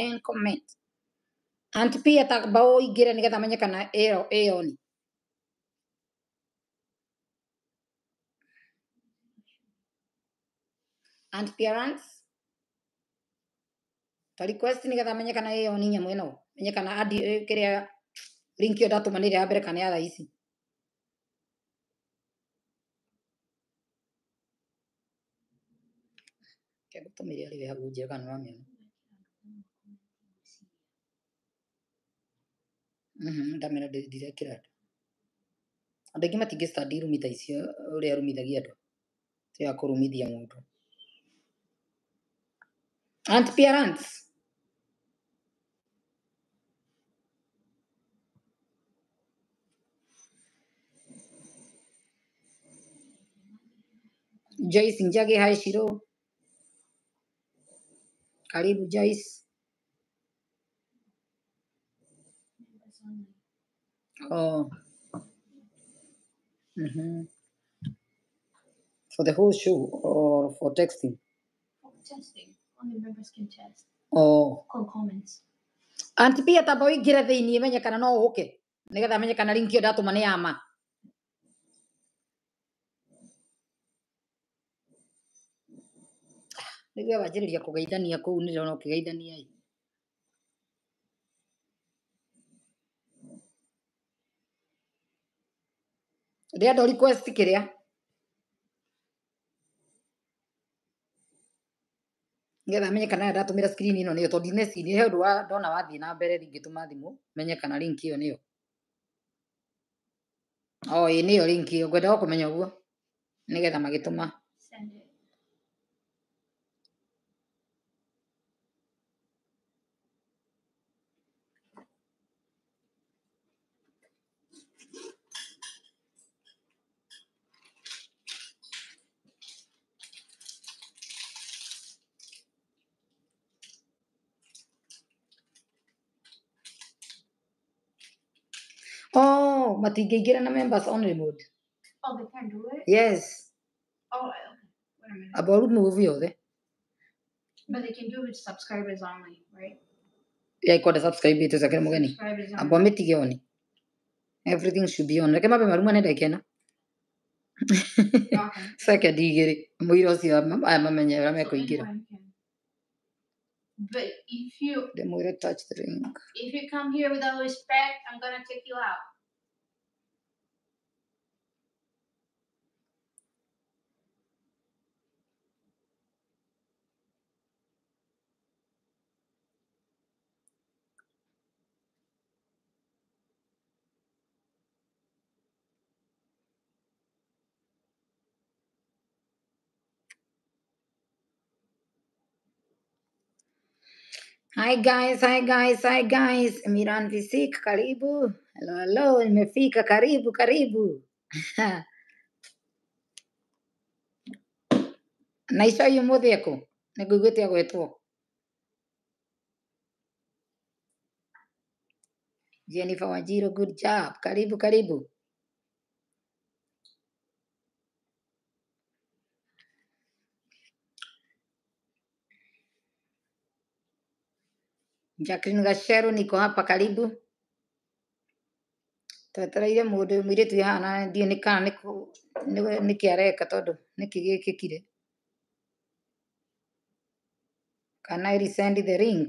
and comment. Anti pia tak bao igira ni katamanya kana eo eoni. Anti pia ranks. Ta request ni katamanya kana eo ni nyamwe no. Menya kana adi kiria link yo datu manire abere kana ya thaisi. Kebutamiria liwe hagu jega nwa mimi. da mena ndirekĩra andũ andũ a matingĩ stand irumi ta icio ũrĩa arumithagia andũ tĩ ya kũrumithia mũndũ antiparents Joyce Njage, hi Shiro. Karibu Joyce. Oh. Mm-hmm. For the whole shoe or for texting? For testing, only members can test. Oh. Or comments. And to be at a boy, get Anti pia tamba wingire thiini menye kana no uke nigetha menye kana linki yo datuma ni ama. Nigwe wanjiriria kugeithania kuu nirona ukigeithania ii. Ndĩrenda request kĩrĩa. Nĩgetha menye kana ndatũmĩra screen ĩno nĩyo tondũ ndineciria he ũndũ wa ndona wathiĩ na mbere ingĩtũma thimũ menye kana link ĩyo nĩyo. O oh, ĩ nĩyo link ĩyo ngwendaga kũmenya ũguo nĩgetha magĩtũma Oh, but matigigil na members only board. Oh, they can do it? Yes. Oh, okay. Wait a minute. About movie, okay? But they can do it with subscribers only, right? Yeah, I kwa the subscribe ito zakira mugani. Abo ametige oni. Everything should be on. I'm can Reke mabe maruma nenda ikena. Saka digiri. Mwiro si mama mamenye ramekuingira. So but if you the more touch the ring. If you come here without respect, I'm gonna take you out. Hi guys, hi guys, hi guys. Miran Visik, karibu. Hello, hello, nimefika. Karibu, karibu. Naisha yu mudhi yako. Niguguti yako etuo. Jennifer Wajiro, good job. Karibu, karibu. Jacqueline Gashero niko hapa karibu. twetereire mundu muiritu ihana ndio nikana niko niwe nikiareka tondu niki gikikire Can I resend the ring?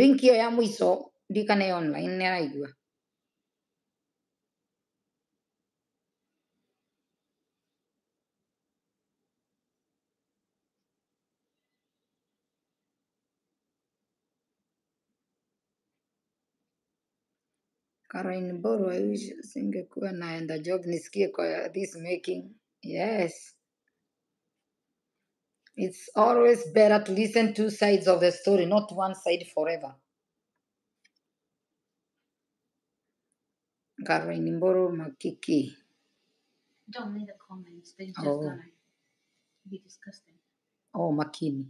Ring hiyo ya mwiso ndikane online nä aigua. Caroline Boru, I wish singekuwa naenda job nisikie kwa this making. Yes. It's always better to listen two sides of the story, not one side forever. Caroline Boru Makiki. Don't leave the comments. They're just oh. gonna be disgusting. Oh, Makini.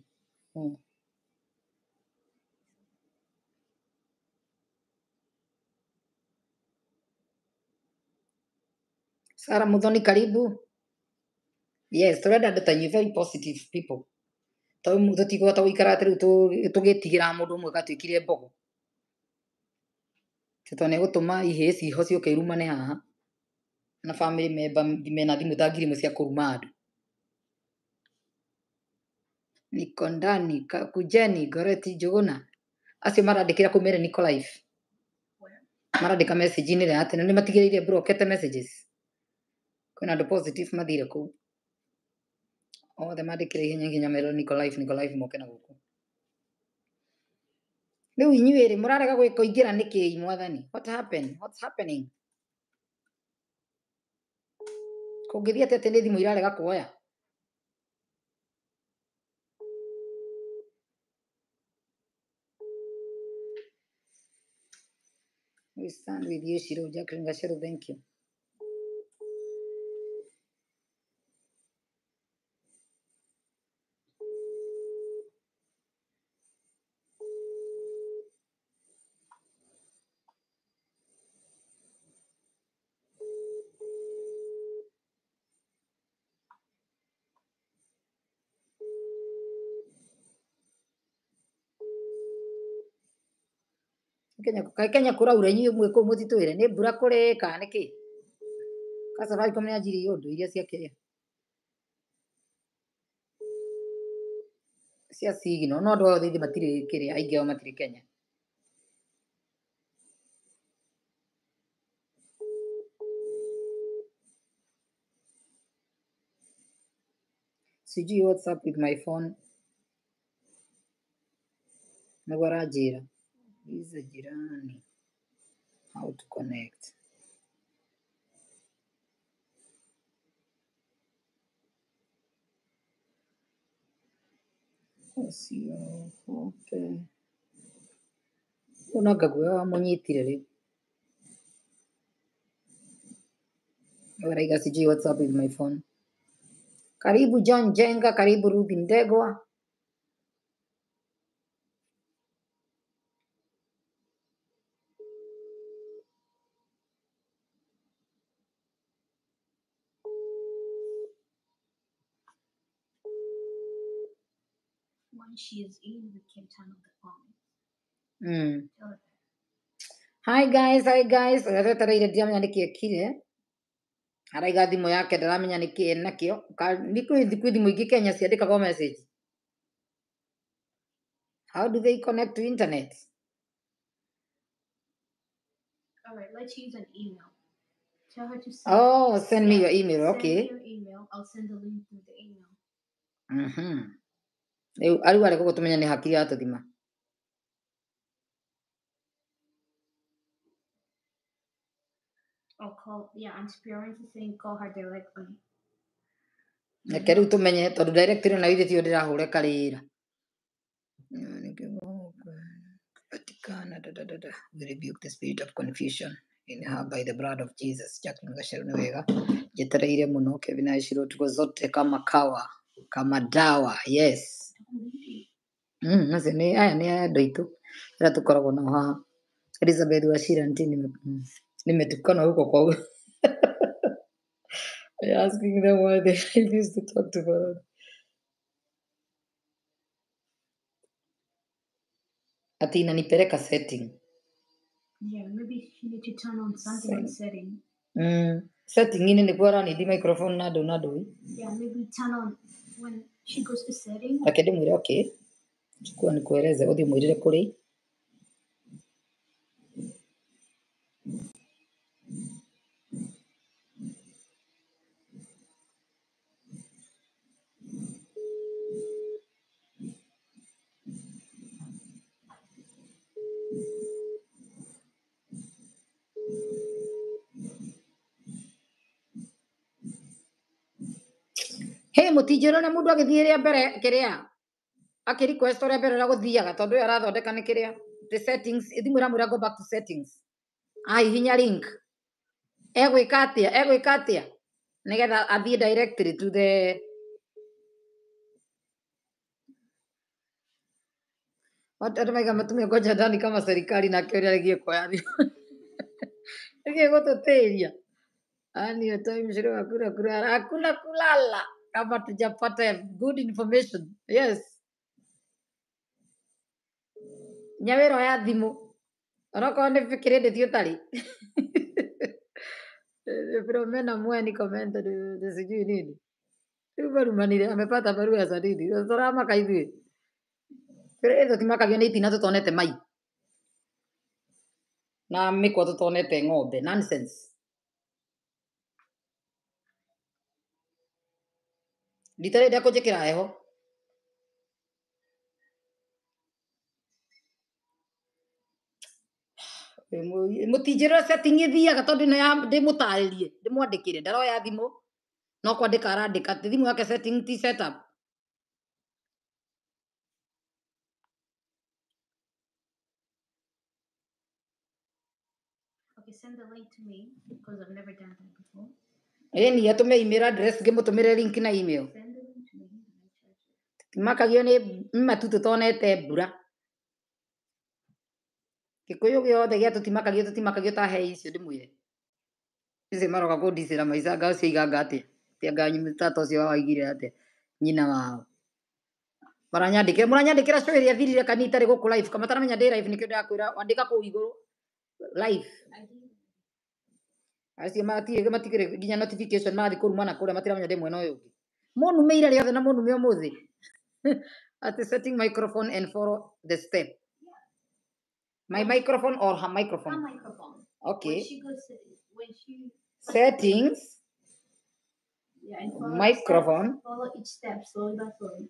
Oh. Sara Muthoni karibu. Yes, tå renda andå tanyu very positive people. Tå tigwata gå ikara atä rä u tå gä tigä ra må ndå å mwe kire mbogo. Tå nä gå tå ma ihä ciho ciå kä irumane haha na family member mena thimå ta ngiri imwe cia kå ruma andå nikondani kujeni goreti njuguna acio marandikira kumere niko live marandika message-inä rä atene nä matigä rä ire messages kwina andå positive mathire kå u othe mandä kä re ihenya ihenya merwo niko life niko life moke na gå kå rä u inyuä rä må rarega gwä kå ingä ra nä kä mwathani what happened what's happening kå ngä thiä atä atä nä thimå irarega kuoya We stand with you, Shiro. Jacqueline Gashero, thank you. kenya kai kenya kuraura inyuĩ mwĩ kũu mũtitũ-rĩ nĩ mbura kũrĩ kana ka kĩ ka safaricom nĩ anjirie ũndũ iria cia kĩrĩa cia cigino no andũ othe ithi matirĩ kĩrĩa aingĩ ao matirĩ kenya sijui whatsapp with my phone nĩguo aranjĩra is a jirani. How to connect. osiohote unagaguwe wamunyitire Alright guys, G, what's up with my phone? Karibu John Jenga, karibu Ruby Ndegwa. she is in the captain of the army. Mm. Hi guys, hi guys. Ratara irendia menyandikie kire. Araiga thimu yake ndiramenyandikie nakio. Ndikwi thikwi thimu ingi Kenya ciandikagwo message. How do they connect to internet? All right, let's use an email. Tell her to send. Oh, send me your email. Send okay. Me your email. I'll send the link through the email. mm rĩu arugarĩ gũkũ tũmenye nĩ hakiri ya tũthima reke rĩu tũmenye tondũ direct ĩno nayo ithĩtio ndĩrahũre karĩra Vaticana, da, da, da, da. we rebuke the spirit of confusion in her by the blood of Jesus. Jack Ngasheru ni wega jetereire muno Kevin Aishiro tuko zote kama kawa kama dawa yes Mm, Macio nä aya nĩ andũ aitũ arĩa tũkoragwo nao haha. Elizabeth Wachira nti mm, nimetukana huko kwa I asking them why they refuse to talk to Ati inanipeleka setting. Yeah, maybe you need to turn on something setting. Mm. Setting ni di microphone nado nado. Yeah, maybe turn on when Daquele muro é o quê? De quando coereza, o de muro é por aí. he mutijiro na mundu agithie ria mbere kiria aki request ria mbere ria guthiaga tondu yo arathondeka ni kiria the settings ithimu iramwira go back to settings ai hinya link ka atia egwika atia nigetha athie directly to the andå matumia ngoja ndani kama serikali na kä å rä a rä gie kuoya thimå rä gie gå tå tä ria anio toimshirä wakurakura kulala kama tujapata good information yes nyawero ya thimu onokorwo nä kä rä ndä ti å mweni komento sijui nini rä amepata barua za nini tåramaka ithuä tå timakagio nä itina tå mai na mä kwo tå tonete ng'ombe nonsense डीतरे ॾको जेके आए हो mutigirira cia ting'ithiaga tondu ino ya ndimutaririe ndimwandikire ndaroya thimu no kwandika arandika ti thimu yake setting ti setup send the link to me because I've never done that before. Eni, eh, atume ya email address, ngimutumire link na email. Send makagione matututone te mbura gikuyu giothe gia tutimakagio tutimakagio ta hei icio ndimwire ici maroka kundicira maica ngao ciaiganga atia tianga tata ucio waigire atia nyina wao maranyandike muranyandikira story ya thirire kani guku live kama taramenya ndi live nikio ndakwira wandika kuu iguru live acio matige matigire nginya notification mathi kurumana kuria matiramenya ndi mwena uyu ungi munume riothe na munume umuthi at the setting microphone and follow the step. Yeah. My microphone or her microphone? Her microphone. Okay. When she goes, when she... Settings. Yeah, follow microphone. Step, follow each step slowly by slowly.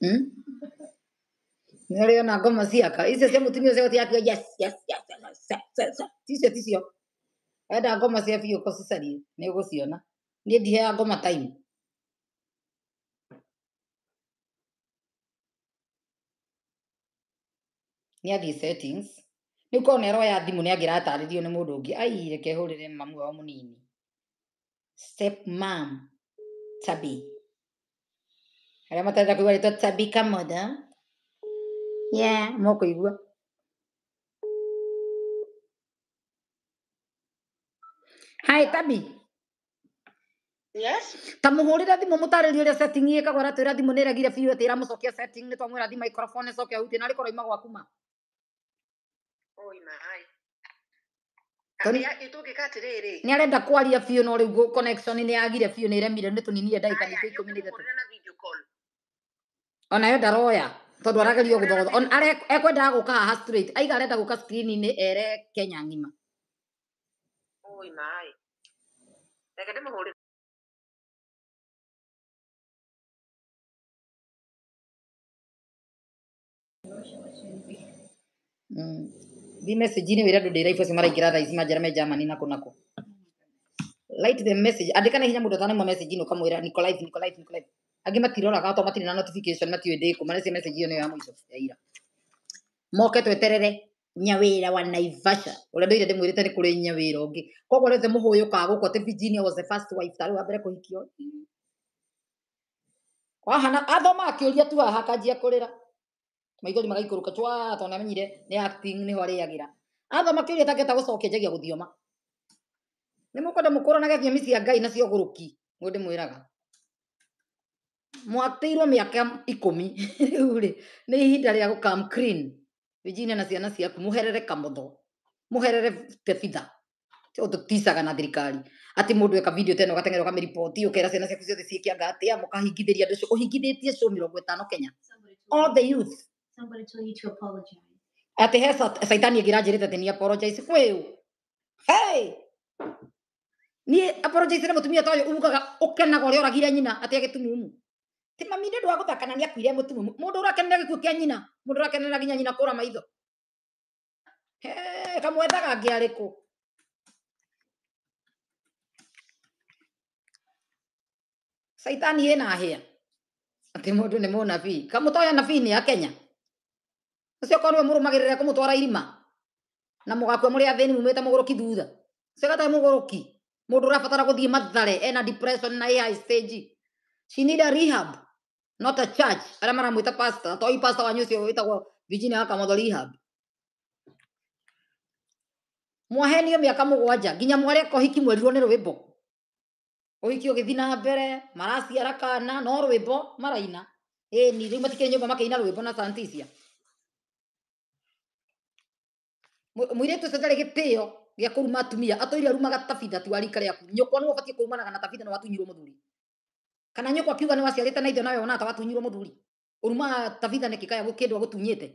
Hmm? Nĩũrĩona ngoma ciaka icio cia mũtumia ũcio gũtiakio yes yes yes ticio ticio enda ngoma cia biũ ko cicarie nĩũgũciona niĩ ndihea ngoma time nĩathiĩ settings rĩu korwo nĩaroya thimũ nĩangĩratarĩrio nĩ mũndũ ũngĩ ai reke hũrĩre mamu wao mũnini step mom tabi. Ada mata tak kuat itu tabi kamu dah? Ya. Mau kau Hai tabi. Yes. Kamu mau lihat di mau mutar di lihat setting ini iya kak orang terlihat di mana lagi dia view terlihat masuk ke ya setting itu kamu lihat di mikrofonnya masuk ke ya, utin ada korai mau aku mah. Oh iya. nä arenda kwaria biå no rä u nä yagire biå nä ĩremire nä tå ninire ndagä ka ikå mi nä ithatå onayo ndaroya tondå aragerio gå thogotha ekwendaga gå ka haha aiga arenda gå ka skrini ere kenya ng'ima thi message ni wira ndu ndä raifå acio maraingä thaa ici manjära me germany nako nako light the message adika na hinya må ndå atanamwa message ino kamwä ra niko live niko live niko live angä matiroraga to matirä na notification matiå ndä kå marece message iyo nä yo ya må ya ira moke tweterere nyawira wa naivasha uria de mwirita ni kuri nyawira ungi koguo rä othe må hå yå kaga gå kwote virginia was the first wife taru abere ko mbere kå hikio wahana athoma akä å ria tu haha kanjia maithori magaikũrũka twa tona menyire ni acting ni nĩho arĩagĩra atha makiri take ta makĩũria tangĩta gũcokia njagia gũthioma nĩ na mũkũranage thiomi cia ngai na cio guruki guo mwiraga mwatĩirwo mĩaka ikũmi rĩu rĩ nĩ ihinda rĩa gũcome clean Virginia na ciana cia ciaku mũherere kamotho mũherere tebitha tũticaga na thirikari ati mũndũ eka video teno gateng'era ũkamĩripoti ũkera ciana ciaku ciothe ciĩkĩanga atĩa mũkahingithĩria andũ ũcio ũhingithĩtie cũ mĩrongo ĩtano kenya all the youth somebody to you to apologize. Até essa, essa ήταν η γυρά γυρίδα ταινία foi eu. Hey! Ni apologize na mutumia toyo umukaga ukena gore ora gira nyina atia gitunumu. Ti mamire ndwa guthakana ni akuire mutunumu. Mundu ora kenera gikuo kia nyina, mundu ora kenera ginya nyina kura maitho. He, kamwethaga ngiariku. Saitani ena hia. Ati mundu ni munabii. Kamutoya nabii ni ya Kenya. ucio korwo niwe murumagirira kumutwara irima na mugakwe muri athini mumite muguruki thutha ucio gata muguruki mundu urabatara guthii mathare ena depression na ai stage she need a rehab not a church aria maramwita pastor toi pastor wanyu ucio witagwo Virginia Wakamotho rehab mwahenio miaka mugwanja nginya mware kohiki mwerirwo hiki rwimbo uhiki ugithi na mbere maraciara kana no rwimbo maraina ĩni rĩu matikĩrĩ nyũmba makĩina rwĩmbo na santisia mũirĩtu ũcio ndarĩ gĩtĩo gĩa kũruma atumia atũire arumaga tabitha tu wa rika ku nyoko nĩwe ũbatiĩ kũrumanaga na tabitha nĩ watunyirwo mũthuri kana nyũkwa akiuga nĩ waciarĩte na ithe nawe ona ta watunyirwo mũthuri ũrumaga tabitha nĩkĩ kaya gũkĩndwo gũtunyĩte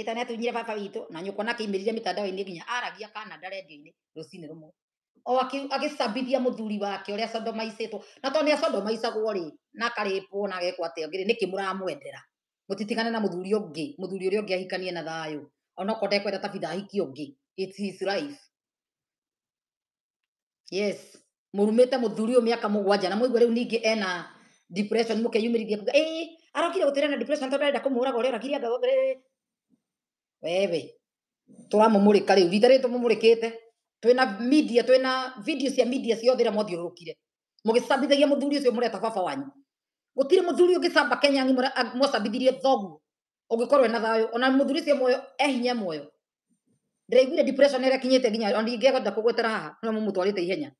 ĩta nĩ atunyire baba witũ na nyũkwa nake imĩrire mitandao-inĩ nginya aragia kananda rendio-inĩ rũcinĩ rumo o agĩcambithia mũthuri wake ũrĩa condomaicĩtwo na tondũ nĩ acondomaicagwo rĩ na akarĩpwo na agekwo atĩa ngĩrĩ nĩkĩ mũramwendera mũtitigane na mũthuri ũngĩ mũthuri ũrĩa ũngĩ ahikanie na thayũ wanaokotea kwenda hata vidhahiki ongi it's his life yes murumite muthuri miaka mugwanja na muigwa riu ningi ena depression muke yumiriria kuga eh arokire gutira na depression tondu arenda kumuraga uria rakiri anga gore wewe turamumurika riu rita ritu mumurikite twina media twina video cia media ciothe ira mothiururukire mugicambithagia muthuri ucio mureta baba wanyu gutire muthuri ungicamba kenya ngimura mwacambithirie thoguo ungikorwo na thayo ona muthurithie moyo ehinya moyo ndiraiguire depression ira kinyite ngego ta kugwetera haha no mumutwarite ihenya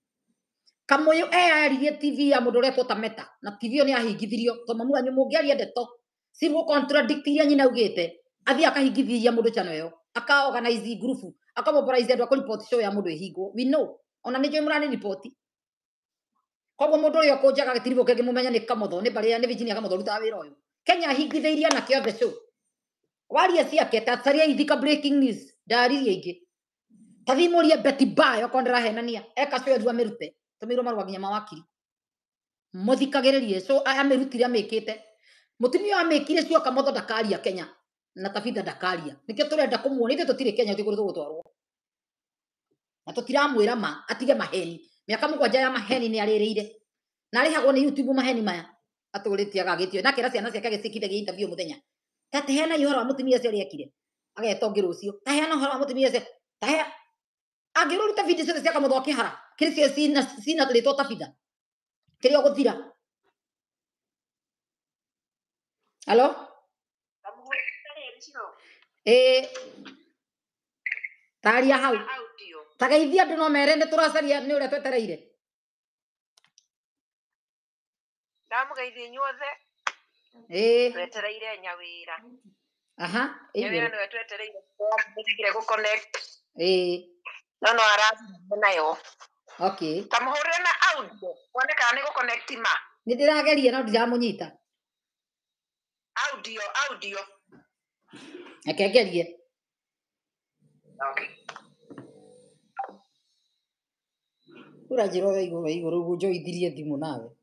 kamuyu eyaririe tv ya mundu uretwo ta meta na tv iyo ni ahingithirio to mamu anyu mungiaria ndeto cigu contradict iria nyina ugite athi akahingithiria mundu chano yo aka organize group aka akamobilize andu akuripoti show ya mundu ihingwo we know ona ni jomurani ripoti koguo mundu uria ukunjaga gitiribo kengi mumenya ni kamotho ni baria ni Virginia kamotho ruta wira uyu Kenya ahingithĩirie na kĩothe show waria ciake tacaria ithika breaking news dari ndari ingi tathimuria beti bay hena ndirahenania eka cweru amirute tumirwo marwa nginya mawakiri muthikagiririe so amirutire amikite mutumia amikire cioka motho ndakaria kenya na tabitha ndakaria nikio turenda kumuona ithe tutire kenya tukurithwo gutwarwo na tutiramwira ma atige maheni miaka mugwanja ya maheni ni aririre na arihagwo ni youtube maheni maya aturitie agagitio na kira ciana ciake agicikithagia interview muthenya ta tehe na yoro amuti miya se riyakire aga eto giro siyo ta hena horo amuti miya se ta he a giro ta fidi se se kama doki hara kiri se si na si na fida kiri tira alo eh ta ya hau ta ga idia dino mere ne tura sa riya ne ura to tara ire Damu Eh. twetereire nyawira aha nyawira niwe twetereire tigire gå eh. no no arathie nayo okay ta må hå rä re na audio wone kana nä gå ma nä ndä rageria no ndiramå nyita audio audio reke ngerie okay uranjä ra igå rå igå rå gå njoithirie thimå nawe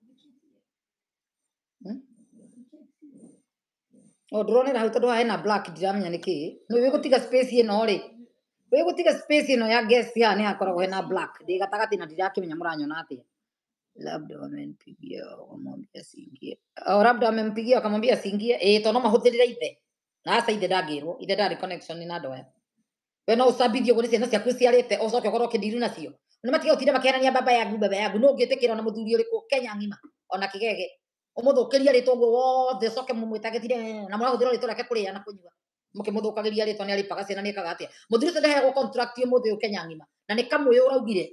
no drone na hau tondu hena black ndiramenya nä kä nä wä gå space ä no we wä gå tiga space ä no ya guest ya akora go hena black ndä gatagatä na ndirakä menya må ranyona atä labda wamempigia wakamwambia siingie au labda wamempigia wakamwambia siingie ä to no mahå ithe na sa ithe ndangä ithe ndarä connection na andå aya we no å cambithio gå nä ciana ciaku ciarä te å coke å korwo å kä ndiru nacio nä matiga gå tinda baba yaku baba no å na må thuri kenya ng'ima ona kä umuthukiria ritwa guo wothe coke mumwitagitire na murahuthira ritwa rake kuria na kunyua mukimuthukagiria ritwa niaripaga ciana nikaga atia muthuri ucio ndahegwo contract umuthi uyu kenya ng'ima na ni kamwe uraugire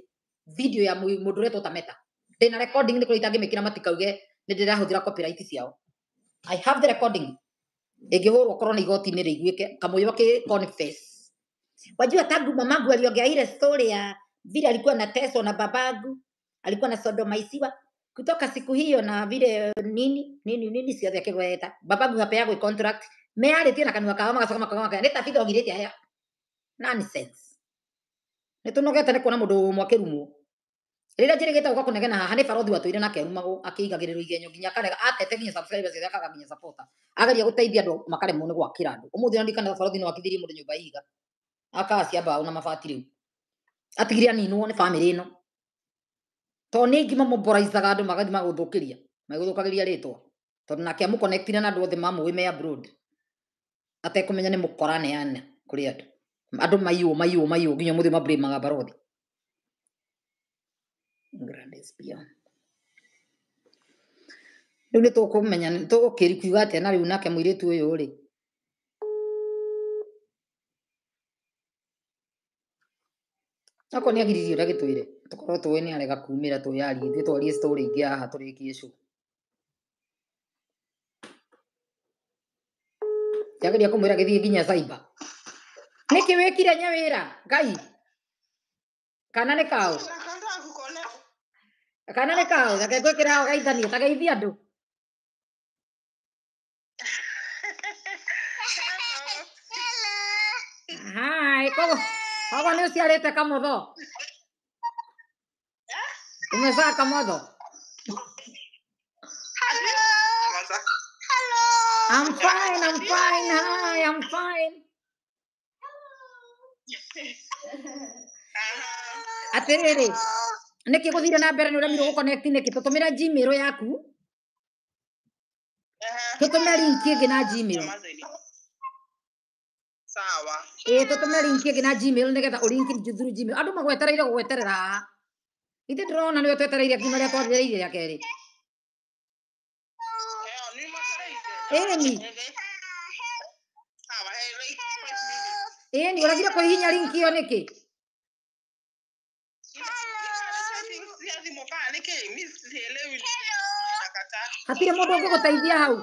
video ya mundu uretwo ta meta ndina recording ni kuria itangimikira matikauge ni ndirahuthira copyright ciao i have the recording ingihurwo korwo ni igoti ni riguike kamwe oki confess wajua tangu mamangu aliongeaire story ya vile alikuwa na teso na babagu alikuwa na sodomaisiwa kutoka siku hiyo na vile nini nini nini siathi baba gweta babangu hapeagwe contract mearĩtie tena kanua kama kama kama kama makoga nĩtabitha ogirĩte aya nonsense nĩtũnogete nĩ kuona mũndũ mwakĩrumwo rĩrĩa njĩrĩgĩte gũka kũnegena haha nĩ barothi watũire na kerumagwo akĩigagĩrĩrwo igenyo ginya kare atete nginya subscribers ciake akaga nginya supporter ageria gũteithia andũ makaremwo makare gwakĩra andũ ũmũthĩ no umuthi barothi no akithirie ni wakithiri mudu nyumba cia akasi aba una mafatiri atigiria aninwo nĩ family ino to ni ngima må ga andå magathi magå thå kä ria magå thå kagä ria rä twa tondå nake amå na ndu the mamå we me abroad atekå menya nä må yana ana kå rä andå andå mayu ginyo maiyå mabri maga thä mabramaga barothi rä u nä tå to menya tå gå kä ri kuiga atä na rä u nake må irä tu å yå rä akorwo nä agiririe å rä a gä twä re tå korwo twä nä arega kumä ra twä yari thä twarie story ingä haha tå rä kie cå ria kå mwä ra gä thiä nginya caiba nä kä wä kire nye wä ra ngai kana nä kaå kana nä kaå gakengwä kä ra gaithanie ta geithi andå koguo nä å ciarä kamutho umezaa Hello. I'm fine, I'm fine, hi, I'm fine. atiriri Niki kä na mbere ni å remirwo gå nä kä tå tå gmail yaku tå tå me ringä ngä na gmail sawa itu tumä rinkie ngä na gmail nä getha å rinkä thru gmail andå magwetereire gå gweterera ithä ndä rona nä we twetereire kiuma rä a twarä rä a kerä ni ni å ragire kå hihinya rinki ä yo nä kä hatirä må ndå å ngä gå teithia hau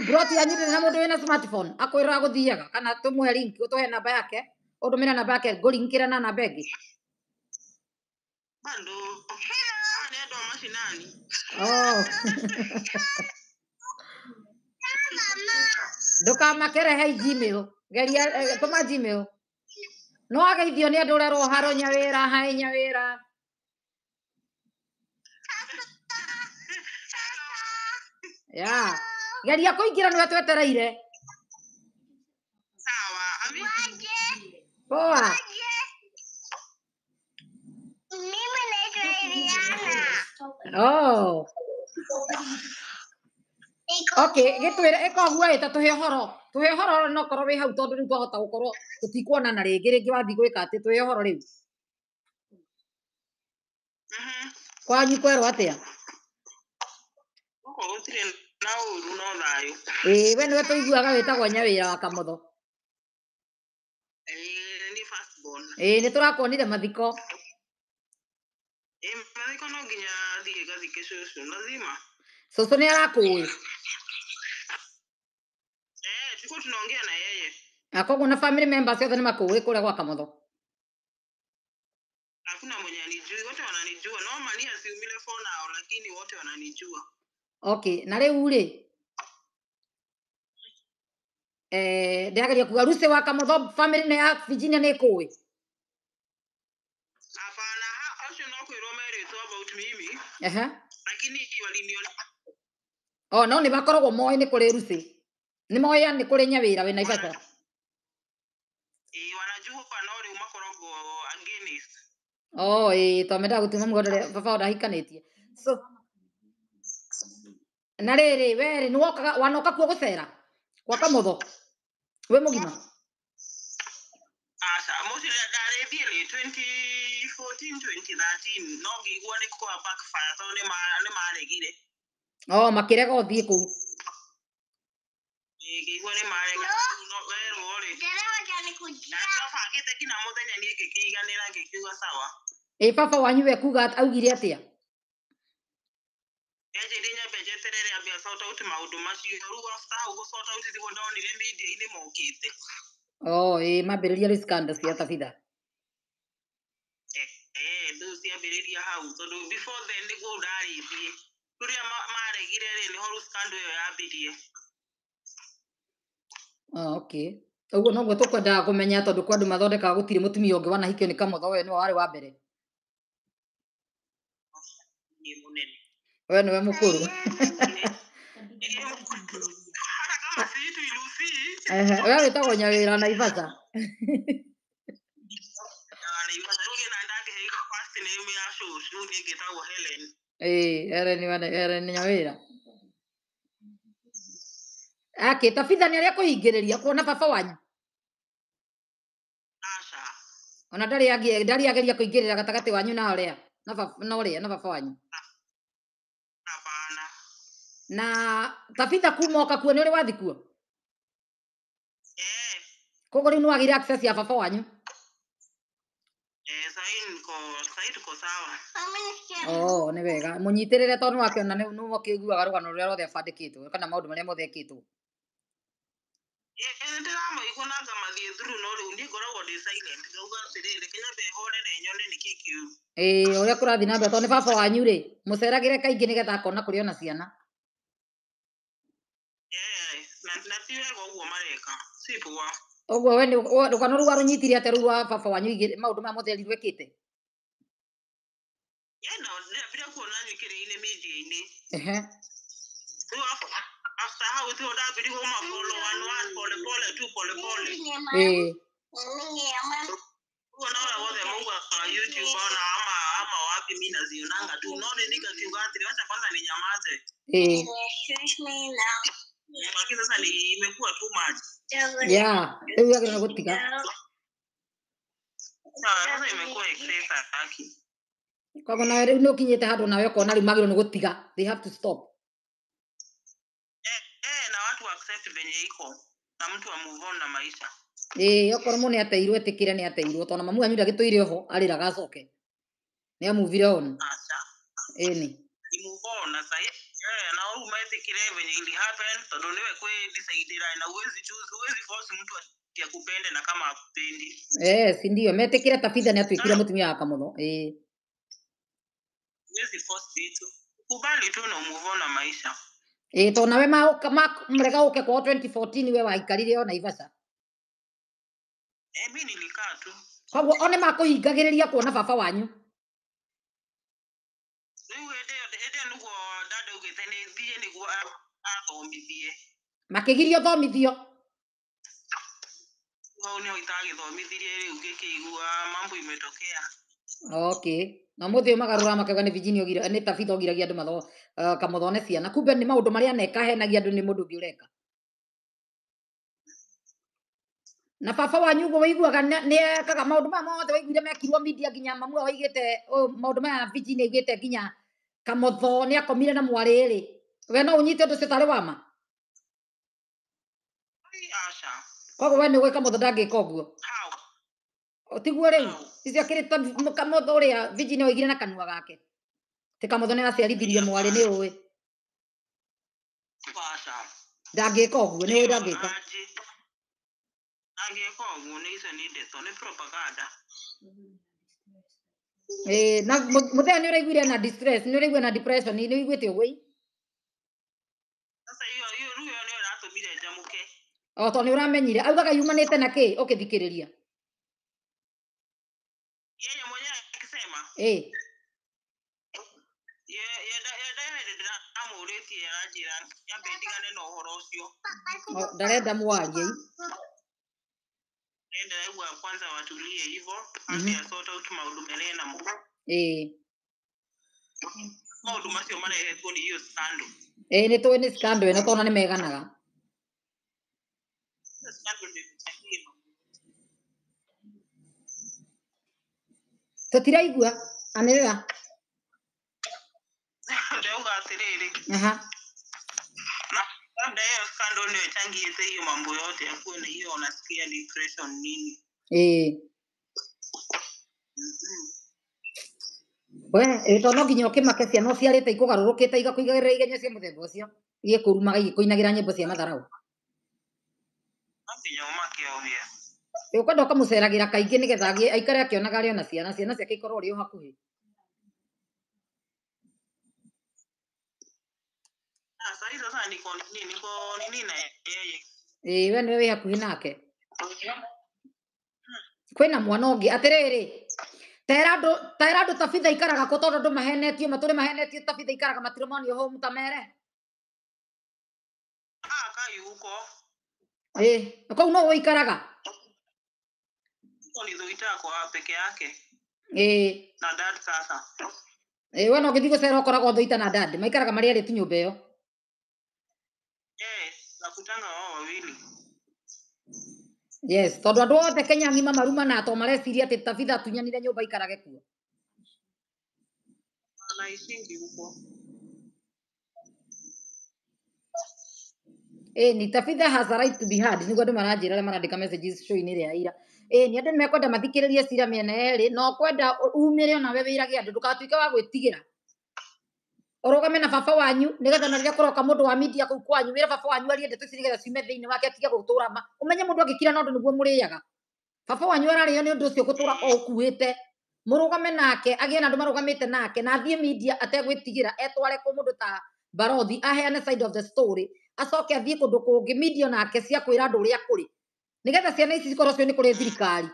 broti anyitire na mundu wina smartphone akwira aguthiaga kana tumwe link utuhe namba yake utumire namba yake ngurinkire na namba ingi bado ni andu a mashinani oh ndukamakere he gmail geria eh, tuma gmail no ageithio nä andå å rerwo haro nyawä ra haä ya ra yeah geria kå ingä ra nä we twetereire gä twä re ä koguo ä ta tå he horo tå he å horo no korwo wä hau tondå rä u twahota gå korwo tå tikuonana rä ngä rä ngä wathiä gwä ka atä tå he å horo rä u mm-hmm. kwanyu kwerwo atä a na uru no thayo ä we nä we tå iguaga wä tagwo nyawä ra wa kamotho ä nä tå rakuonire mathiko mathiko no nginya thiä gathike cåcå nä arakå ä tukå tunaongea na family members yothe nä makå ä kå rä a gwa kamotho hakuna mwenye anijui wote wananijua no mania siumile fo lakini wote wananijua okay na rä u rä eh, ndärageria kuga ruse wa kamotho bamä nä ya virginia nä kå ä hapana acio no kwä rwo merä about mimi lakini waliniona o no nä makoragwo moä nä kå rä ruse nä moä nä kå rä nyawä ra wä na ibata wanajuhuka no rä u makoragwo o ä twamenda gå tuma må gondo baba å ndahikanä tie so na rä rä werä nä wokaga wanoka kuo gå cera gwaka må tho wä må gima o makä rega å thiä kå u ä baba wanyu we kuga augire atä a enjire nyambe njeterere ambe acota uti maundu macio rĩu after hau gũcota uti thiguo ndonire media-inĩ mokĩte oh ĩ mambĩrĩria rĩ scandal cia tabitha eh, eh, rĩu hau before then maregire ah, noguo kwa mathondekaga wanahikio nä kamotho ũyũ nĩwe warĩ wa mbere mũnene we niwe mukuru we witagwo yaani, eh, nyawira naivasa Helen nyawira akä nä arä a kå hingä rä ria kuona baba wanyu ona ndarä ageria kå ingä rä ra gatagatä wanyu na a rä a na baba wanyu na tabitha kuma ũkakuo nĩ ũrĩ wathiĩ kuo eh. koguo rĩu nĩ wagĩire access ya baba wanyu eh, oo nĩ wega må nyitä rä re nĩ mũkĩiguaga rũgano rũrĩa rwothe abandĩkĩtwo kana maũndũ rä a ekĩtwo eh, ndĩramaigua na ngamathiĩ thuru no rĩu niĩ ngoragwo ndĩ silent ngauga atĩrĩrĩ kenyambe kå nyone nĩ kĩĩ kiu ĩĩ ũrĩa kũrathiĩ na mbere tondũ nĩ baba wanyu rĩ mũceragĩre kaingĩ ona ciana ti werwa uguo mareka cipuwa oguo we rugano rua runyitire ate rua baba wanyu maundu maya mothe riwekite yena ndambire kuona nyikiriine media-ini riu after hau tio ndambirigwo mafolo one one pole pole two pole pole uguo nawe wothe maugaga youtube ona ama ama wapi mi nazionanga tu no rĩrĩ ngakiuga atĩrĩ kwanza ninyamaze lakini sasa imekuwa too much yeah hiyo yake nakutika koguo u nä å kinyä te handå nawe ũkona rä u magä rwo nä gå tiga they have to stop ä eh, eh, eh, okorwo må nä ateirwo etä kä re nä ateirwo tondå mamu anyu ndagä tå ire ho arä ragacoke nä amuvire on ä nä imuvon na saii umaweze kilee venye ili happen tadondewe kwe disaidirai na uwezi choose uwezi force mtu ya kupende na kama akupendi eh si ndio metekira tabitha ni atwikira mutumia waka muno eh uwezi force vitu kubali tu na umuvo na maisha eh to nawe ma kama mrega uke kwa 2014 we waikarire ona ivasa eh mimi nilikaa tu kwa one makuhingagiriria kuona baba wanyu thomithie makigirio thomithio wao nio itagithomithirie riu gikigua mambo imetokea okay na må thä å magarå makauga nä virginia gira nä tabitha andå matho uh, kamothone ciana kumbe nä maå ndå marä a nekahenagia andå nä må ndå å ngä å reka na baba wanyu guo waiguaga nä ekaga maå ndå maya mothe waiguire mekirwo media nginya mamua waigä te oh, maå ndå maya virginia aigä te nginya kamotho nä akomire na mwarä rä we no unyite ndu cio wa ma koguo we ni gwä ka må thå ndangä ka å guo tiguo rä icio akä ta må thå å rä vijini oigire na kanua gake tä kamå ni nä aciarithirie mwari ni å ä ndangä ka å guo nä å ndangä ka na må thenya nä å raiguire na nä ni uraiguire na nä å iguä te å gå i o to nä å ramenyire augaga yumanä na kä å kä thikä rä ria yeye mwenyewe akisema eh ndamuuritie aranjira nyambe ndigane ndarenda mwarie kwanza watulie hivo maundu mhm. meree na maundu macio marehetwo ni hiyo eh ni tuwe ni scandal ino tona ni meganaga sasa ndagutahima tutiraigua anĩrĩra ndauga atĩrĩrĩ labda hiyo scandal ndio ichangize hiyo mambo yote ya kuwe na hiyo a depression nini eh we to no nginya ũkĩmake ciana ũciarĩte ikũgarũrũkĩte igakuigagĩrĩra igenya cia mũthemba ũcio igĩkũrumaga igĩkũinagĩra nyĩmbo cia matharau kinyoma kĩa ũhĩa ũkwenda ũkamũceragĩra kaingĩ nĩgetha aikare akĩonaga arĩ ona ciana ciana ciake ikorwo ũrĩ o hakuhĩ sahii sasa niko niko nini na yeye ĩ we nĩwe wĩ hakuhĩ nake kwĩna mwana ũngĩ atĩrĩrĩ tera andũ tabitha ikaraga kũ tondũ andũ mahenetio matũrĩ mahenetio tabitha ikaraga matirũmonio home ta mere ah, ä kå u no wåikaraga kwa peke yake Eh. na dad sasa ä eh, we no ngä thiä gå cera å koragwo thuita na dad maikaraga marä arä tu nyå mba eh, ä yo wao wawili yes tondå andå othe kenya ng'ima marumana to mareciria atä tabitha tunyanire nyå mba ikarage kuo naicingi huko ä nä tabitha hasaraitu bihad nä guo andå maranjä ra arä a marandä messages show-inä rä a ira ä nä andå mekwenda mathikiriria rä rie cira mä ena no kwenda umire ona onawe wä andu andå wa gwitigira tigä ra orogame na baba wanyu nä getha na rä kuroka a wa media kå kwanyu wä ra baba wanyu arie ndeto ici nä getha wake atige gutura ma umenye menye må ndå angä kira na å baba wanyu ararä o nä å ndå å cio gå tå ra o nake agä na andå marå gamä nake na thie media ategwitigira etware ku må ndå ta barothi aheane side of the story acoke athiä kå ndå kå ngä mindio nake cia kwä ra andå å rä a kå rä nä getha ciana ici cikorwo cio nä kå rä thirikari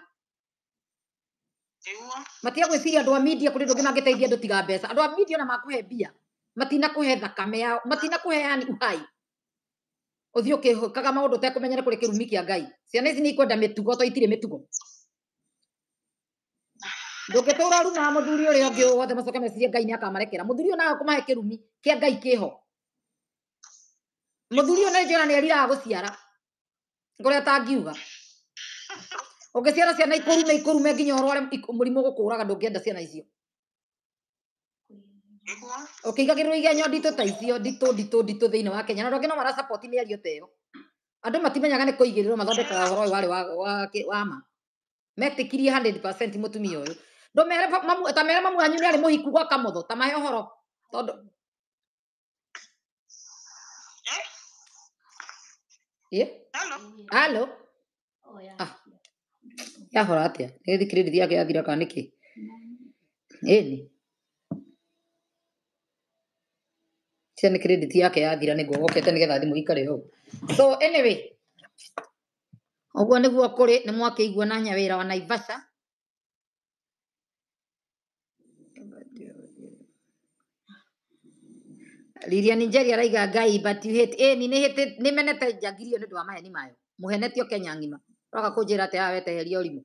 matia gwä ciria andå a mindia kå rä ndå ngä mangä teithia andå tiga mbeca andå a mindia na makå he mbia matina kå he thakame yao matina kå heani uhai å thiä å kä kaga maå ndå tekå menyere kå rä kä rumi kä a ngai ciana ici nä ikwenda mä tugo to itirä mä tugo ndångätå ra rumaga må thuri å rä a å ngä wothe macoke mecirie ngai nä akamarekera må thuri å naga kå mahe kä rumi kä a ngai kä ho muthuri ona njona nä eriraga gå ciara ngå rä a tangiuga å ciara ciana ikårume ikårume nginya å rware må rimå gå kå ciana icio å kä igagä rä rwo igenyo nditå ta icio nditå nditå nditå thä inä wa kenya na rå ngä no maracapoti mä ario ta ä yo andå matimenyaga nä kå igä rä rwo mathondekaga å horo å yå warä wa ma metä kirie må tumia å yå ta mere mamu anyu nä arä må hiku gwa å horo tondå ä halo oh, ah. yahora atä nä gä thikärä gä athira kana nä kä ĩni cia nä credit yake yathira nä guo gokete nä getha thimå ikare hau so anyway å guo nä guo kå rä nä mwakä igua na nyawä ra wa naivasha Lilian Njeri araiga ngai but you hate eh ni hate ni menete njagirio ni ndwa maya ni mayo muhenetio Kenya ngima roga kunjira ate awe teheria urimu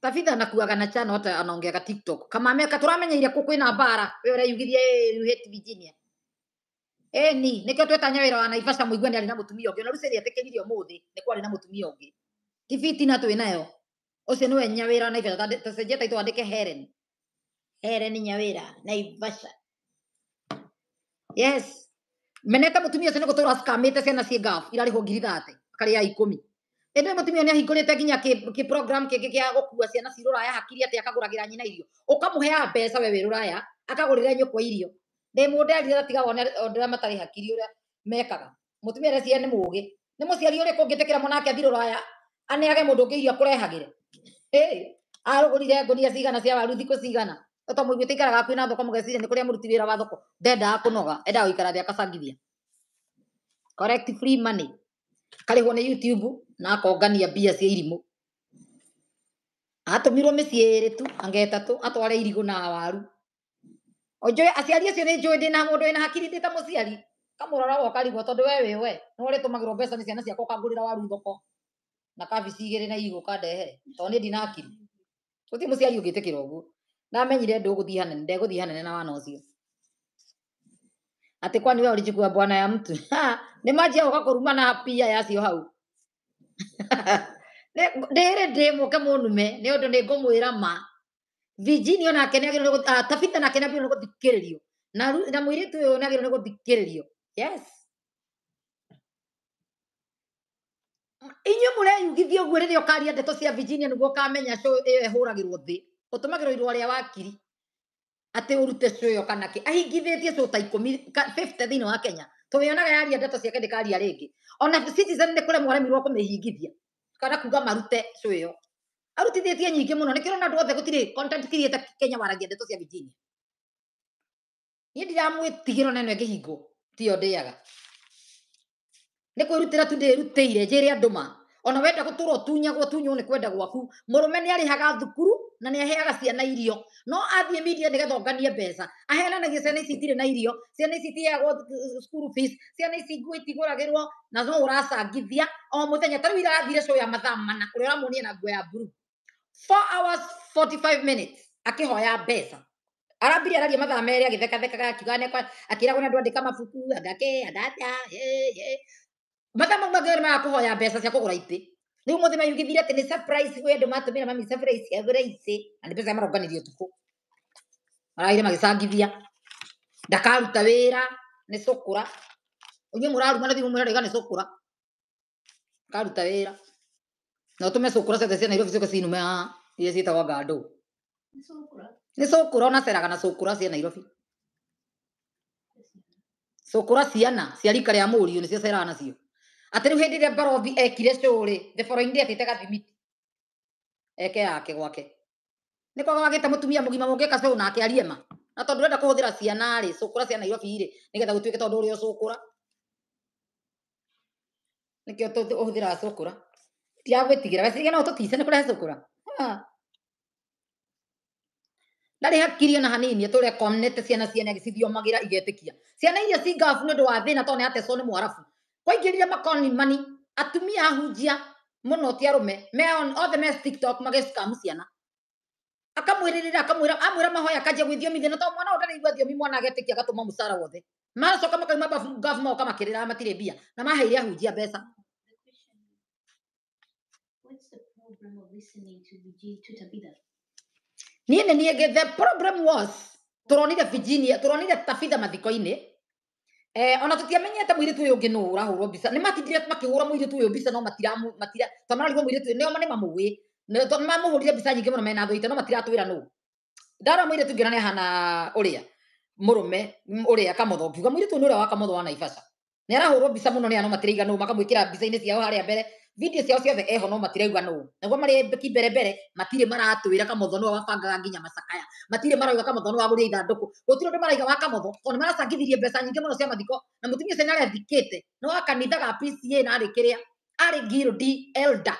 tabitha nakuaga na chana ota anaongeaga tiktok kamame katuramenyeire ku kwina bara we ora eh you hate Virginia eh ni nikio twetanya wira wa Naivasha muigwe ni ari na mutumia ungi ona rucio ni atekeririe umuthi ni kwari na mutumia ungi tifitina twinayo ucio niwe nyawira wa Naivasha tacenjia taitå ito ke heren Here Ninyawira Naivasha. Yes. Meneka mutumia cene gutura cikamite ciana ciĩ ngabu irarĩhwo ngiri thate akarĩa ikũmi ĩndĩ mũtumia nĩahingũrĩte nginya kĩ program kĩngĩ kĩa gũkua ciana ci rũraya hakiri atĩ akagũragĩra nyina irio ũkamũheaga mbeca we wĩ rũraya akagũrĩra nyũkwa irio ndĩ mũndũ arire gatiga onera matarĩ hakiri ũrĩa mekaga mũtumia areciria nĩ mũũgĩ nĩ mũciari ũrĩkũ ũngĩtĩkĩra mwanake athi rũraya aneage mũndũ ũngĩ irio akũrehagĩre arũgũrire ngũnia cigana cia waru thikũ cigana to må igua tä ikaraga kwä na thoko må geciria nä kå rä a må ruti wä ra wa thoko ndendaga kå noga endaga gå ikara thä akabangithia correct free nä youtube na akongania mbia cia irimå atåmirwo mä ciä rä tu angetatå atware irigå na waru onjå aciari acio nä njå ndä na må ndå wä na hakiri ta må ciari kamå roraga ũkarigwo tondũ we wĩ we nä ũrä tå magä rwo mbeca nä ciana ciakwa ũkangå rä waru thoko na kabici igä rä na irigå kandehere tondå nä ndinakiri å ti må ciari å ngä tä kä ra å guo ndamenyire nduguthiä hanene ndeguthiä hanene na wana å cio atä kwani we ulichukua bwana ya mtu nä manjia gå ka kå ruma pia yacio hau ndä ndä må ke må nume nä å ndå nä ngå mwä ra ma vijini onake nä agä tabitha nake nä agä rwo nä gå thikä rä rio na mwä rä tu å yå nä agä rwo nä gå thikä rä rio inyuä må reyugithia å guo rä rä a å karia ndeto cia virginia nä guo å kamenya hå ragä rwo thä utumagirwo irwa ria wakiri ati urute cuyo kana ki ahingithitie cuta ikumi fifty thiini wa kenya tumionaga yaria ndeto ciake ndikaria ringi ona citizen ni kuremwo aremirwo kumihingithia kana kuga marute cuyo arutithitie nyingi muno nikiro na andu othe gutiri content creator kenya waragia ndeto cia virginia niä ndiramwätigä ro neno ngä hingwo tio ndä aga nä kwä rutä ra tu ndä rutä ire njä re andå ma ona wenda gå tunya ra tunyo tunyagwo tunywo nä kwenda gwaku må rå me nä thukuru na nä aheaga ciana irio no athiä media nä getha onganie mbeca aheananagia ciana ici itirä na irio ciana ici itiagwo uh, school fees ciana ici nguo itigåragä rwo na no å racangithia o må thenya tarä u irathire show ya mathaa mana å rä a å ramuonia na nguo ya blue four hours 45 minutes akihoya mbeca arambire araria mathaa merä agäthekathekaga akiuga akäragwo nä andå andä ka mabuku andake andatya mathaa mau mangä rä marakå hoya mbeca cia kå gå ra itä riu muthe mayugithire ati ni surprise we andu matumira mami ra agura ici na ni pesa maronganirie utuku maraire magicangithia ndakaruta wira ni cukura unyu muraruma na thimu mwirarega ni cukura karuta wira na utume cukura ciothe cia nairobi ciuke cinume iria ciĩtagwo ngandå nä cukura ona ceraga na cukura cia nairobi cukura ciana ciarika rä a må riå nä cio ceraga nacio atä rä u hä ndä ä rä a mbarothi ekire cå rä the following day atä te gathimiti eke yake gwake nä kwaga wagä te må tumia må gima må ngä ka cå nake arie na tondå renda kå hå thä ra ciana rä cå kå ra ciana irobi rä nä getha gå tuä ke tondå å rä a å cå kå ra nä kä o å hå thä raga cå kå ra tiagwä tigä ra wecirigana å tå tice nä kå rehe cå kå ra ndarä hakirio na hanini tå rekomnete ciana ciene cithiomagä ra igetä kia ciana iria cingabu nä å ndå wa thä na to nä ateco nä mwarabu kwa kwaingĩrire makonimani atumia ahunjia mũno ti arũme me the mess tiktok magĩcikamu ciana akamwĩrĩrĩra akamwĩra amwĩra mahoya kanjia gwĩ thiomi thĩna tondũ mwana ũyũ ndaraigua thiomi mwana agetĩkia gatũma mũcara wothe maracoka makauma ngabu magoka makĩrĩra matirĩ mbia na maheire ahunjia mbeca niĩ nĩ niĩ the problem was tũronire virginia tũronire tabitha mathiko-inĩ Eh, ona tutiamenyete mwiritu uyu ngi nu huro bisa ni matindire makihura mwiritu uyu bisa no matira matira tamararigwo muiritu uyu nio ni mamuwi to ni mamuhurire bisa nyingi mona mena thwite no matira matiratwira nu ndara muiritu ngira ni hana uria murume uria kamotho ngiuga mwiritu ni wa kamotho wa naivasha ni arahurwo bisa muno ni ano matira iga matiraiganu makamwikira bisa ine ciao haria mbere video ciao ciothe eho eh, no matiraigua nũ naguo marĩ kimbere mbere matirĩ maratwĩra kamotho nĩwe wabangaga nginya macakaya matirĩ marauga kamotho nĩwe wagũrire ithandũkũ gũtirĩ ũndũ maraiga wa kamotho tondũ nĩ maracangithirie mbeca nyingĩ mũno cia mathiko na mũtumia ũcio nĩ no nĩ wa ga pca na ari arĩ kĩrĩa arĩ gildi elda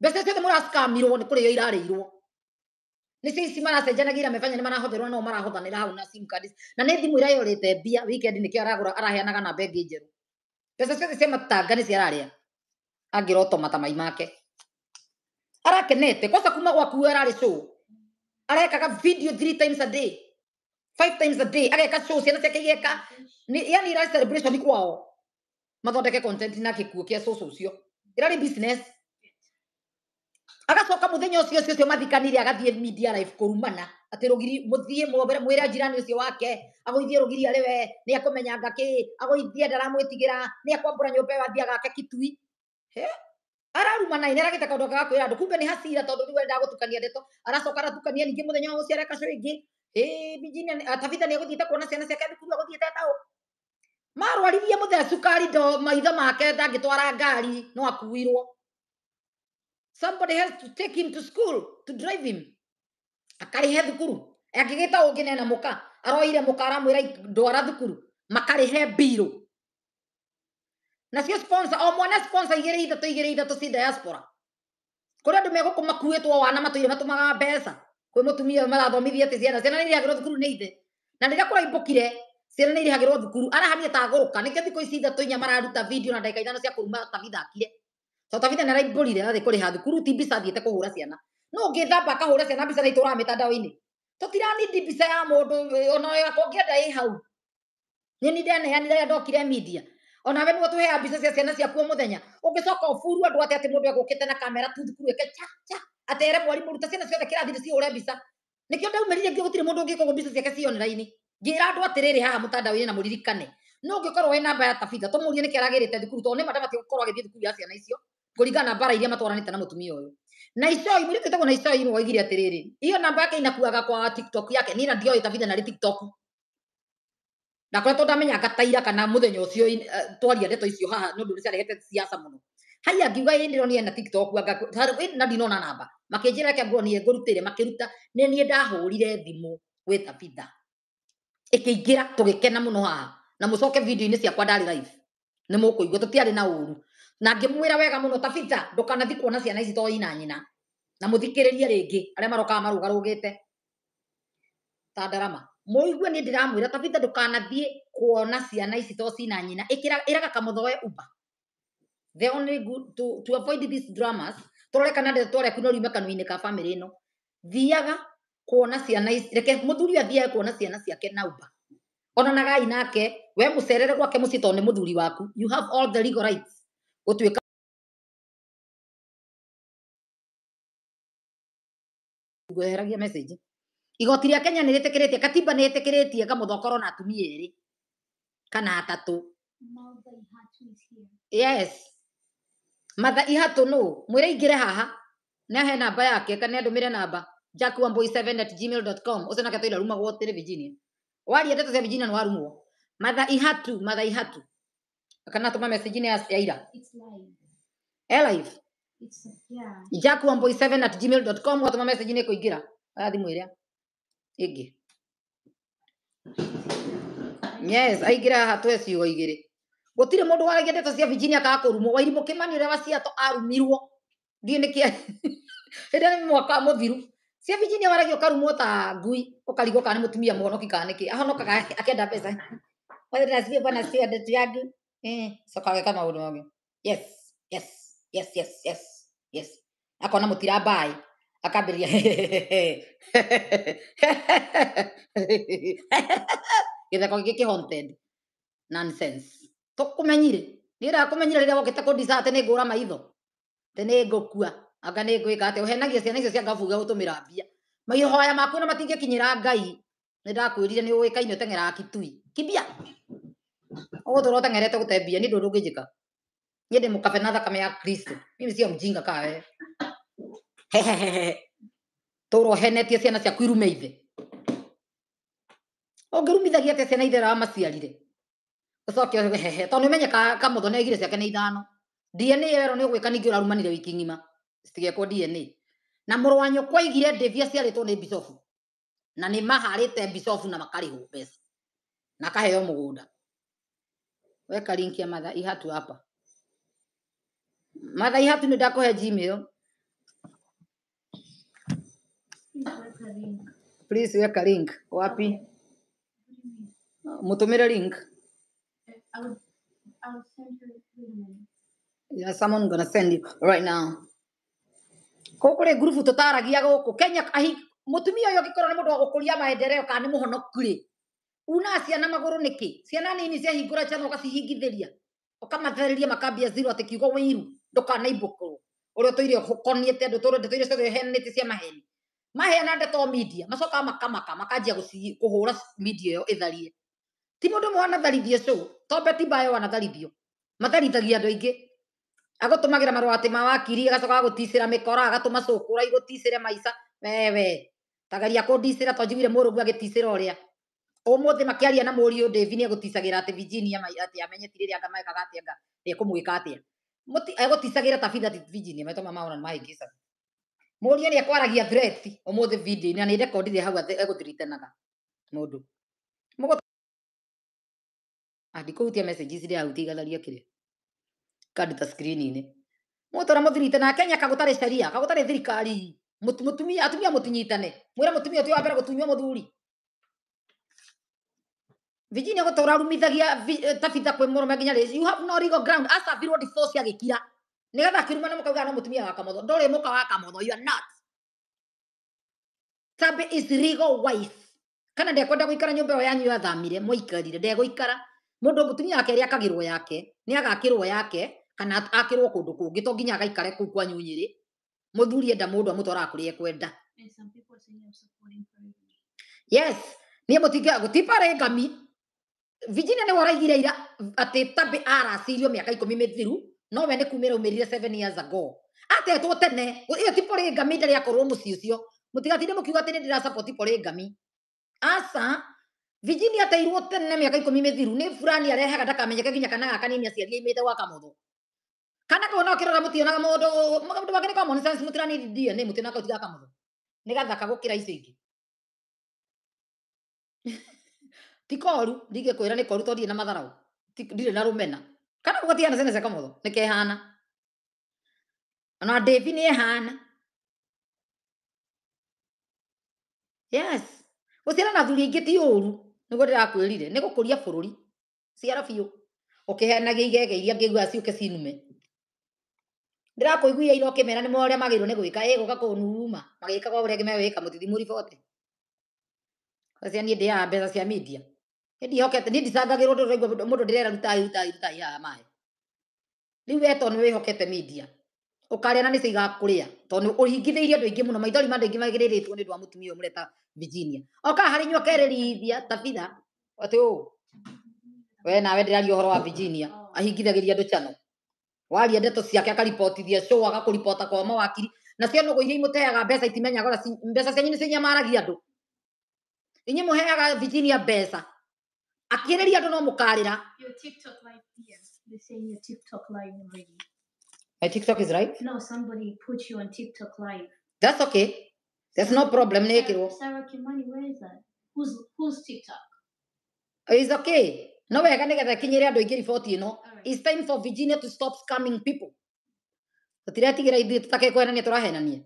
mbeca ciothe mũracikamirwo nĩ kũrĩo irarĩirwo nĩcio ici maracenjanagia iramefanya nĩ marahotherwo no marahothanĩra hau na sim cards na ni thimũ ĩrĩa yorĩte mbia wikendi nĩkĩo aragũra araheanaga namba ĩngĩ njerũ mbeca ciothe cia matanga nĩ ciararĩa angirotoma mata mai make arakenete kwanza kuma gwaku ararĩ arekaga video three times a day five times a day ageka show ciana ciake igeka yani ira celebration kwao mathondeke content na gĩkuũ kĩa cũcũ ũcio ĩrarĩ business agacoka mũthenya ũcio ũcio ũcio mathikanire agathiĩ media life kũrumana atĩ rũgiri mũthiĩ mwombere mwĩre njirani ũcio wake agũithie rũgiri arĩ we nĩ akũmenyanga kĩ agũithie ndaramwĩtigĩra nĩ akwambũra nyũmba ĩyo athiĩ agake kitui araruma na inera gite kodoka gakwira andu kumbe ni hasira tondu riwe ndagutukania ndeto aracoka aratukania ningi muthenya wa uciare kacu ingi bijini atavita ah, tabitha nieguthiite kuona ciana ciake thukuru eguthiite tao marwaririe muthe sukari do maitho make ndangitwara ngari no akuirwo somebody has to take him to school to drive him akari he thukuru akigita ungi na muka aroire mukara aramwira ndwara thukuru he biro na cio sponsor o mwana sponsor igä rä ithatå igä rä ithatå ci diaspora kå rä andå megå two wana matåire matå mbeca kwä må tumia marathomithia atä ciana ciana nä irä hagä rwo thukuru nä ithe na rä rä a kå raibåkire ciana nä irä hagä rwo thukuru arahamire tagå rå ka nä kä thikå ici ithatå inya mararuta video na ndagä ithano cia kå ruma tabithakire to tabitha nä araibå rire athä kå rä ha thukuru ti mbica thiä te kå hå ra ciana no å ngä thamba akahå ra ciana mbica na itå raga tandao-inä tå tiranindi mbica ya må ndå ona akå enda ä hau nä nä ndeneanire ndokire media ona we nä tuheaga mbica cia ciana ciaku må thenya å ngä coka å buru andå atä atä må ndå egå kä te na kamera tu thukuru ä ke chacha atere mwarimå ruta ciana ciothe kä rathiri cihå re mbica nä kä o ndaumä rire ngä gå tirä må ndå å ngä kogwo mbica ciake cioneraini ngä ra andå atä rä rä haha må tandao na må ririkane no ngä korwo wä namba ya tabitha tå må rie nä kä aragä rä te thukuru tondå nä matabatiä gå korwo agä thiä thukuru ya ciana icio kå ringana mbara iria matwaranä te na må tumia å yå na icoi må rä kä tagwo na icoi imwe waigire atä rä rä iyo namba yake inakuaga kwa tiktok yake nä na ndioä tabitha narä tiktok na ndakoretwo ndamenya ngataira kana muthenya ucio twaria ndeto icio haha nä å ndå nä ciarehete siasa må no hai angiuga ä ndä ronire na tiktok na ndinona namba makä njä ra kä angå ronire ngå rutä re makä ruta nä niä ndahå rire thimå gwä ta ä kä ingä ra tå gä kena må no haha na må coke video-inä ciakwa ndarä live nä må kå igua tå tiarä na å ru na ngä mwä ra wega må no ta pitha ndå kanathi kuona ciana ici toä na nyina na må thikä rä rie rä ngä arä a marokaga marå garå gä te ta muigue ni ndiramwira tabitha ndukanathie kuona ciana ici to cina nyina iraga kamuthoe uba the only good to, to avoid these dramas turore kana ndä tware kuno riume kanua-inä ka bamä no thiaga kuona ciana reke må thuri athiaga kuona ciana ciake na uba onanagai nake we må cerere gwake må ciä tondå må thuri waku you have all the legal rights gå tuä ngweheragia message igoti ria kenya nĩ rĩtĩkĩrĩtie katiba nĩ ĩtĩkĩrĩtie ngamuthokoro na atumia erĩ kana atatũ yes matha ihatu nũ mwira ingire haha nĩ he namba yake kana ndumire namba jackwamboy 7gmailcom ũcio nake tũira rumagwo tĩrĩ virginia waria ndeto cia virginia nĩ warumwo matha ihatu matha ihatu kana tuma message ni ya ira e live jakwamboi7@gmail.com watuma message ni kũingĩra ya thimũ ĩrĩa ingi yes aingira ha tweci go igiri gutire mundu waragia ndeto cia Virginia ka kurumwo wairimu kimani uria waciato arumirwo ndie niki ida ni mwaka muthiru cia Virginia waragi ukarumwo ta ngui ukarigo kana mutumia mwonoki kana niki ahonokaga akenda pesa wale nasibia bwana sio ndeto tiagi eh sokawe kama maundu yes yes yes yes yes yes akona mutira bai a cabelinha. githeko gä kä haunted nonsense tå kå menyire nä ra kå menyire rä rä a maitho atä nä ngå kua anga nä ngwä ka atä å henagia ciana icio cia ngabuga gå tå mä ra mbia maihoya maku na matingä kinyä ra kitui kibia å gå tengerete gå tembia nä ndå ndå ngä njä ka ya kristo mimi sio mjinga kawe tå ra å henetie ciana ciaku irume ithe å ngä rumithagia atä ciana ithe rawa maciarire å coke hehe tondå nä å menye kamå tho nä igire ciake nä ithano dna ero nä å gwä ka ningä å rarumanire wiki ng'ima citigekwo dna na må rå wa nyå kwa igire ndävi aciarä two nä bicobu na nä maharä te bicobu na makarä hwo mbeca na kaheo må gå nda wekarinkia matha ihatu hapa matha ihatu nä ndakå he gmail Please weka link wapi? Okay. link. I would, send her, wait a Yeah, someone gonna send you right now. Kokore gurubu tutaragia guku Kenya ahi mutumia yo ngikorwo ni mundu wa gukuria maendereo ka ni muhonokuri una ciana maguru niki ciana nini ciahingura chano ukacihingithiria ukamathereria makambia zero ati kiugo wiru ndukanaimbukurwo uri toire ukoniete ndu tuire toire iria ciothe heanite cia maheni maheana ndeto media macoka makamaka makanjia kuhura media iyo itharie ti mundu mwe wanatharithio cå tombe ti mbayo wanatharithio matharithagia andå aingä agåtåmagä ra marwati ma wakiri agacoka agåticä ra mä kora agatå ma cå kå ra igåticä re maica wewe tagaria kå ndicä ra twanjiguire må rå gu agäticä ra å rä a å må thä makä aria na må riå ndävi nä egå ticagä ra atä virginia atä amenyetire rä a ngamekaga atä anga rä ekå mwä ka atä a egå ticagä ra tabitha ti virginia mato ma maona nä mahä ngä caga muria ni akwaragia threat umuthi video ni ni recordire hau eguthiritanaga mundu mugo andikuutia messages ri hau tigatharia kire kaduta screen ine mutora muthiritana kenya kagutare sharia kagutare thirikari mutumia atumia mutinyitane mwira mutumia tuyo ambere gutunywa muthuri Virginia gutora rumithagia eh, tabitha kwĩ mũrũme nginya you have no legal ground asabirwo divorce agĩkira nä kiruma na må kauga no wa kamotho ndå muka wa kamotho you are not sabe is regal wife kana ndekwenda gå ikara nyå mba ä yo yanyu athamire mwaikarire ndegå ikara må mutumia må tumia wake rä akagä yake nä agakä yake kana akä rwo kå ndå kå ngä to nginya agaikare kå u kwanyu nyä rä må thuri enda ekwenda yes niä må tinga gå tibarä ngami virginia nä waraigire ira atä tabä aracirio mä aka ikå mi no we nä kumä ra umä rire years ago atetwo tene ä yo ti porä ngami ndarä akorwo må ciä å cio må tigatinde må kiuga atä nä ndä racapoti porä ngami aca virginia ateirwo tene mä aka ikå mi mä thiru nä burani arehaga ndakamenyeke nginya kana gakanini aciari aimä te gwaka må thå kana kona å kä rora må tionaga må ndå må ndå wake nä kamå tirani dna må tionaga utigaka må thå nä gathaka gå kä ra icio ingä ti koru ndingä kwä ra nä koru to ndirä na matharau ndirä na rå mena kana gå gatiana cene ciaka må tho nä kehana ona ndäbi nä ehana yes gå ciara na thuri ingä ti å ru nä guo ndä rakwä rire nä gå kå ria bå rå ri ciara biå å kä heanagia igege iria ngä igua ciå ke cinume ndä rakå iguia ira å kä mena nä mo å rä a magä rwo nä gwä ka ä gå edi hokete ni ndicangagirwo ndu raigua mundu ndirera rutai rutai rutai haha mahe riu we tondu wihokete media ukaria na nicio igakuria tondu uhingithiirie andu aingi muno maithori ma andu aingi ni ndu wa mureta Virginia oka harä inyuä akererithia tabitha atä å we nawe ndäraria å horo wa Virginia ahingithagä ria andå cano ndeto ciake akaripotithia show agakuripota kwa mawakiri nacio nå gå iria imå mbeca itimenyaga mbeca cianyu nä cio inyamaragia andå inyuä må heaga Virginia mbeca akireria andu no mukarira My TikTok is right? No, somebody put you on TikTok live. That's okay. There's no problem. Sarah, Sarah Kimani, where is that? Who's, who's TikTok? It's okay. No wega nigetha kinyire andu aingi riboti ino. It's time for Virginia to stop scamming people. Tutiretigĩra ithuĩ tũtake kwenania tũrahenania.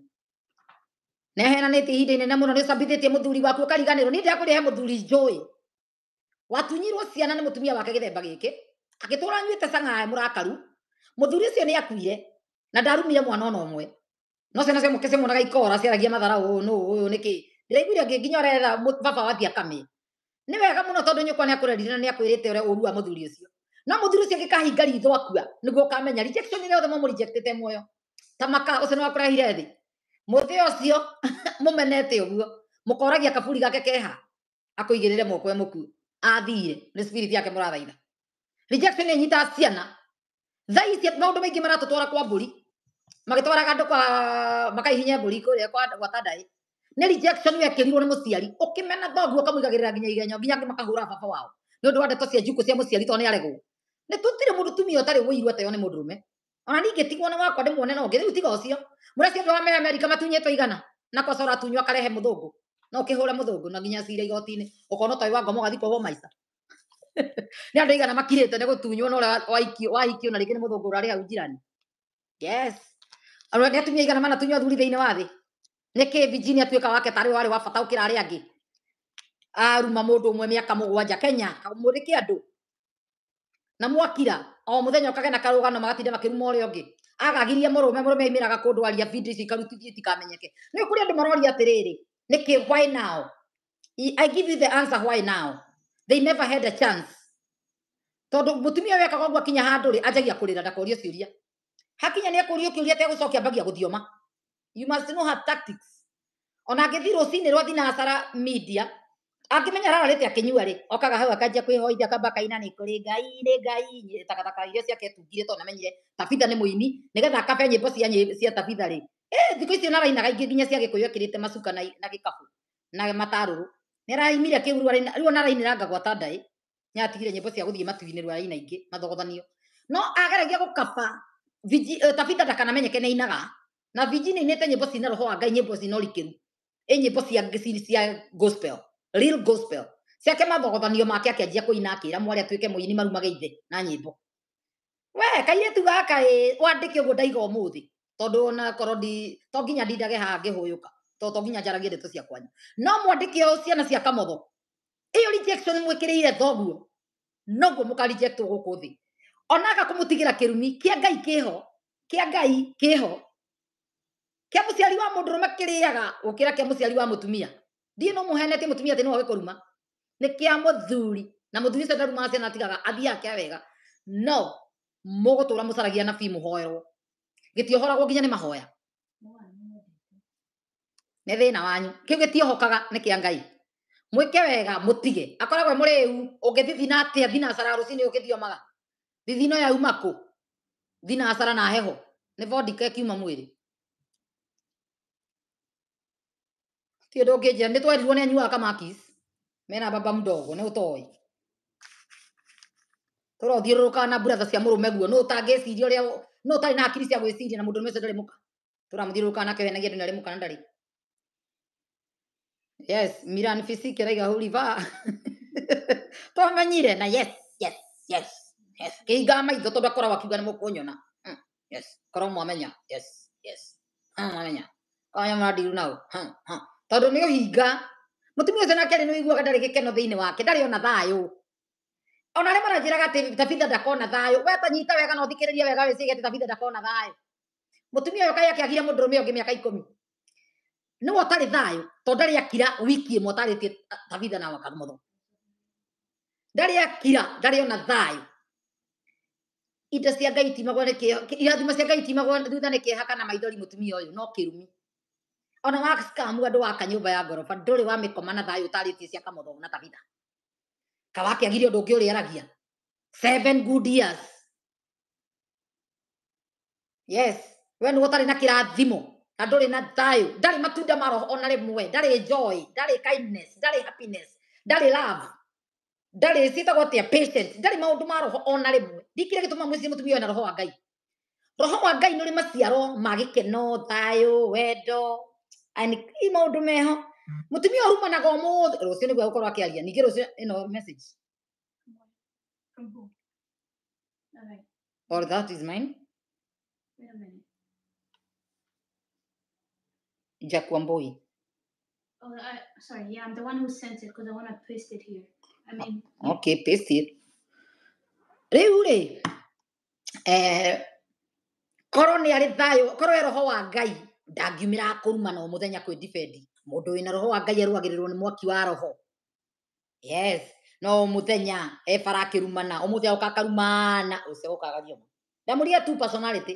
Nĩ ahenanĩtie ihinda inene mũno nĩ ũcambithĩtie mũthuri waku ũkariganĩrwo. Niĩ ndakũrĩhe mũthuri njũĩ watunyirwo ciana nä må tumia wake gä themba gä kä agä tå ra nyuä te cangaä må rakaru må thuri å cio nä akuire na ndarumire mwana ona mwe no ciana ciamå kä ciamuonaga ikora ciaragia mathara å nå å yå nä kä ndä raiguire ngä nginya å baba wathiä akame nä wega må no tondå nyå kwa nä akå rerire na nä akwä rä te å re å ru wa må thuri å cio no må thuri å cio angä kahinga ritho akua nä guo å kamenya nä othe mamå te muoyo ta maka å cio nä wakå rehire thä må thä å cio må menete å guo må koragia kaburi gake keha akå igä rä re moko e må kuo athire ni spirit yake murathaitha rejection ni nyita ciana thaa ici maå ndå maingä maratå kwa mbå magitwaraga andu kwa makaihinya mburi kuria kwa kwa tandai ni rejection ya wekirirwo ni muciari ukimena thoguo kamuigagirira nginya igenyo nginya makahura baba wao ni undu wa ndeto cia njuku cia muciari to ni aregwo ni tutire mundu tumia utari wĩirwo ateo ni mundu rume ona ningi tigwo ni wakwa ndimuone na ungi riu tiga ucio muracio wa me Amerika matunyetwo igana na kocora tunywa karehe muthungu no kihura muthungu no nginya cira igoti-inä ukona toi wa ngomo gathi kuohwo maica nä andå aigana makirä te nä gå tunywo na wahikio na rä ngä nä må thångå å rarä hau njirani nä atumia aigana manatunywo athuri thä inä wa thä nä kä virginia tuä ka wake tarä warä wa bata å kä ra arä angä aruma må ndå å mwe mä aka må gwanja kenya må rä kä andå na mwakira o må thenya å kage karå gano magatinda makä ruma å rä a å ngä agagirie må rå me må rå me aimä raga kå ndå aria ikarutithie itikamenyeke nä kå rä andå maroria atä rä rä Like, why now? I give you the answer why now. They never had a chance. Tondu mutumia weka kogu akinya handu ri anjagia kurira ndakorio ciuria. Hakinya ne kurio kiuria te gucokia mbagia guthioma. You must know her tactics. Ona ngithi rucini rwa thina hasara media akimenya ararorete akinyua ri okaga hau hoi, kwihoithia baka ina ni kuri ngai ni ngai takataka iria ciake etungire to namenyire tabitha ni muini nigetha akabe nyimbo cia cia Tafida le. Eh, thiku icio narainaga ingä nginya cia gä kå yå macuka na gä kabå na matarå rå nä araimire kä ru rä u narainä ngagwata ndaä nä cia matu-inä rä araina no ageragia gå kaba eh, tabita ndakanamenyeke nä ainaga na viji nä inete nyä cina roho wa ngai nyä cina å rikä ru ä cia gospel real gospel ciake mathogothanio make akĩanjia kũina akĩra mwarĩ atuĩke mũini marumage na nyĩmbo we kairĩtu gaka ĩ wandĩke ũguo ndaiga tondu na korwo ndi to nginya ndindage haha ngihuyuka to to nginya njaragie ndeto cia kwanyu no mwandike o ciana cia kamotho iyo rejection mwikirire thoguo noguo mukarejectwo guku thi onaga kumutigira kirumi kia ngai kiho kia ngai kiho kia ciari wa mundu rume kiriaga gukira kia ciari wa mutumia ndii no muhenetie mutumia ati niwoge kuruma ni kia thuri na muthuri ucio ndarumaga ciana atigaga athiaga kia wega no mugutura mucaragia na bimuhoerwo gätiohoragwo nginya nä mahoya nä thä na wanyu kä u gä tiohokaga nä kä a ngai mwä wega må tige akoragwo må rä u å ngä thithina atä a thinacara rå cinä å gä thiomaga thithino yauma kå thinacara na heho nä vodika ĩkiuma mwĩrĩ ti ũndũ ũngĩ njĩra nĩ twerirwo nĩ anyuaga kamakis mena baba mdogo nĩ ũtoĩ tũrothiũrũrũkaga na buratha cia mũrũme guo nũ ũtangĩciria ũrĩa no tari na akiri cia gwiciria na mundu mese ndari muka turamuthiruruka nake we nagia ndari muka ndari yes miran fisik raiga huliva twamenyire na yes yes yes yes kiiga maitho tondu akoragwo akiuga ni mukunyona hmm, yes korwo mwamenya yes yes hmm, mwamenya kanya muradiru nao hmm, tondu ni uhinga mutumia ucio nake ni uiguaga ndari gikeno thiini wake ndari ona thayu ona rä maranjä raga atä davidha ndakona thayå we tanyita wega na å thikä rä rie wega wä cä gete davidha ndakona thayå må tumia å yå kai akä agire må ndå rå mä å ngä mä aka ikå mi nä we tarä thayå to ndarä akira wiki ä mwe å tarä tie davidha na waka motho ndarä akira ndarä ona thayå indo cia ngai timagwo irathimo cia ngai timagwo thutha nä kä haka na maithori må tumia å yå no kä rumi ona wakamu andå waka nyå mba ya ngoroba ndå rä wa mä koma na thayå å tarä tie cia kamotho na davidha kawakĩagire ũndũ ũngĩ ũrĩa aragia seven good years yes when nĩ gũtarĩ na kĩrathimo na ndũrĩ na thayũ ndarĩ matunda maro roho ona rĩmwe ndarĩ joy ndarĩ kindness ndarĩ happiness ndarĩ love sita ciĩtagwo ya patience ndarĩ maũndũ maro roho ona rĩmwe ndikire gĩtũma mwĩcirie mũtumia na roho wa ngai roho wa ngai nĩ ũrĩ maciaro ma gĩkeno wedo wendo maũndũ meho mutumia urumanaga umuthi rucio niguo gukorwo akiaria ningi rucio ino message right. or that is mine Jakwamboi. Oh, uh, sorry. Yeah, I'm the one who sent it because I want to paste it here. I mean. Okay, paste it. Rĩu rĩ, eh, korwo nĩ arĩ thayũ, korwo eroho wa Ngai ndangiumĩra kũruma no mũthenya kwĩ defend mundu wina roho wa ngai rwo nä mwaki wa roho yes no muthenya ebara akirumana umuthi agoka akarumana ucio gokaga thioma ndamuria tu personality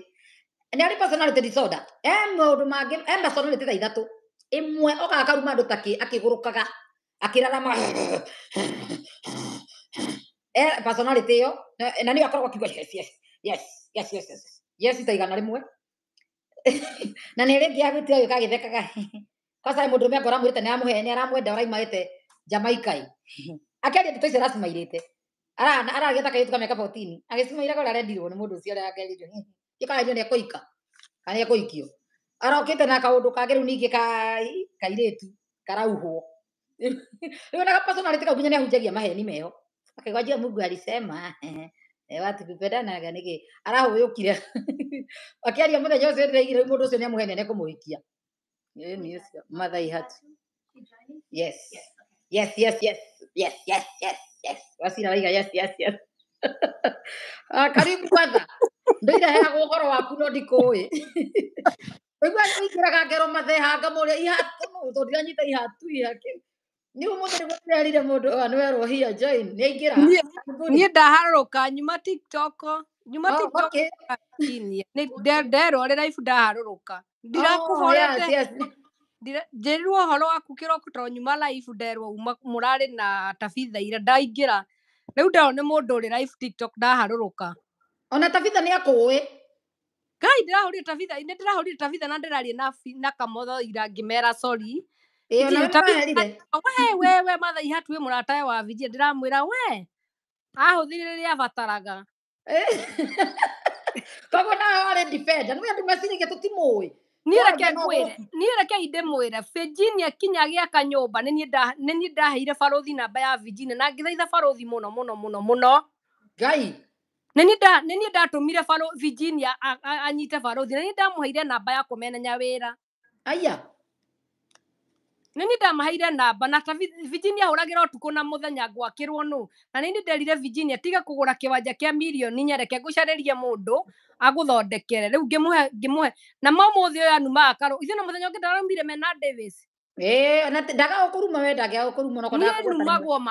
nä arä personality disorder e maå ndå mangä e personality ta ithatå ä mwe okaga karuma andå ta akä gå rå kaga akä rarama personality yo na nä akoragwo akiuga yes ta igana rä mwe na nä rä ngä agä tiga gä thekaga kwanza mundu rume ngora mwirite ni aramwenda uraimaite jamaikai akiaria thito icio aracimairite aragetha kaitu ka miaka 14 agicimaira kora arendirwo ni mundu ucio uria ageririo ikarendio ni ekoika kana ekoikio arokite na kaundu kangä rä u ningä kairä tu karauhwo rä u nagapaconarite kau nginya nä ahunjagia maheni meo akaigua jua mungu alisema watukupendanaga nä kä arahå yå kire akä aria må thenya å cio ndä raigire Yeah, music. Mother Yes. Yes, yes, yes, yes, yes, yes, yes. Basi na diga yes, yes, yes. Ah, Karim kwanza. Ndio ile ya gukoro waku no ndikui. Oigua ikiraga ngero mathehanga muria ihatu no tu iha ihake. Ni mo do gutherire ro hi rohia join ni da haro ka nyuma TikTok. nyuma tiktokinie nderorera ibu ndaharũrũka å ũhoro waku kĩroko tondũ nyuma live nderwo mũrarĩ na tabitha ira ndaingĩra rĩu nderwo nĩ mũndũ ũrĩ live tiktok ndaharũrũka ona tabitha nĩ akũĩ ngai ndĩrahũrire tabitha nĩ ndĩrahũrire tabitha na ndĩraria na, na kamotho ira ngĩmera sori wewe we we mathai hatuĩ mũratawe wa vijia ndĩramwĩra we ahũthĩrire rĩrĩa abataraga Eh. koguo nawe warä ndibenda nä andå meciragia tå timå ä niä reke inde mwä re virginia kinya gä aka nyå mba nä niä ndaheire barå namba ya virginia na ngä thaitha barå thi må no må no må no må no ngai nä niä ndatå mire virginia anyite barå thi na niä ndamå heire namba ya kå menenya wä ra aya nä nä ndamaheire namba na ta virginia hå ragä ra tukå na må thenya ngwakä rwo nå na nä nä nderire virginia tiga kå gå ra kä wanja kä a milioni nyereke ngå carä må ndå agå thondekere rä u ngä må na mamå thä å yå anumaga karå na må thenya ndaraumire mena davis ndagaga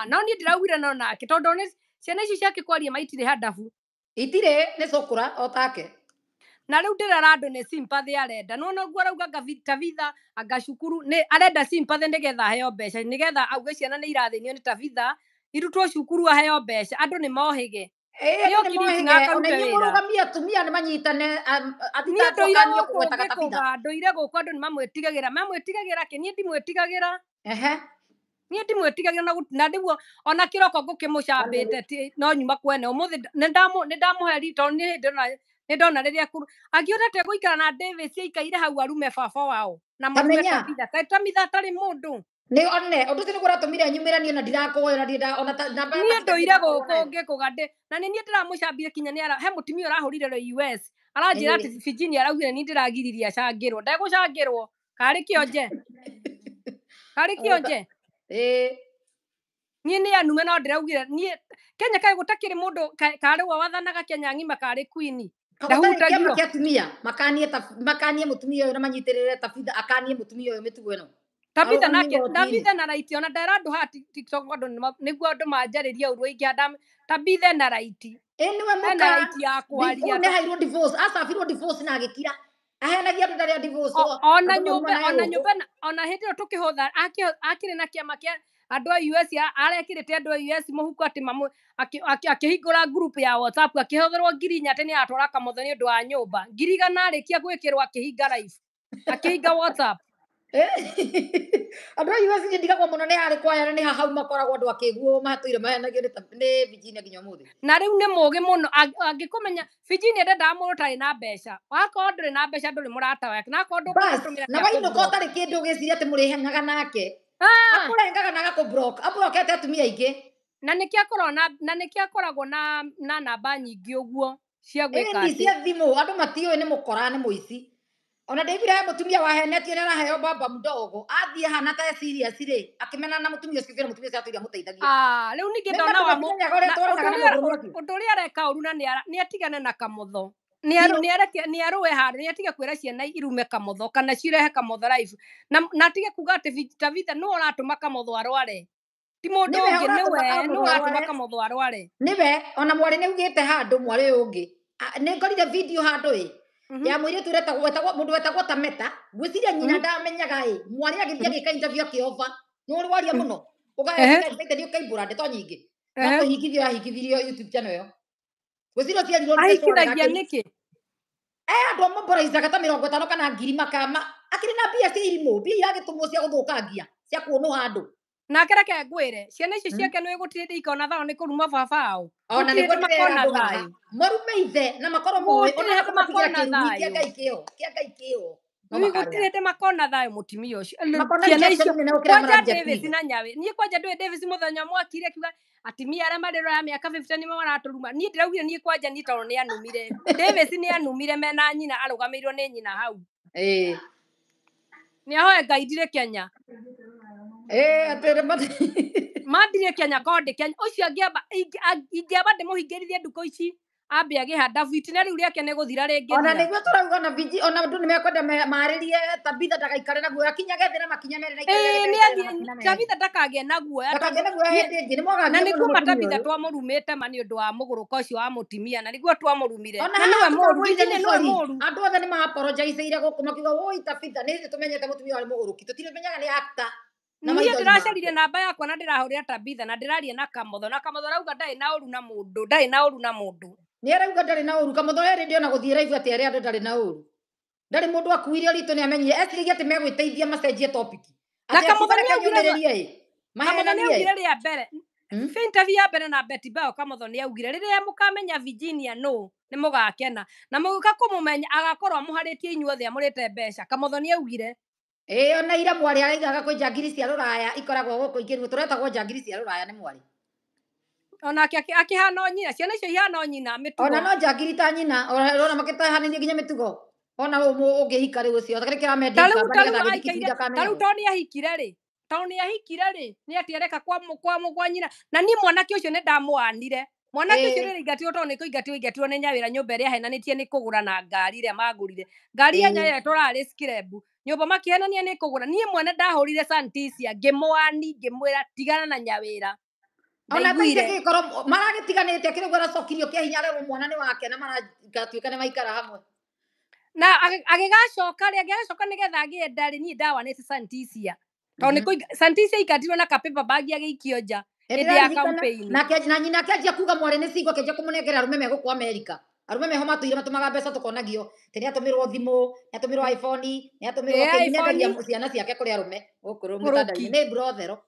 no niä ndiraugire no nake tondå ciana icio ciakä kwaria maitirä handabu itirä nä cå kå na rä u ndä rera andå nä simpathä arenda nona guo arauga tabitha angacukuru nä arenda simpathä nä getha heo mbeca nä getha auge ciana nä nio nä tabitha irutwo cukuru aheo mbeca andå nä mohäge ndå ire gå kå andå nä mamwätigagä ra mamwätigagä ra kä niä ndimwätigagä ra niä ndimwätigagä ra na rä guo ona kä roko ngå kä må cambä te no nyuma kwene å må thä nä ndamå heri tondå nä hä ndä nä ndona rä rä a kuru angä å rete gå ikara na davis aikaire hau arume baba wao na marumetwamitha tarä må ndå nä one å ndå tä nä gå ratå mire nyumä re niä na ndirakoyo na niä ndå ire gå kå ngä kå gandä na nä niä ndä ramå cambire kinya nä he må tumia å rahå us aranjä ra atä virginia araugire nä ndä ragiririe acangä rwo ndegå cangä rwo karä kä onje karä kä onje niä nä anume no ndä raugire niä kenya kagä gå takä rä må ndå karä wo wathanaga kenya ng'ima karä kwini kahotagä kä må tumia å yå na manyitä rä re tabitha akanie må tumia å yå mä tugo ä no tabitha nake tabitha na raiti ona ndera andu ha tiktok andu niguo andu manjariria uru ingi andam tabitha na raiti eniwe muka raiti ya kwaria ne hairwo divorce asafirwo divorce na agikira ahenagia andu ndari divorce ona nyumba ona nyumba ona hindi tukihotha akire na kiama andå a us arekire te andå a us må huko atä akä hingå ra ngurupu ya whatsapp akä hå thä rwo ngiri inya atä nä atwara kamothe nä å ndå wa nyå mba ngiri igana arä kia gwä kä rwo akä hinga live akä hinga whatsapp andå a us ndigagwo må no nä harä kwaya na nä hahau makoragwo andå akä guo mahatå ire mahenagio nä virginia nginya må thä na rä u nä må gä må no angä kå menya virginia ndendaga må rå tarä na mbeca wakorwo ndå rä na mbeca ndå rä må rata wake nakorwo ndå na wainå ka å tarä kä ndå å gä ciria atä må rä henaga nake Ah! akurengaga na gakũbrok abrokete atumia aingĩ na nä kä akoragwo na nä kä akoragwo na na namba nyingä å guo cia gwä cia thimå andå matiå nä må kora nä må ici ona må tumia wahenetio nä araheo baba mdogo athiä hana ta e serious akä ah, mena na mutumia å cio mutumia å cio atå iria må teithagia rä u ningä ndona å ndå rä a areka å ru na nä atigane na tho niarå ehandå nä atige kwä ra ciana irume kamotho kana cirehe kamotho life na, na atige kuga atä nä åratå ma kamotho arware ti må ndå å ngä nä we nä å ma kamotho arware nä we ona mwarä nä ugä te handå mwarä å ngä nä ngorire video handå ä mhm. ya mwä rä tu må ndå wetagwo tameta gwä ciria nyina mhm. ndamenyaga ä mwarä agä thiä mhm. agä ka interview akä ova nä å rä waria må no å gaä nä å kaimbå ra ndeto nyingä na kå hingithio yahingithirio yo gwä cira cia rirå aikithagia eh, andå amwe mboraicaga ta mä rongo ä kana ngiri makama akä na mbia cia irimå mbia iragä tå mwo cia gå thå kangia cia kuonå handå nake reke ngwä re ciana icio hmm? ciake nä gå tirä ikona thaå nä kå ruma babaå morume ithe na makorwo moäkä ngai kä o kä a ngai kä o icio kwanja na nyawe nie kwanja ndui davis muthenya mwakire kiuga atimia a marä roya mä aka nä maratå ruma niä ndä raugire niä kwanja niä tondå nä anumire davis nä anumire mena nyina arå gamä irwo nä nyina hau nä ahoe ngai ndirä kenya mandirä kenya korwo ndä kenya å cio angäamba ingä amba ndä må hingä rithie ndukå ici ambe agihanda vitina riu riake ni guthira ringi ona niguo turauga na viji ona andu ni mekwenda maaririe tabitha ndagaikare na guoya kinya gethire makinya mere na tabitha ndakagĩa na guoya ndakagĩa na guoya hindi ingi ni mwaga na niguo matabitha twamurumite ma ni undu wa muguruka ucio wa mutimia na niguo twamurumire na niwe muru ni niwe muru andu othe ni maaporojaicire guku makiuga woi tabitha ni tumenyete mutumia wari muguruki tutirimenyaga ni actor niä ndä racarire namba yakwa na ndä rahå rä ra tabitha na ndä raria na kamotho na kamotho rauga ndarä na å ru na må ndå ndarä na å ru na må ndå nä arauga ndarä na å ru kamå thore rä ndä ona gå thiä raibu atä arä andå ndarä na å ru ndarä må ndå akuire å ritå nä amenyire ecirigi atä megwä teithia macenjie topiki augire rä a mbere hmm? interview ya mbere na Betty Bao kamotho nä augire rä rä a Virginia no ni må na må gä ka kå må menya agakorwo mbeca kamotho nä augire ä ona ira mwarä araigaga kwä njangiri cia rå ikoragwo gå kå ingä ruo cia rå raya nä onake akihana nyina ciana icio ihana nyina mitugo ona no njangiri ta nyina ona makitahanirie nginya mitugo ona ũngĩhika rĩu ũcio tarĩu ta ni ahikire ri tondũ ni ahikire rĩ nĩ atiareka kwa kwa mũgwa nyina na niĩ mwanake ũcio nĩ ndamwanire mwanake ũcio nĩ aingatirwo tondũ nĩ kũingatirwo aingatirwo nĩ nyawĩra nyũmba ni tie ni kugura na ngari ĩrĩa magurire ngari ya nyaya nyayo tũrarĩ skirebu nyũmba ni nĩ kũgũra niĩ mwene ndahũrire santisia ngĩmwani ngĩmwĩra tigana na nyawira ona taiteke goro maragitiganite kire gwera cokirio kia ahinya rero mwana ni wake na maratuika ni maikara hamwe na agigacoka ri e nigetha agie ndari nie ndawanite santisia tondu mm -hmm. santisia ikatirwo na kapepa bagi agiikio nja hindi ya campaign na nyina akianjia kuga mwari ni cingo akianjia kumunengera arume meguku amerika arume meho matuire matumaga mbeca tukonagio ti ni atumirwo thimu ni atumirwo iphone ni atumirwo ciana ciake kuri arume guku ru mutandaini ni brothero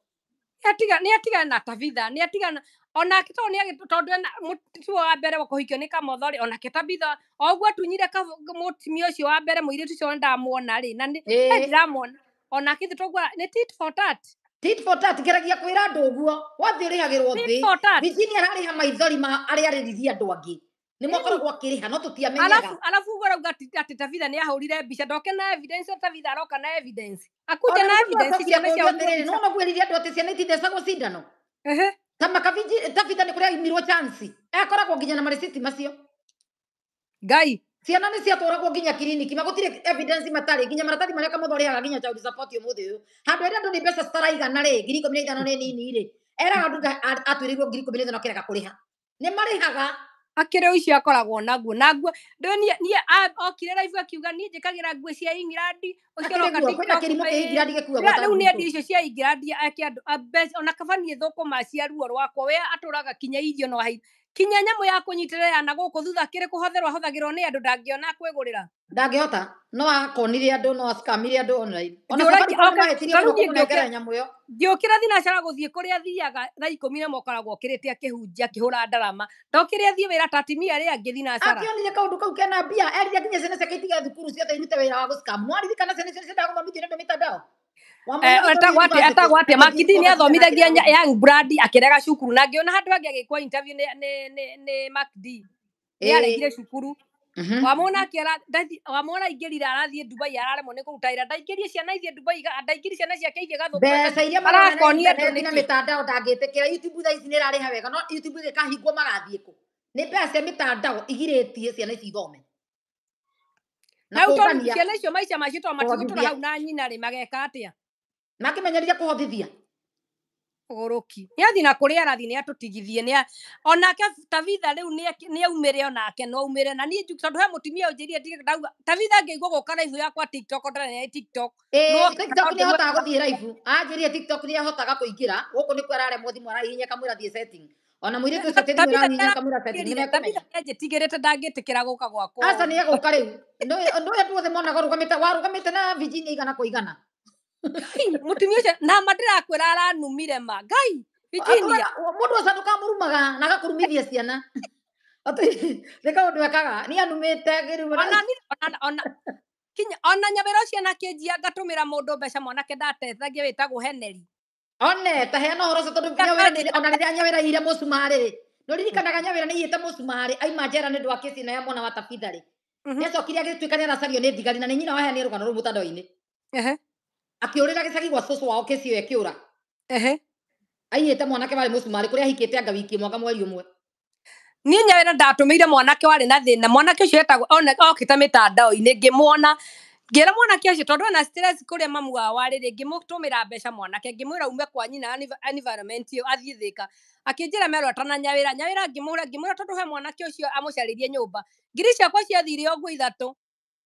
atiga nä atigana na tabitha nä atigana onake tondå nä tondå mutumia wa mbere kåhikio nä kamothori onake tabitha oguo atunyire mutumia å cio wa mbere må irä tu cio ndamuona rä na ndiramuona ona thä toguo nä tit for tat tit for tat geragia kwä ra andå å guo wathiä å rä hagä rwo thä ha maithori ma arä arä rithia andå angä nä mokoragwo akä rä ha no tå tiamenyaga arabu ũkorauga atä tabitha nä ahå mbica ndoke na evidence tabitha aroka na evidence akunja na no magwärire andå atä ciana itithecagwo cindano ta nä kå rä aimirwo chance akoragwo nginya na mareciti macio ngai ciana nä ciatwaragwo nginya kiriniki magå tirä evidence matarä nginya maratathi marä a kamå nginya child support må thä å yå handå rä andå nä mbeca citaraigana rä ngiri ikå mi na ithano nä nini rä eraga andå atwä rä irwo ngiri ikå mi na ithano akä rega kå rä ha nä marä haga akire ucio akoragwo naguo naguo nie okire raibu akiuga niä njä kagä ra nguo cia ingirandi rä u nä endi icio cia ingirandi ona kabaniä thå kå maciaruo ruo rwakwo we atå raga kinya irio no kinya nyamu ya kunyitirira na guku thutha kiri kuhotherwo ahothagirwo ni andu ndangiona kwigurira ndangihota no akonire andu no acikamire andu online onaaitirie nyamu yo ngiukira thinacara guthie kuria thiaga thaa ikumi na mokoragwo ukirite akihunjia akihura ndarama ndokire athie wira ta atimia aria angi thinacara akionire kaundu kau kena bia erire nginya ciana ciake itige thukuru ciothe irute wira wa gucika mwaririkana ciana ciothe ciendaga gũthomithio nĩ andũ mitandao eta gwatĩa nä athomithagia young brand akĩrega cukuru na ngĩona handũ angĩ agĩkwo interview nĩ macd nä aregire cukuru mhm. wamona akiara wamona ingirire dubai araremwo nĩ kũrutaĩra ndaingĩrie ciana ithiĩ dubai ndaingĩrie ciana ciake ithiĩ gathũmbeca iria marakonia na mĩtandao ndangĩtĩkĩra youtube thaa ici nĩ ĩrarĩha wega no youtube ĩkahingwo magathiĩ kũ nĩ mbeca cia mĩtandao igirĩtie ciana ici ithome na ciana icio maica macio to matigũtũra hau na nyina rĩ mageka atĩa nake menyerire kuhothithia uguruki niathi na kuria arathi ni atutigithie ni onake tabitha riu ni aumire onake no aumire na nie njuki tondu he mutumia unjirie tik ndauga tabitha ngeigwo guka raihu yakwa tiktok ndana tiktok no tiktok ni hotaga guthie raihu anjirie tiktok ni hotaga kuingira guku ni kwarare muthi mwara hinya kamwira thie setting ona muiritu ucio tithimå rahinya kamwira setting ni mekumenya njätigärä ndangätä gåka gwakwa aca nä egåka rä u ndå ä andå othe monaga warå gamä te na vijini igana kwa igana mutumia na madira rakwä aranumire ma ngai Virginia mundu kamå rumaga na rumithia ciana ati reka undu ekaga ni anumite ona ona kinya ona nyabero ciana kienjia ngatumira mundu mbeca mwanake ndatethagia witagwo heneri one taheana horo tondu nyawira ona riria nyawira ire mucumari nuririkanaga nyawira niiyite mucumari aima njera ni ndwa kesi naya mwana wa tabitha ri mhm. niacokire agituika ni aracario ni thigari na ni nyina waheanire rugano ruu mutandao-ini akĩũrĩra gĩcagi gwa cũcũ wao kĩci ĩyo ĩkĩũra aiyĩte mwanake warĩ mũcumarĩ kũrĩa ahikĩte anga wiki mwaka mweri ũmwe niĩ nyawĩra ndatũmĩire mwanake warĩ na thĩna mwanake ũcio etagwo okĩte mĩtandao-inĩ ngĩmuona ngĩra mwanake ũcio tondũ ona stress kũrĩa mamu wao warĩ rĩ ngĩmũtũmĩra mbeca mwanake ngĩmwĩra ume kwa nyina environment ĩyo athiĩ thĩka akĩnjĩra merwo tana nyawĩra nyawĩra ngĩmũra ngĩmũra tondũ he mwanake ũcio amũcarĩrie nyũmba ngiri ciakwa ciathire ũguo ithatũ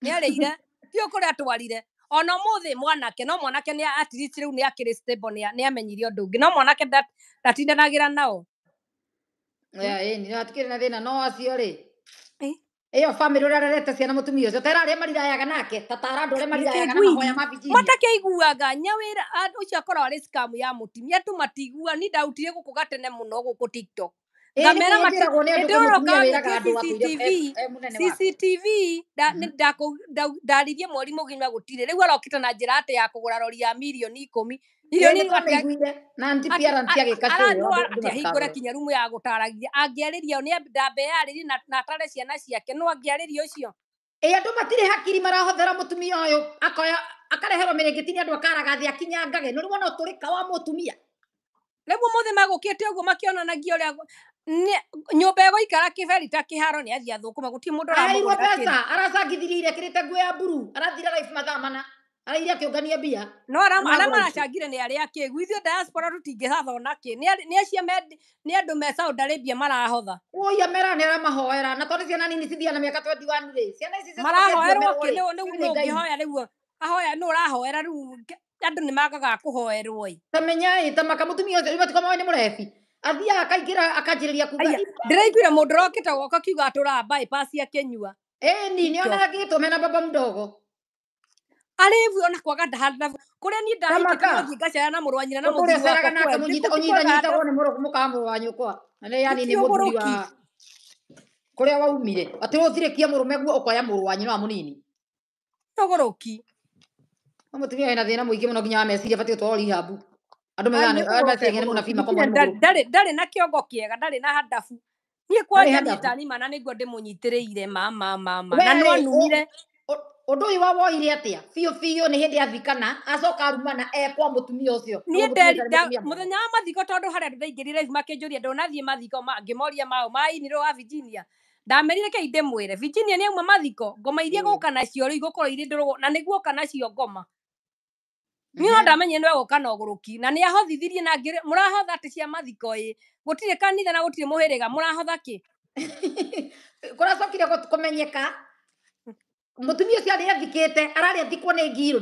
nĩarĩire tiũ kũrĩa twarire ona muthi mwanake no mwanake ni at least riu ni akiri stable ni ni amenyire undu ungi no mwanake ndatindanagira nao ni atikiri na thina no acio ri å family a rarete ciana mutumia ucio tera aria marirayaga nake tatara andu aria marirayaga na mahoya ma vijini matakĩiguaga cio ũcio akorwo arĩ ya må tu matigua ni ndautire gũkũ gatene no gå tiktok Yaani gamera matendoro CCTV CCTV da mm-hmm. ndaririe mweri mugima gutire riu arokite na njira ate ya kugura rori ya milioni ikumi aratiahingure kinya rumu ya kinyarumu gutaragia angiaririo ni ndambearirie na atare ciana ciake no angiaririo ucio ä andå matirä hakiri marahothera må tumia å yå akareherwo mä rä ngä ti nä andå akaragathi akinyangage no rä wona å tå rä ka wa må tumia rä u må thä magå kä te å guo makionanagia å rä a nyumba ĩgoikara kiveri ta kiharo ni athia nĩ athiĩ mundu ara mũndũ pesa ara sagithirire kirite nguo ya buru ara thira life mathamana ara iria akĩũngania bia no ara arĩa maracangire ni ari akĩgu ithuĩ diaspora tũtingĩhatha ona kĩ ni acia me ni andu me Saudi Arabia marahotha mera ni ara mahoera na tondũ ciana nini cithia na miaka 21 ri ciana ici marahoerwo kĩ nĩu ũngĩhoya rĩu ahoya nũ ũrahoera rĩu andu ni magaga kũhoerwo i tamenyai tamaka mũtumia ũcio rĩu matikomao ni murefi athiaga akaingira akanjĩrĩria kuga ndĩraiguire mũndũ ũrokĩte gwoko kiuga ya kenywa akĩnyua ni ni ona gä tå mena baba mdogo arä vu ona kwaga ndahandabu kå rä a niä ndahikithiä ngacaya na må na måthiriwakå nyitanyitagwo nä må kaa må rwanyå kwa yani nä må thuri wa kå rä a waumire atä rå thirä kia må rå meguo å koya må rwanyi no wa må nini tågå rå ki må tumia wena na må ingä må no nginya wa meciria batiä å twarori ndarä na kä ongo kä ega ndarä na handabu niä kwaria nitanima na nä guo ndä må nyitä rä ire mamamama na nä onumire undu uyu wa woire atia biu biu ni hindi athikana acoka arumana ekwa mutumia ucio nie nderita muthenya wa mathiko tondu haria ndaingirire makinjuria ndunathie mathiko ngimoria mao mainirwo wa virginia ndamerire kei ndimwire virginia ni auma mathiko ngoma iria mm. guka nacio riu igukorwo iri ndurugo na niguoka nacio ngoma ni no mm-hmm. ndamenye ni wegå kana å gå rå ki na nä ahothithirie na ngä må rahotha atä cia mathiko ä gå tirä kanitha na gå tirä må hä rä ga må rahotha kä kå racokire kå menyeka må tumia å cio arä athikä te ararä athikwo nä ngirå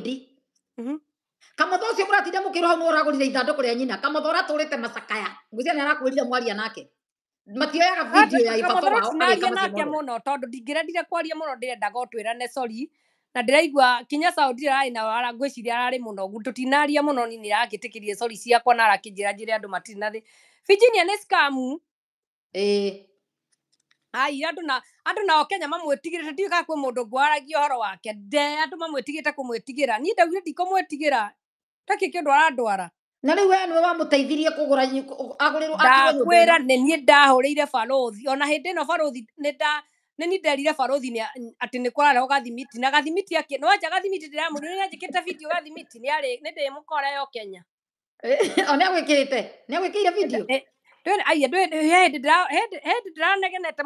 mm-hmm. kamotho ucio muratinda mukirwo hau nuragurire ithanduku ria nyina kamotho uraturite macakaya ngwicia ni arakwirire mwaria nake matioyaga video ya ibaba wao nake muno tondu ndingirendire kwaria muno ndirendaga utwirane sorry na ndiraigua kinya saudi ararä na ara ngwiciria ararä må nogu tå tinaria må no ni nä ragä tä kä rie cori ciakwa na arakä njä ra njä re andå matirä na thä virginia nä skamu ä ai andå na andå nao kenya mamwätigä rä te ndiå kaa kwä må ndå ngwaragia å horo wake nde andå mamwätigä te kå mwätigä ra niä ndaugire ndikomwätigä ra takä kä å ndå arandwara na rä u we nä wamå teithirie kå gå ra agå rä rwo ra nä niä ndahå rä ire barå thi ona hä ndä ä no barå thi nä nä ni nderire barothi nä atä nä kwarare gå gathimiti na gathimiti akä no anja gathimiti ndäramå rä nä anjä video gathimiti nä ndä må kora yo kenya eh, o nä agwä kä te nä agwä kä ire video ndä eh, ndäranegenete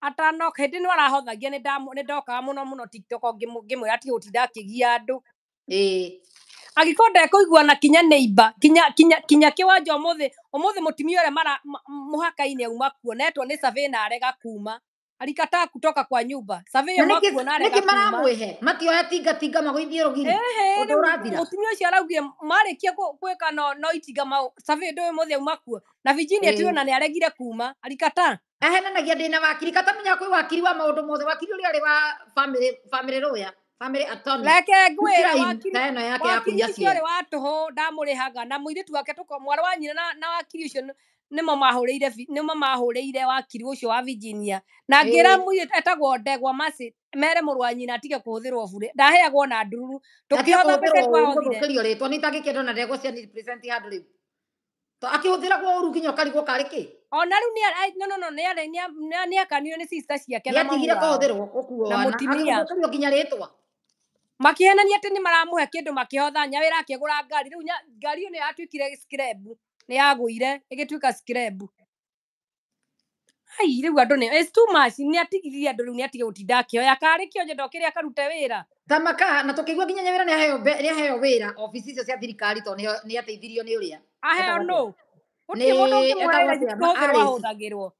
atano hä no arahothagia nä ndokaga må no må no tiktok ngä mwä ra tigå tinda akä gia andå angä ndekå igua na kinya neiba kinya kä wanja å må thä må thä må timia å rä a må hakainä inä auma kuonetwo nä na arega kuma arikataa kutoka kwa nyumba niki maramwihe matioya tinga tinga magwithie rugiri mutumia ucio araugire marikia gwika no no itinga mau savi nduwi muthe uma kuo na vijini atiwe na aregire kuma arikataa ahenanagia na wakiri kata menya kwi wakiri wa maundu mothe wakiri uria ari wa family family ruya reke ngwä yake wa tå hå ndamå rä haga na må irä tu wake tå mwarä wanyina na wakiri å cio nimo mahurire nimo mahurire wakiri ucio wa Virginia na ngira muye etagwo ndegwa masi mere murwanyi na tige kuhuthirwo bure ndaheagwo na ndururu tukiotha mbere twahothire ritwa ni tagikendo na ndegwa cia ni present handu riu to akihuthira kwa uru kinya karigwo kari ki ona riu no no no ni ari ni akanio ni sister ciake na matigire kuhuthirwo kukuo na mutimia kinya ritwa makihenania ati ni maramuhe kindu makihotha nyawira akigura ngari riu ngari iyo ni yatuikire scrap nä yagåire ä gä tuä ka ai rä u andå nä atigithirie andå rä u nä atige gå tinda akä oya karä kä onje ndokä rä akarute wä ra tamaka na tå kä igua nginya nyawä ra nä aheo wä ra obici icio cia thirikari to nä ateithirio nä å rä a aheo nå gå tirä må ndå å ngä mwärahå thagä rwo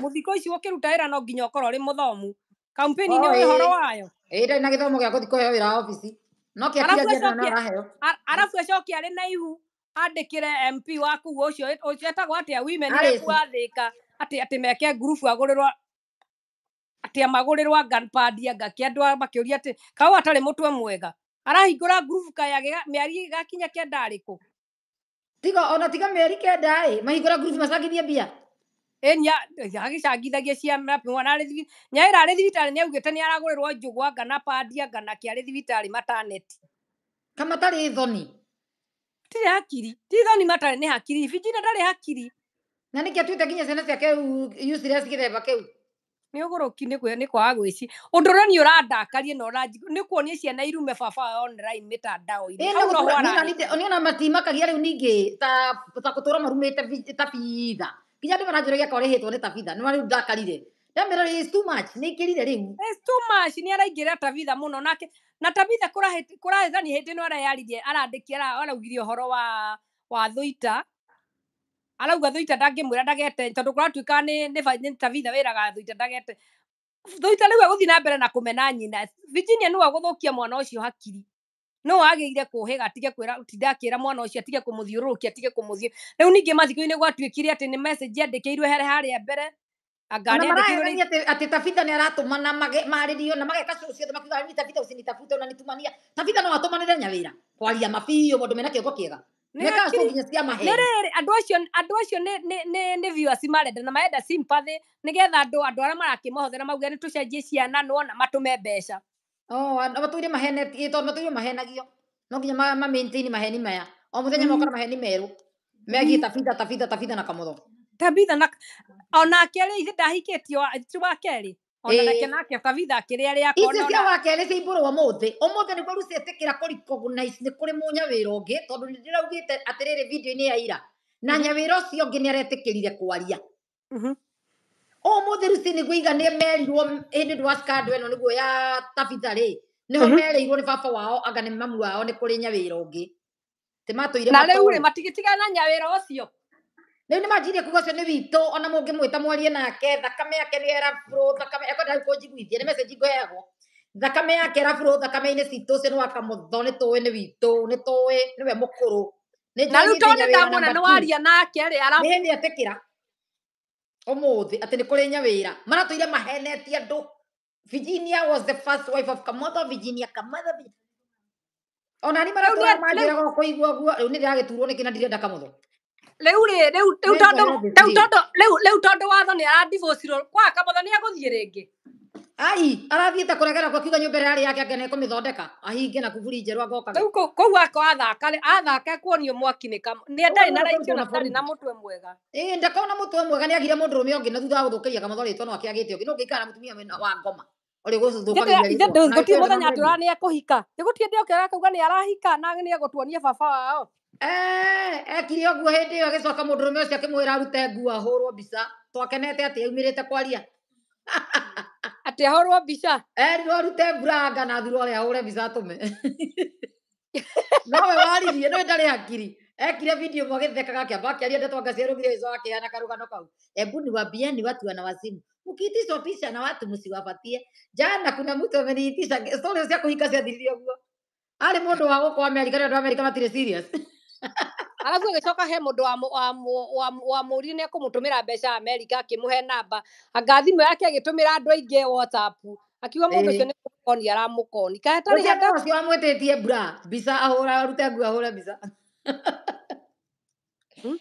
må thikå ici gå kä ruta wä ra no nginya å korwo rä må thomu kampeni nä å horo wayo ä ndarä na gä thomo gä a gå thiä heo wä ra obici nokä arabu kia arä na ihu andä kä re mp wa kuu å cio etagwo atä a wimenirekuo athä ka atä meke ati agå rä rwo atä amagå rä rwa ngampadianga kä andå makä å ria kau atarä må twe mwega arahingå ra ngurubu kaya mä ari gakinya kenda arä kå tiga ona tiga mä ari kenda ä mahingå group ngurubu macangithie mbia ä agä cangithagia cia mwanarä rarä thibitarä nä augä te nä aragå rä rwo njågwa ngana pandia ngana kä arä thibitarä mataneti kama thoni tirä hakiri ti thoni matarä nä hakiri bijina ndarä hakiri na nä kä atuä nginya ciana ciake useless gä themba kä u nä å gå rå ki nä kwaga gwä ci å ndå å rä nä å randakarie na nä kuonia ciana irume baba mä tandao ona matimakagia rä u ningä ta kå tå ra marumä te ta pitha kinya maranjuragia ka ũrĩhĩtwo ni tabitha ni rĩu ndakarire ndamĩra is too much nĩ ikĩrire rĩu is too much ni araingĩrĩra tabitha mũno nake na kura tabitha kũrahethani hĩndĩ no areyaririe arandĩkia araugire ũhoro wa wa thũita arauga thũita ndangĩmwĩra ndagete tondũ kũratuĩka nĩ tabitha wĩraga thũita ndagete thũita rĩu egũthiĩ na mbere na kũmena nyina virginia nĩwe gũthũkia mwana ũcio hakiri no agire ire kå kwira utinda akira mwana ucio atige kumuthiururukia atige kumuthie riu ningi mathiku-ini gwatuikire ati ni message yandikirwe here haria mbere ati tabitha ni aratumana maririo na mageka cå ni nitumania no nya kä ongo kä ega andå acio andå acio nä viewers marenda na marenda sympathy nä getha andå arä a marakä mahothera mauga nä tå cenjie ciana nona matå me mbeca Oo, oh, ano matuloy na mahen net ito matuloy mahena giyo. No kinya ma, ma maintain maheni maya. O muthenya mm-hmm. mokara maheni meru. Megi mm-hmm. tafida tafida tafida na kamodo. Tafida na ona kele ithe dahiketio tuwa kele. Ona nake eh, nake tafida kile ari akona. Ithe cia wa kele se iburu wa muthe. Omuthe ni kwa ruse tekira kuri recognize ni kuri munya wira ungi tondu ni ndiraugite atiriri video ini ya ira. Na mm-hmm. nyawira ucio ngi ni aretikirire kwaria. Mhm umuthi rucini nguiga ni merirwo hindi ndwacikandwo ino niguo ya tabitha ri niho mereirwo mhm. ni baba wao anga ni mamu wao ni kuri nyawira ungi timatå na rä u rä matigätigana na nyawä ra å cio rä u nä manjirie kuga å cio nä witå ona må ngä mwä ta mwarie nake thakame yake nä eraburå thakame ekwenda kå njiguithia nä message ngåheagwo thakame yake eraburå thakame-inä citå cio nä wakamå nä tå ä nä witå nä tå ä nä we må kå rå na rä u tondå ndamwona nä waria nake rä aramä nä etä kä ra umuthi ati ni kuri nyawira maratuire mahenetie andu Virginia was the first wife of Kamotho Virginia Kamotho ona ni maratuire manjira go kuigwa guo riu ni ndiragiturwo ni kina ndirenda Kamotho riu ri riu riu tondu riu tondu watho ni arandivocirwo kwa Kamotho ni aguthie ringi ai arathiite kuregera kwa kiuga nyumba yari yake angene kumithondeka ahinge na kuburi njeru agoka kogu ako athaka athake kuonio mwaki ni kam ni ndari na raikio na ndari na mutwe mwega eh ndakona mutwe mwega ni agire mundu rume na thutha guthukiria kamathoritwo no akagite ongi no ngikana mutumia mena wa ngoma ni akuhika iguti ndi okera kuga ni arahika na ni agutuonia baba wao eh ekire oguo hindi iyo agicoka mundu rume ucio akimwira arute nguo twakenete ati aumirite kwaria atä horwo mbica erirwo rute buranga na thurwo rä ahå re mbica tå me nowe waririe no ndarä hakiri ekire video mo githekaga kia bakiaria ndeto ngaciero gire izo akiana karugano kau ebu ni wabia ni watu wana wazimu mukiti pisha na watu musiwapatie jana kuna mtu ameniitisha stories ya kuhika cia thilio guo ari mundu wa guko Amerika ndio Amerika matire serious arabu ĩgĩcoka he mundu wa muri ne kumutumira mbeca america akĩmũhe namba anga yake agitumira andu aingĩ whatsapp akiwa mundu akiuga mũndũ ũcio nĩ kũmũkoni aramũkoni kahetarĩcio amwĩtĩtie mbura mbica ahũra arute nguo ahũre mbica hmm?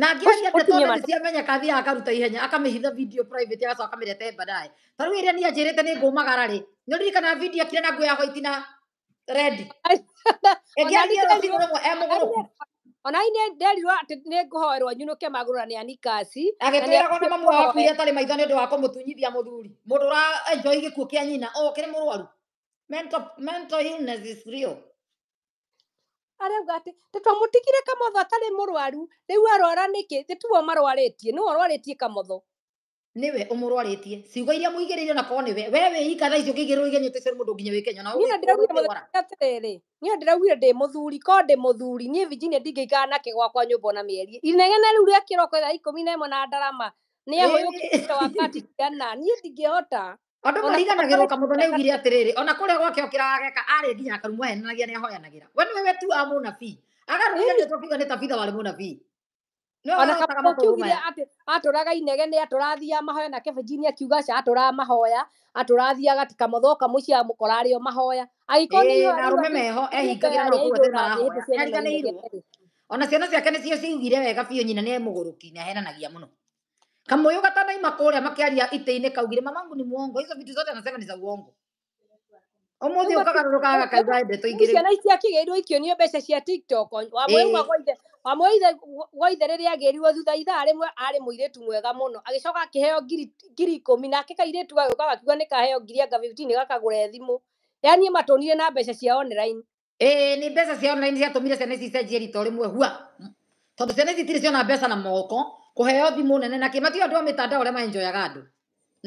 na tona ni ngĩria tondũ ciamenyeka thiya akaruta ihenya Aka mehitha video private ya akamĩrete baadaye badai. ĩrĩa nianjĩrĩte nĩ ngũmagara rĩ nĩũririkana Nyo akire na nguo ya white na ready onainä ati nä ngå hoerwo nyunå ke magå rå ra nä anikasi ragwo nä mamu waku iria tarä maitho nä å ndå wa kå må tunyithia må thuri må ndå å ra ũraenjoi gä kuo kä a nyina o kä rä må rwaru uga atä tä twamå tigire kamotho atarä må rwaru rä u arwara nä kä tä tuo marwarä tie nä warwarä tie kamotho niwe umurwaritie ciugo iria muigiririo na korwo niwe we we ika thaa icio ukigirwo igenyete tese mundu nginya wike nyona niä ndiraugire niä ndiraugire ndä må thuri ko ndä må thuri niä virginia ndingä ikara na kä gwakwa nyå na mä eri inegene rä u rä a kä roko thaa ikå na ä mwe na ndarama nä ahå wakati kä ni dinge hota andå mariganagä rwo kamå tho nä ugire atä ona kuri gwake okira kä ari arä nginya akarumwo henanagia nä ahoyanagä ra we nä we wetu wa må nabii agarå nä twakiuga nä tabitha warä ona kiugire atä atåraga inege nä atårathia mahoya na virginia akiuga aca atåraga mahoya atårathiaga gati må cia må korarä o mahoya agäkornarume meho ehingagiariganä ona ciana ciake nä cio ciugire wega biå nyina nä må gå rå ki nä ahenanagia må no kamå yå gatanaima kå rä a makäaria itä-inä kaugire mamangu ni muongo hizo vitu zote anasema ni za uongo umuthi ukagarå rå kaga kauga ndeto igä rä ciana iciakä gä ikionio mbeca cia tiktok wa mwe magwa ithe wamwithe woithe rĩrĩa agĩrirwo thutha ithaa rĩmwe arĩ mũirĩtu mwega mũno agĩcoka akĩheo ngiri ikũmi nake kairĩtu gagĩũka gakiuga nĩ kaheo ngiri anga 15 gakagũre thimũ yani nĩ matũnire na mbeca cia online ĩĩ nĩ mbeca cia online ciatũmire ciana ici icenjie rita rĩmwe hua tondũ ciana ici itirĩ ciona mbeca na moko kũheo thimũ nene na kĩmatiga andũ a mĩtandao ũrĩa manjoyaga andũ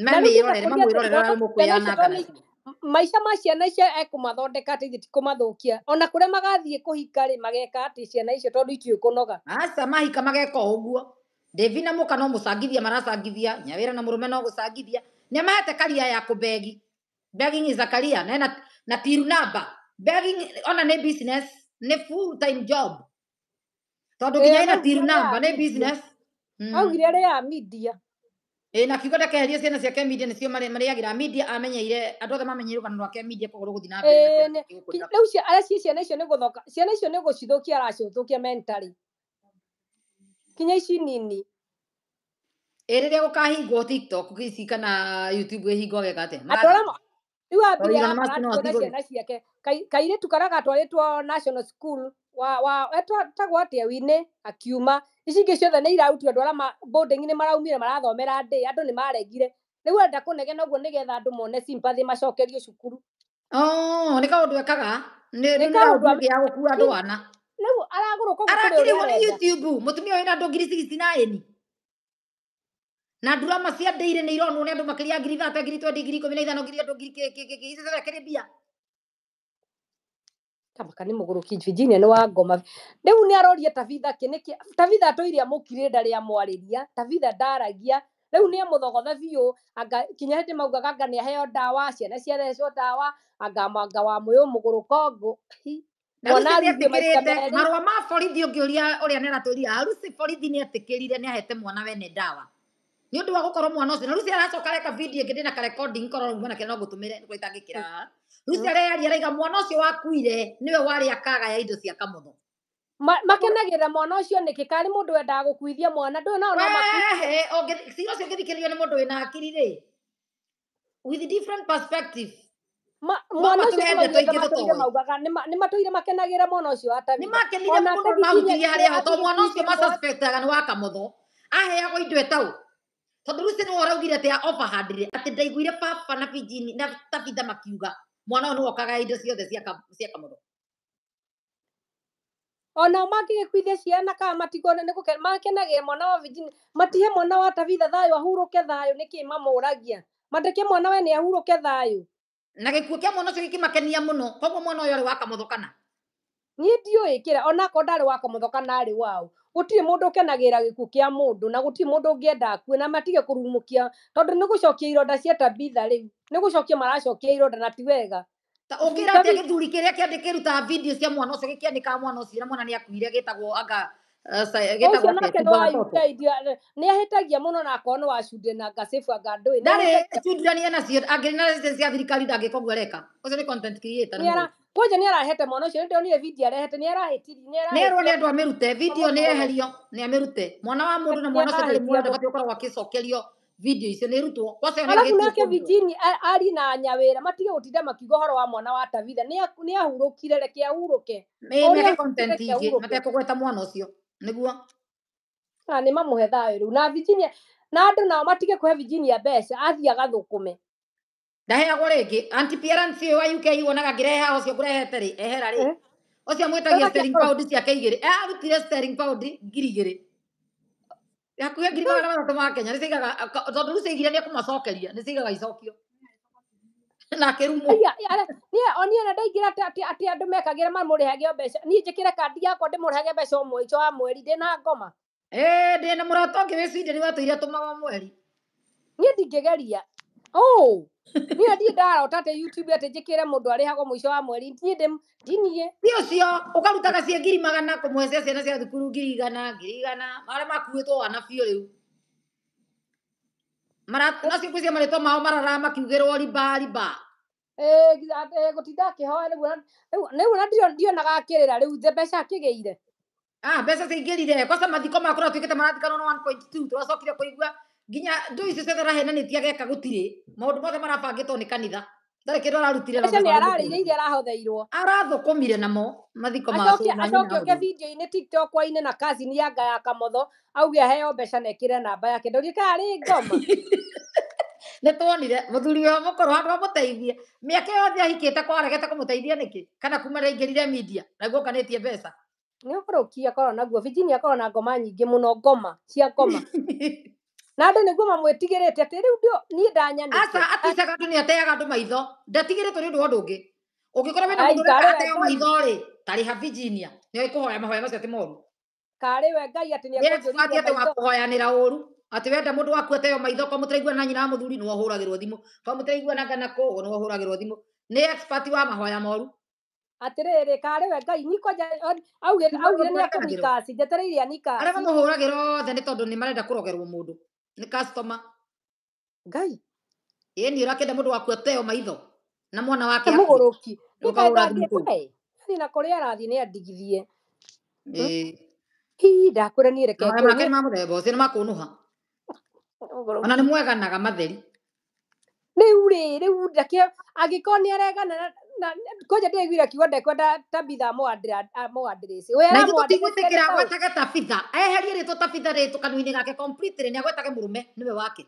mamĩĩrorere mamwĩrorere ũrĩa mũkwĩyananga nacio maica ciana icio e mathondeka atä tikumathukia ona a magathiä kuhika rä mageka atä ciana icio tondu itiå noga aca mahika mageka uguo ndevi na ka no cangithia maracangithia nyawira na murume no gucangithia niamahete karia ya kubegi begi is zakaria career na tiru namba begging ona ni business ni full time job tondu nginya ina tiru namba ni business hmm. augire rä ya media ä na kiugo ndakeherie ciana ciake media nä cio marä agä ra media amenyeire andå othe mamenyeire rå gano rwake media koguo rå gå thiä na rä u araciä ciana icio nä gå thoka ciana icio nä gå cithå kia aracithå kia mentarä kinya ici nini ä rä rä a gå kahingwo tiktok ici kana youtube ä hingwo ageka atä rä ciana ciake kairä tu karagaatwarä two national school wa etagwo atä a winä akiuma icingä ciothe nä irarutirwo andå arä nä maraumire marathomera ndä andå nä maregire rä u arenda kå negena å guo nä getha andå mone macokerio cukuru nä kaå ndå ekaga nä ya gå kua andå ana aragå rå arakirä nä youtube må tumia å yå na andå ngiri sixty nine na ndurama cia ndä irä nä ironwo nä andå makä ria ngiri thate ngiri twendi ngiri ikå mi na ithano ngiri andå ngiri kä mbia kamaka nä må gå rå ki virginia nä wa ngoma rä u nä aroria tabitha kä nä kä tabitha atå iria må kirä ndarä amwarä ria tabitha ndaragia rä u nä amå thogotha biå anga kinya hä ndä maugaga anga nä aheo ndawa ciana ciarehwo ndawa mwanga wa mwä å må gå rå kongå marwa ma borithi å ngä å ria å rä a nä aratå ria aruci borithi nä atä kä rire nä ahete mwana wene ndawa nä å ndå wa gå korwo mwana å cio na rusi aracoka reka video ä ngä ndä na karekondi korwo mwanake no gå tå mä re gwä tangä kä ra ruta arearia raiga mwana ucio wakuire niwe wari akaga ya indo cia kamutho makenagirira mwana ucio niki kari mundu wendaga gukuithia mwana ndu no no cira ucio ngithikirio ni mundu wina akiri ri with different perspective mwana ucio maugaga ni matuire makenagirira mwana ucio atani makenire mundu mahutirie haria ho to mwana ucio masuspectaga ni wa kamutho aheagwo indo etau tondå rä u cä nä woraugire atä a atä ndaiguire baba na bijini na tabitha makiuga mwana å yå nä wokaga indo ciothe cia kamå thå ona makige kwithia ciana ka matigone nä kå makenagä mwana wa vijini matihe mwana wa tabitha thayå ahurå ke thayå nä kä mamå ragia mandeke mwana we nä ahurå ke thayå na gä kuo kä mwana å cio gä kä makenia må no koguo mwana å yå arä wa thokana niä ndiå ä kä ra onako ndarä wa kamå thå arä wao gutirä må ndå å kenagä ra gä kä a må ndå na gutirä må ndå å ngä enda na matige kå rumũkia tondå nä gå cokia ironda ciatabitha rä u nä gå cokia maracokia ironda na ti wega å ngä ra atä gä thuri kä rä a kä andä kä cia mwana å cio gä kä kaga mwana å cio na mwana nä akuire gä tagwo anga nä ahätagia må no na ngacäbu anga ndå ä nacio na cia thirikari ndangä kogwereka å cio nä arahete mwana å cio nä ndonire video nä erwo nä andå amä rute video nä eherio nä amä rute mwana wa må ndå na mwana akä cokerio icio nä rutwo nake ari na nyawä ra matige gå tinda makiuga horo wa mwana wa tavitha nä ahurå kire reke ahurå ke matekå gweta mwana å cio niguo na ah, nä mamå he thayå na Virginia na andå nao matige kå he Virginia mbeca athiĩ agathå kå me ndaheagwo rä ngä antipiaransi wa UK wonaga ngä rehe ũcio ngũrehete rĩ ehera rĩ ũcio mwĩtagia sterling pound ciake igä rä arutire sterling pound ngiri igä rä hakuhä ngiri magana matatå ma kenya nä cigaga tondå rä ciaigire nä akå macokeria nä cigaga icokio nake rumu niä onia na kä re kandi yakwa må na må rata å ngä wä cinde ire tå mawa mweri kä re må ndå arä må ico wa mweri niä å cio å karutaga cie ngiri magana kå mwece ciana cia thukuru ngiri igana ngiri igana marä makuä two wana biå rä u maratuna eh. cio kwĩcia marĩtwa mao marara rwo riba riba gũtinda akĩhoya guo na ndionaga rä rĩu the mbeca akä gä ire ah, mbeca rire kwaca mathiko makå kä te maratikanwo na racokire kå igua nginya ndå icio ciothe gå tirä maå ndå mothe marabangĩtwo nĩ kanitha ndarä kä ndå ararutire acio nä ararä iria arahotheirwo arathå mire namo mathiko acoke oke video-inä tiktokwainä na kacini ya ya kamotho auge aheo mbeca na re namba yake ndå karä ngoma nä twonire må thuri å må korwo andå amå teithie mä aka yothe ahikä te kwaregete kå må teithia nä kä kana kuma rä aingä rire media naguo kanä tie mbeca nä å korwo kia korwo naguo virginia korwo na ngoma nyingä må no ngoma cia ngoma na andå nä guo mamwätigä rä te atä rä u niä ndanyanäaca aticaga andå nä ateaga andå maitho ndatigä rä two nä å ndå wa ndå å ngä å ngä korwo wena må maitho rä tarä ha virginia nä oä kå hoya mahoya macio atä moru karä we ngai atä nä atä wa kå hoyanä ra å ru atä wenda må ndå waku ateo maitho kwa må tiraigua na nyina wa må thuri nä wahå ragä rwo thimå kwa må tiraigua na nganakå å nä wahå ragä rwo thimå nä expert wa mahoya moru atiriri kari we ngai niko augire ni akunika cinjetereirie nika aria mamå hå ragä rothe nä tondå nä marenda kå rogerwo må ndå ni customer ngai ye ni rakenda må ndå waku ateo maitho na mwana wake muguruki gå rå ki ni na kå ni arathiä nä andigithie da ndakwä ra nä ma ma mamå ũcio nä makå nå ha ona nä mweganaga matheri rä u rä u angä korwo nä aregana koja ndaiguire akiuga ndekwenda tabitha mwandirĩci nagitũtigwĩtĩkĩra agwetage tabitha eherie rĩtwa tabitha rĩtũ kanua-inĩ gake completely nĩ agwetage mũrũme nĩwe wake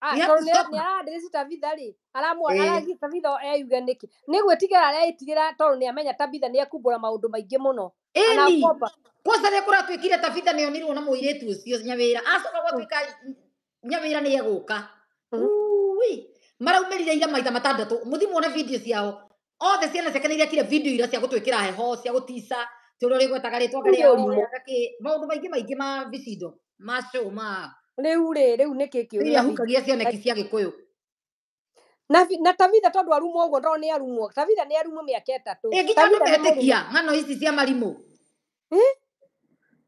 ah, nĩaraandĩrĩci tabitha rĩ aramwaragi tabitha eyuge nĩkĩ nĩ gwĩtigĩra areitigĩra tondũ nĩ amenya tabitha nĩ ekumbũra maũndũ maingĩ mũno kwosa nĩ kũratuĩkire tabitha nĩ onirwo na mũirĩtu ũcio nyawĩra acoka gwatuĩka nyawĩra nĩ egũka mm-hmm maraumerire ira maitha matandatu muthimwone video ciao othe ciana ciake nĩirekire video ira cia gũtwĩkĩra heho cia gũtica tũrĩa ũrĩgwetaga rĩtwa karĩagakĩ maũndũ maingĩ maingĩ ma vicindo ma show ma rĩu rĩ rĩu nĩ kĩ kĩũhukagia cioneki cia gĩkũyũ na na tabitha tondũ arumwo ũguo tondũ nĩ arumwo tabitha nĩ arumwo mĩaka ĩtatũ ĩnginya ndũmetĩkia ng'ano ici cia marimũ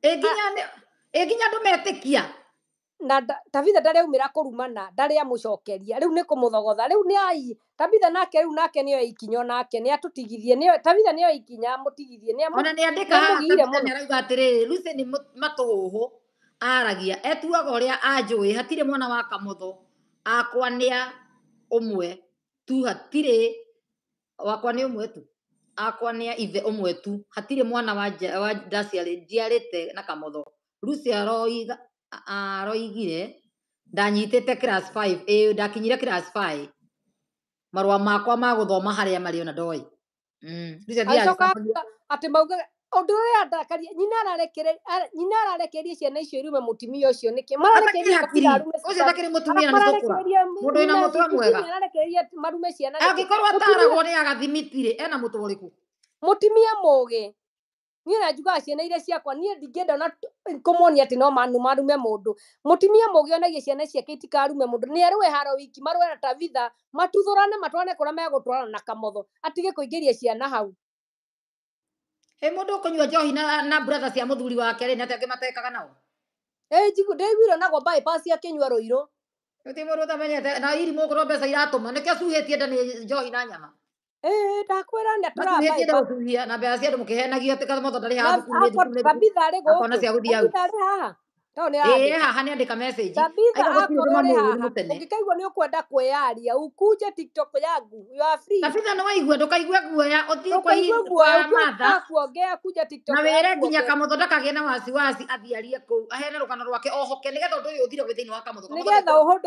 ĩnginya ĩnginya ndũmetĩkia na tabitha ndareumira kurumana ndare amucokeria riu ni kumuthogotha riu ni ai tabitha nake riu nake niyo ikinyo nake ni atutigithie ni tabitha niyo ikinya mutigithie ni ona ni andika ni arauga atiriri Ruth ni matuhu aragia etuaga uria anjui hatire mwana wa kamutho akwa ni umwe tu hatire wakwa ni umwe tu akwa ni ithe umwe tu hatire mwana wa ndaciari ndiarite na kamutho Ruth aroiga aro aroigire ndanyitite class 5 ä ndakinyire class 5 marwa makwa ma gå thoma harä a marä ona ndoä atä maugaga å ndå å rä icio rume mutimio ucio niki icio irume rume ucio å mutumia na kä mararekerie ina mutwa mwega korwo ataragwo nä agathimitirä ena må tå rä ku må tumia må gä ni na juga ciana iria ciakwa niä ndingäenda ona kåmonia atä no marume må ndå må timia må gä onagie ciana ciake itikarume må ndå nä arå eharo wiki marå era tavitha matuthå rane matwane kå rä a megå twarana na kamotho atigä kå ingä ria ciana hau ä må ndå å kå nyua njohi na bratha cia må thuri wake rä nä atä angä matekaga nao ä njigu ndaiguire onagwo akä nyua ya irå roiro tä må ndå å tamenyete na iri korwo mbeca iratå ma nä kä cuhä tie nda nä njohi na nyama ndakwira na mbea cia andu mukihenagia ati kana motho ndari haha thukuru ndari haha no nä eh, haha nä andä ngä kaigua nä å kwenda kwä aria ukunje tiktok yangu tabitha nä waigua ndå kaigue guoya wä re nginya kamå tho kagä na wasiwasi athiarie kå u aheane rå gano rwake ohoke nä getha å ndå å yå thire gwä thä inä wa kamå thondanä getha å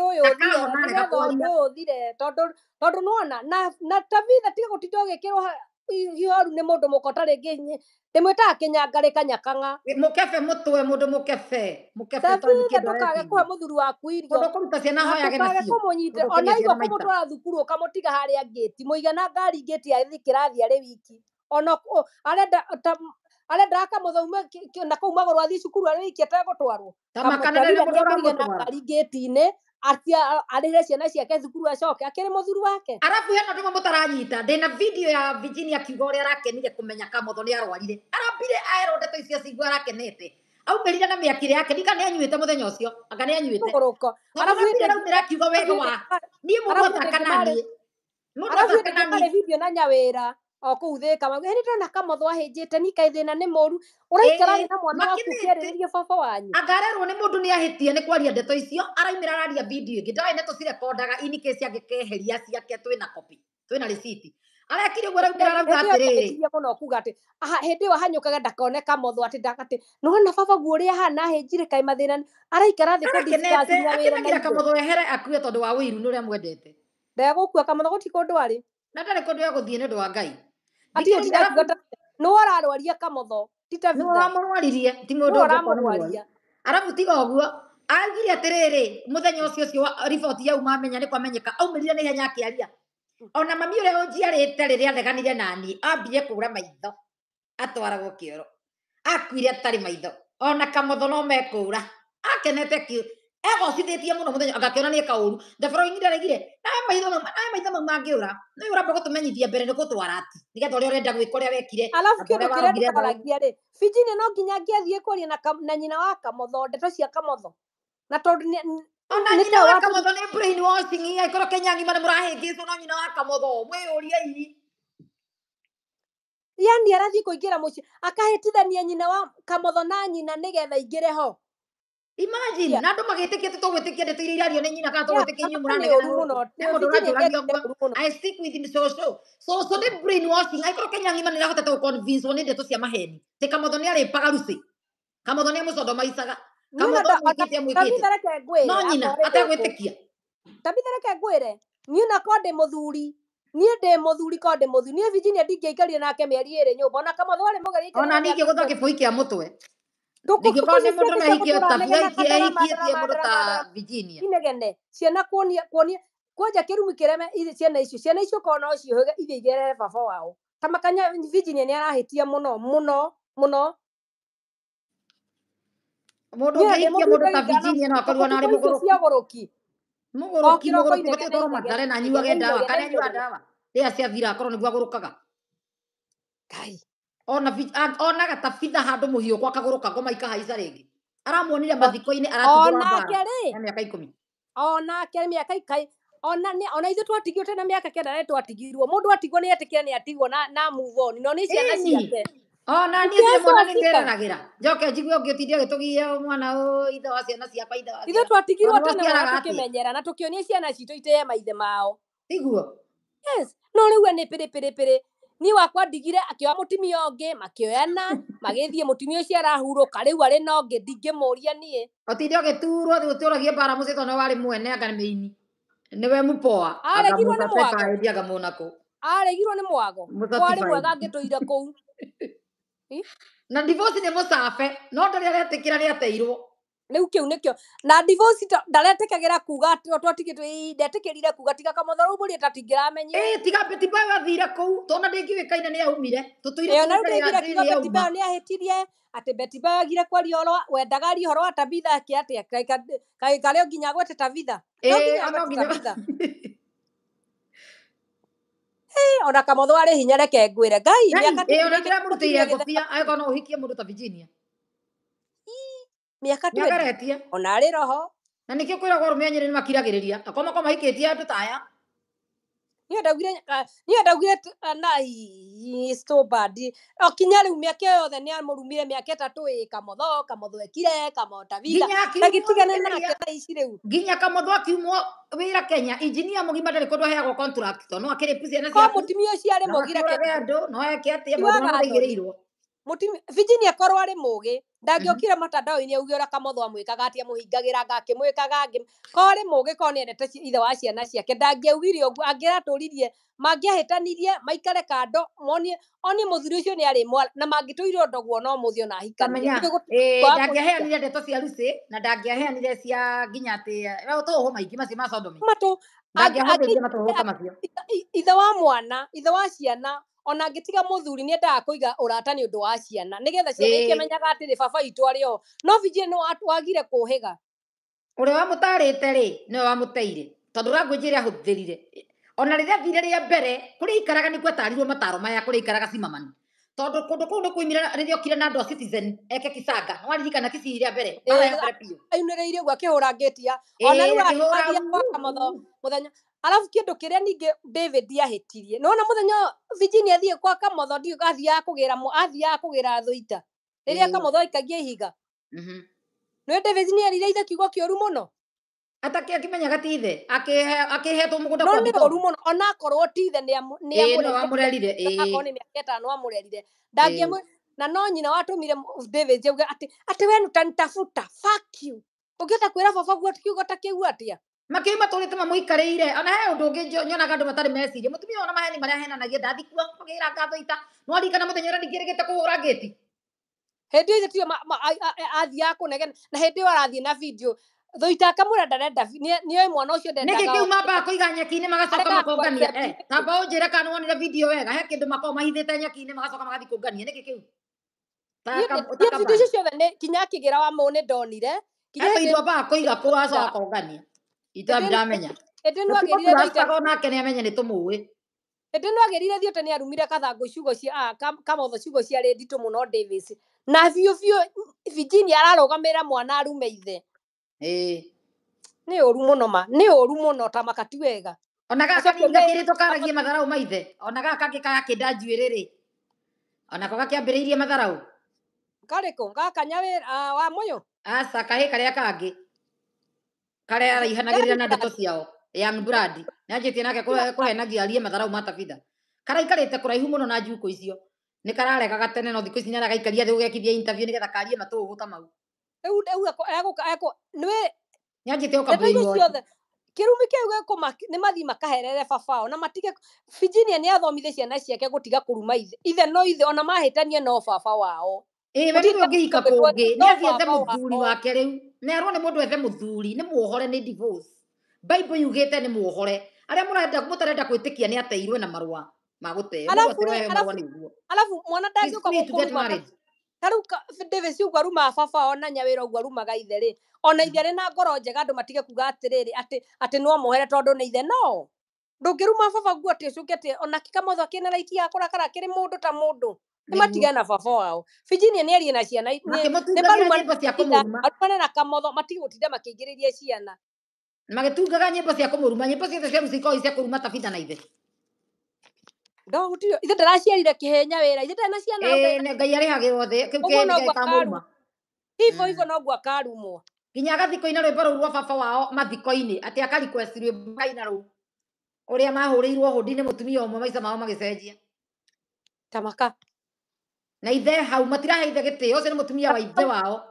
ndå å yå thire tondå tondå nä wona na tabitha tiga gå å gä kä rwo ihoru nä må ndå må ko tarä ngä ndä mwä taga kä nyangarä kanyakanga må kebe må twe må ndå må kebe kage kå he må thuri waku irioage kå må nyite ona igua kå twara thukuru å kamå tiga harä a ngä ngari ngä ti arä kä rathi wiki ona arenda arenda akamå na kå u magå cukuru arä wiki ategå twarwo kamå twara ngari ngä ti-inä atia arire ciana ciake thukuru acoke akiri muthuri wake arabu hena ndu mutaranyita ndina video ya Virginia kiugo uria arakenire kumenya kamotho ni arwarire arambire aero ndeto icio ciguo arakenete aumerire na miakire yake nika ni anyuite muthenya ucio anga ni anyuite muguruko arabu inde raumira kiugo wega wa nie mugutha kanani mugutha kanani video na nyawira o kå u thä ka hä rä ndärona kamotho ahä te nika thä na nä moru å raikararä na mwana waku kä rä baba wanyu angarerwo nä må ndå nä ahä tie nä kwaria ndeto icio araimä ra araria video ä ngä ndoä netå cirekondaga inike ciangä keheria ciake twä na twä na riciti arekire guo rä arauga atärä må no kuga atä hä ndä ä yo hanyå kaga ndakone kamotho atä ndagatä nona baba guo rä a hana ahä njirä kaima thä na araikara thä kå kamotho ehere akue tondå wa wä iru nä å rä a mwendete ndegå kua kamotho gå tikå ndwarä na ndarä kå ndå egå thiä nä å ndå wa ngai no ararwaria kamotho titamurwaririe ti mundu ramurwaria arabu tiga uguo augire atiriri muthenya ucio ucio riboti yau mamenya ni kwamenyeka aumirire ni henya akiaria ona mami uria unjiarite riria atheganire nani ambire kura maitho atwaragwo kioro akuire atari maitho ona kamotho no mekura akenete kiu egocithätie må no må thenya ngakäona nä eka å ru thabaro ingä ndaregire naä maitho mau mangä å ra nä å ramba gå tå menyithia mbere nä gå twara ati nä getha å rä a å renda gwä ka å rä a wekire arabu kä ndå kä rä a ndikaragia rä bijinä no nginya angä athiä kwaria na nyina wa kamotho ndeto cia kamotho na tondå ona nyina wa kamotho nä brain washing aikorwo kenya ng'ima nä må rahä ngä cwo no nyina wa kamotho mwä å ria iri yani arathiä kå ingä ra må ciä akahä tithania nyina wa kamotho na nyina nä getha ingä ho imagine na andu magiitikia tu tugwitikia ndeto iria irario ni nyina kana tugwitikia inyu muranegera ni mundu uraturagia ngwa i stick with him so so so so brain kenya ngima ni rahotete gu convince ni ndeto cia maheni ti kamotho ni aripaga ruci kamotho ni amucondo maicaga kamotho mwikite mwikite no nyina ategwitikia tabitha reke niä na ko må thuri niä ndä må thuri ko må thuri niä virginia ndingä ikarire nake mä eri ä rä nyå mba ona kamotho arä må geri ona ningä gå thwo gä bå i kä a må twe Ningĩkorwo nĩ mũndũ na hiki tabia hiki ahikĩtie mũndũ ta Virginia. Inegene ciana kuonia kuonia kwanja kĩrumi kĩreme ciana icio ciana icio korwo no ciũhĩge ithiĩ igerere baba wao ta makanya Virginia nĩ arahĩtia mũno mũno mũno mundu ngihikia mundu ta Virginia no akorwo na ari muguruki muguruki muguruki muguruki bati utoro matare na nyuage ndawa kana nyua ndawa ria ciathira akorwo niguo agurukaga kai ona ona gatabitha handu muhiu gwa kaguruka ngoma ikahaica ringi aramwonire mathiko-ini aratigonake miaka ikumi onake miaka ikai ona ni ona ithu twatigirwo tena miaka kenda ni twatigirwo mundu atigwo ni etikira ni atigwo na na move on no ni ciana ciake ona ni cio mona ni ndiranagira joke jigu yo utindia gitugia mwana o ithe wa ciana cia ithe wa ithu twatigirwo tena na tukimenyera na tukionie ciana ite ya maithe mao tiguo yes no riwe ni piri piri piri ni wakwa ndigire akioya mutumia ungi makioyana magithie mutumia ucio arahuruka riu ari na ungi ndingimuria nie para musito no bara muene aga ni mwene ni we mupoa giro ni mwago arendiaga are giro ni mwago kwari mwega ngituire kou na divorce ni mosafe no ndari aretikira ni ateirwo riu kiu nikio na divorce ra kuga ati twatikitwe ndetikirire kuga tiga kamotharu mburi tatingiramenyire eh tiga beti bayo athire kou tona ndingiwikaine ni yaumire tutuire yo na ndingire kiga beti bayo ni ahitirie ati beti agire kwari horo wendaga ri horo atabitha ake ati kai kale nginya gwete tabitha no nginya tabitha eh ona kamotho ari hinyareke ngwire ngai miaka eh ona ndira murutire kofia ayo kono uhikie mundu ta Virginia miaka nĩagaretie ona ari roho na nĩkĩo kwĩragwo arũme anyĩrĩ ni makiragiriria mahikĩtie andũ ta aya niä ndaugire niä ndaugire ah, nai stobad o kinya badi okinya mä aka ä yothe nä amå rumire mä aka ätatå ä kamotho kamotho ekire kamota na gätigane na na ici rä u nginya kamotho akiumwo wira kenya engineer mugima gima ndarä kondå contractor no akä rä ciana ko mutimio ci ari mugira arä må no eke ati a igä rä irwo virginia korwo arä må ndangiokire mm-hmm. matandao-inä auge å rä a kamotho amwäkaga atä amå hingagä ranga akä mwä kaga angä korwo rä må gä korwo nä endete ithe wa ciana ciake ndangä augire å guo angä ratå ririe mangä ahä tanirie maikare kando monie onie må thuri å cio nä arä mwa na mangä tå ire ndoguo no må thio na hikanndangäaheanire ndeto cia rucä na ndangäaheanire cia nginya atä tå hå maingä macio ma sodomi matå ithe wa mwana ithe wa ciana ona ngitiga muthuri ni endaga kuiga urata ni undu wa ciana ni getha ciana menyaga ati atĩrĩ baba itwa rio no vijie ni wagire uri wa mutarite ri ni wa muteire tondu ra ĩrĩa ahũthĩrire ona rĩrĩa thire rĩa mbere kuri ikaraga ni gwetarirwo mataro maya kuri ikaraga cimamani tondu kundu kå u nä kå okire na andå a citizen eke kisaga kisanga nwaririkana kici kisi a mbere ainä rä irie guo akä hå ra ngä tia ona rä u akĩhũra muthenya arabu kindu kiria ninge david yahitirie na muthenya virginia thie kwa kamotho ndi athiaga kugira athiaga kugira thuita riria mm. kamotho higa mhm nä david ni ari ithe kigo kioru muno ru må no atakä akimenyaga ti ithe akä hetwo må gå nda nä å ru må no ona akorwo ni ithe nä rerire ni nä mä aka ätano amå rerire ndangä na no nyina watumire david je atä ati we nä tanitabuta å ngä ota kwä ra baba guo kiugo ta kä makä matå rä te mamwäikarä ire ona he å ndå å ngä nyonaga andå matarä meciria må tumia ona maheni marä a henanagia ndathikua magä ra ngatho ita nwarigana må thenya å rä a ningä rä gä te kå tio athiaga kå negena na hä ndä na video thoita akamwira ndarenda nä mwana å cio niki kä u mambaga kå iga nyeki-inä magacoka makongania tamba å njä re kana wonire video wega he kä ndå makoragwo mahithä magacoka magathiä kå ngania nä kä kä u icio ciothe kinya akä gä ra wa må nä ndonire kinya indo ambaga kå iga kå acoka ithuä ndiramenya nake nä amenye nä tå må ä ndi no agerire thiete arumire kathangu ciugo cia kamotho ciugo cia nditå må no davis na biå biå virginia ararågamä mwana arume ithe nä å ru må no ma nä å ru må no ta makati wega ona gakakä rä tå karagie matharau maithe ona gakangä kagakä ndanjuä rä rä onako gakä ambä rä irie matharau karä kå gakanya wa må yå aca kahä karä a kangä karia ra na ndeto ciao nä anjä tie nake kũhenagia arie matharau karaikarä te kå raihu må no na njuko icio nä kararegaga tene no thikå ici nä aragaikaria thĩ gũgekithia interview getha karie matũgũta mau rĩu rĩu nĩanjĩte ũkabuiothe kĩrumi kĩu gĩkũ nĩ mathiĩ makaherere babao na matige Virginia nä athomithie ciana ciake gå tiga kå ruma ithe no ithe ona mahä tanie no baba wao ä we rä u å ngä hika kå ngä nä athiä ethe må thuri wake rä u nä arwo nä må ndå ethe må thuri nä mwohore nä bible yugä te nä mwohore arä a må tarenda gwä tä kia nä ateirwe na marua ma gå tealafu mwana ndangä å ka gå tarä u davis uguo arumaga baba ona nya nyawä ra uguo arumaga ithe rä ona ithe arä na ngoro njega andå matige kuga atä rä rä atä no mohere tondå nä ithe no ndå ngä ruma baba guo atä å cå ke atä ona kikamotho akä na raiti ya kå rakara kä rä må ndå ta må ndå nä matigana baba wao bijini nä arie na ciana arumane na kamotho matigå tinda makä ingä rä ria ciana magätungaga nyä mbo cia kå må ruma nyä mbo ciothe cia mcikoi cia kå ruma tabitha na ithe ndogutio ithe ndäraciarire kä henya wä ra ithe ndena ciana arä hagä rwothe kä hivo hivo noguo akarumwo nginya gathiko-inä rwä mbo rå u rwa baba wao mathiko atä akarikwecirä mbo rå u å rä a mahå rä irwo hå ndi nä må tumia å mwe maica mao magä cenjia tamaka na hau uma tirahithe gä cio nä må tumia wa ithe wao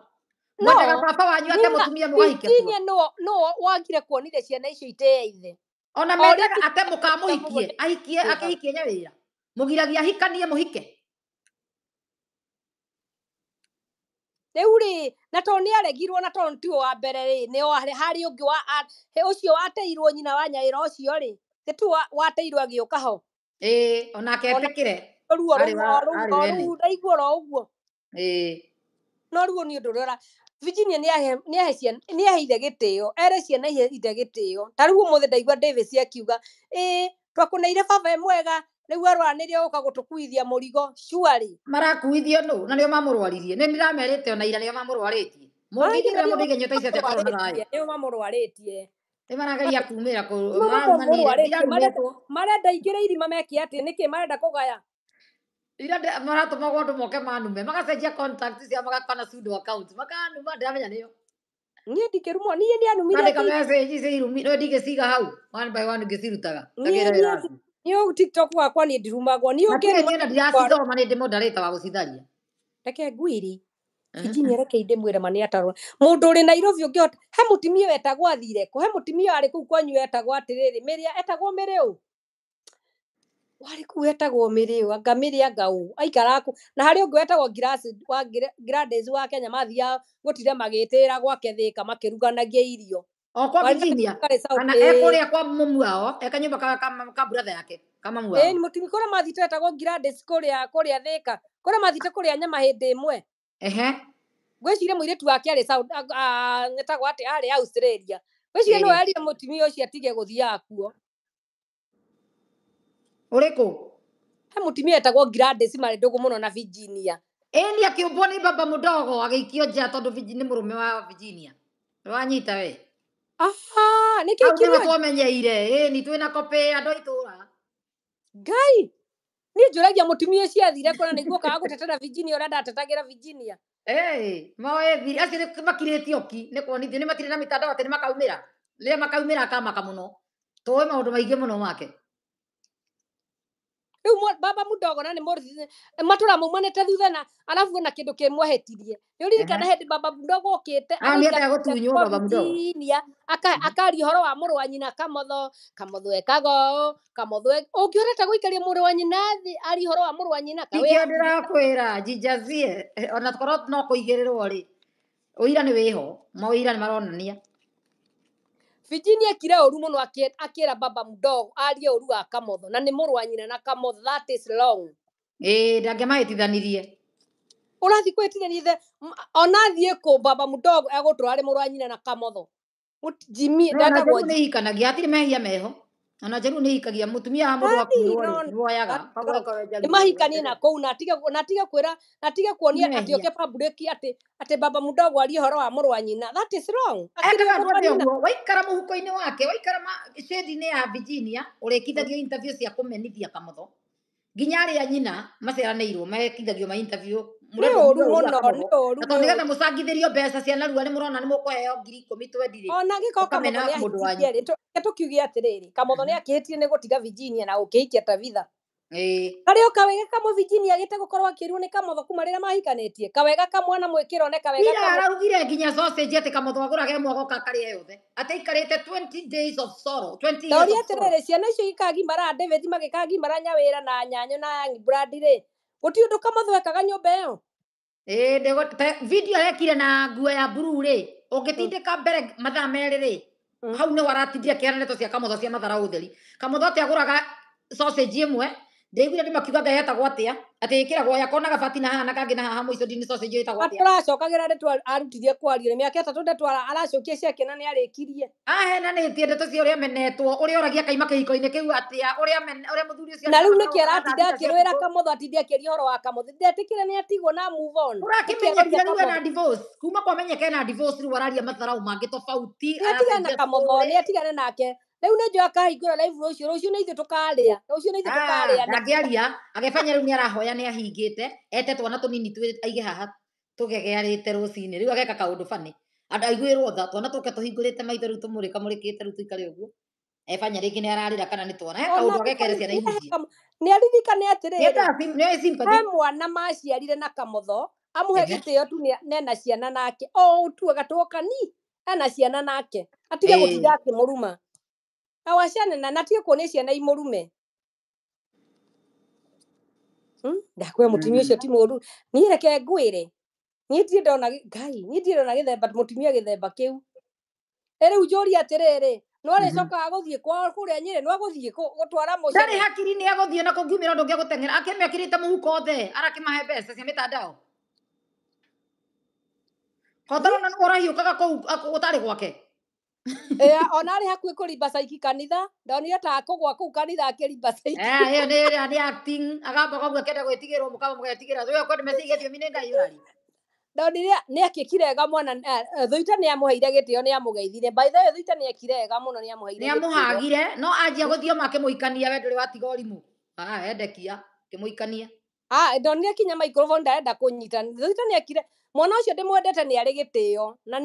mwendaga baba wanyu ate må tumia må gahikinye no wagire kuonire ciana icio itää ithe ona mendaga ate må kamå hikie ahikie akä hikie nye wä ra må giragia ahikanie må hike rä u rä na tondå nä aregirwo na tondå tiå wa mbere rä nä harä å ngä å cio wateirwo nyina wa nyaä ra å cio rä gä tu wateirwo agä å kaho ä onake etä kä re rä u ndaigua ro guo no rä u nä å ndå å rä a Virginia nä aheire gä tä ere ciana ire gä tä o ta rä u må thä ndaigua Davis akiuga ä twakå neire baba e mwega rä u arwara nä rä å ka tå kuithia må rigo cuarä marakuithio nå na nä o mamå rwaririe ona ira nä o mamå rwarä tie må ngeithie rä a må ndaigenyå ta icio marenda ingä irima mekä atä nä marenda kå gaya ira maratuma gondu moke manume magacenjia contacts cia magakana sudo account makanuma ndiramenya niyo niä ndikä rumwo niä nä anumirendä ngä ciga hau ngä cirutaga nä tiktok wakwa nä ndärumagwo nä ndiraithoma nä ndä må ndarä ta wa gå citharia reke nguiri injinia reke indä mwä re ma nä atarwo må ndå å rä nairobi å ngä he må timia wetagwo athire kå he må timia arä kå u kwanyu wetagwo atä rä rä mä rä etagwo mä rä warä kå etagwo mä rä å ngamä rä a ngaå aikara kå na harä å ngä wetagwo wa kenya mathia gå magitira magä tä ra gwake thä ka irio okwa virginia kana ekå kwa mumu muao eka nyumba ka ka brother yake kamamwani mutimi eh rä a mathite wetagwo grades rä a thä ka kå rä a mathite kå nyama hä mwe ehe gwecire må irä tu wake arä etagwo atä arä australia gwecire no ari må timia å atige gå thiaga kuo uriku he mutimia etagwo Gladys mari ndugu muno na Virginia eni akiumbwo ni baba mudogo agiikio nja tondu ni murume wa Virginia rwanyita we aha niki kiugo twomenyeire eni twina kope andu itura gai ni njuragia mutumia ciathire kona niguo kaga gutetera Virginia uria ndatetagira Virginia Hey, moe thiri acio makirĩtio ki nĩ kuonithio nĩ matire na mĩtandao atĩ nĩ makaumĩra rĩrĩa makaumĩra akamaka mũno tũĩ maũndũ maingĩ mũno make riu baba mudogo na ni murithi matura mu manete te thuthana alafu na kindu kimwehetirie ni uririkana hendi baba mudogo ah, aka akari horo wa muru wa nyina kamotho kamotho ekago kamotho ungiurete guikaria muru wa nyina thi ari horo wa muru wa nyina kawe ndira kwira jijazie ona korwo no kuigirirwo ri uira ni mo uira ni maronania Fiji akira uru muno akira baba mdogo arie oru wa kamotho na ni murwa nyina na kamotho that is long eh ndangemaitithanirie urathi the onathi ko baba mdogo egutwa ari murwa nyina na kamotho jimi ndenda gwo ikanagia atire mehia meho ona njeru nä hikagia må tumia wa må ndå akuoyaga nä mahikanie na kå u na atige kwä ra na atige kuonia atä oke pambureki atä atä baba mudogo arie horo wa må rwa nyina guo waikara må huko-inä wake waikara cĩndi-inä ya virginia å rä kithagio cia kå menithia kamotho nginya aria nyina irwo mekithagio ma interview getha må rio mbeca cia narua nä må rona nä må kåheo ngiri ikå mi twendirä ona gä kokamena må ndå wanyu tå kiuge atä rä rä kamotho nä akä hä tie nä gå tiga na gå kä hikia tavitha karä å kawega kamwe vijini agite gukorwa gå korwo akä ruo nä kamotho kuma rä rä a mahikanä tie ira kamwana nginya sausage ate kawega araugire ge mwago ka kari yothe ate ikarite 20 days of sorrow 20 years atä rä rä ciana icio mara david magikagi mara nyawä ra na nyanyo na brandi ri guti undu å ndå kamotho ekaga nyå mba ä yo video rekire na nguo ya buru ri å ka mbere mathaa ri rä mm. hau nä waratindia kä aneneto cia kamotho cia matharau theri kamotho atä aguraga raga sausage imwe ndä ndimakiuga ngai hetagwo atia atä ä kä ragwo yakona gabati na haha na kangä na haha må ico ndini cocinjå ä tagwo tåracokagä ra ndä arutithie kwaria mä aka ätatå ndetwara aracokia ciake na nä arä kirie ahena nä tie ndeto cia å rä a menetwo å rä a oragia kaima kä hiko-inä kä u atä a å rä a må thuri å cio na rä u nä kä aratinda akä rå ra kamotho tho akä ria å horo wa kamå thä ndetä kä re nä atigwo na å rakä menyekire rä u ena kuma kwamenyeka ena rä u araria matharau mangä tobauti nä atigane na kamå nä atigane nake riu ni njoya kahingura live rucio rucio ni ithu tukaria rucio ni ithu tukaria na ngiaria agefanya riu ni arahoya ni ahingite ete twana tunini twi aige haha tugegearite rucinä rä u ageka kaå ndå bane andå aiguä rwo tha twana tåke tå hingå rä te maitho rä u tå må rä ka må rä kä te rä u tå å guo efanya rä ngä nä ararä ra kana nä twana he kaå ndå agekere ciana ihunjia nä aririkane atä rä mwana maciarire na kamotho amuhe gä tu o tu nena ciana nake o å tu agatå kani ena ciana nake atige gå tinda akä awashane na natie kuonesha na imurume hmm? ndakwe mutumia ucio mm-hmm. ti muru nie reke ngwire nie ndire ndona ngai nie ndire ndona githemba mutumia githemba kiu ere ujori atirere no nore mm-hmm. coka aguthie kwa kuria nyire no aguthie gutwara muci ndari hakiri ni aguthie na kungiumira ndungia gutengera akimekirite muhuko the othe arakimahe besa cia mitandao kotoro na nuko rahiukaga kuu utari gwake ona rä hakuä kå rimba caiki kanitha ndonire ta kå gwa kå u kanitha akä rimba caiki agamba koguo kenda gwä tigä rwo må kama getigä ra thåkondmäcigäthiåmi nä ngai å rari ndonire nä akä kirega mwana thuita nä amå heire gä tä o nä amå geithire mbaithayo thuita nä akirega må no nä amå heire amå hagire no anjia gå thioma må ikania we rä watiga å rimå endekia kä må ikania Ah, ndonire kinya microphone ndarenda kũnyita thita ni akire mwana ũcio ndĩmwendete ni arĩ gĩtĩo na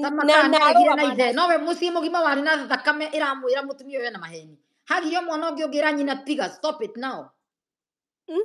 nowe mũciĩ mũgima wari na thakame ĩramwĩra mũtumia ũyũ na maheni hagirio mwana ũngĩ ũngĩ ĩranyina tiga stop it now hmm?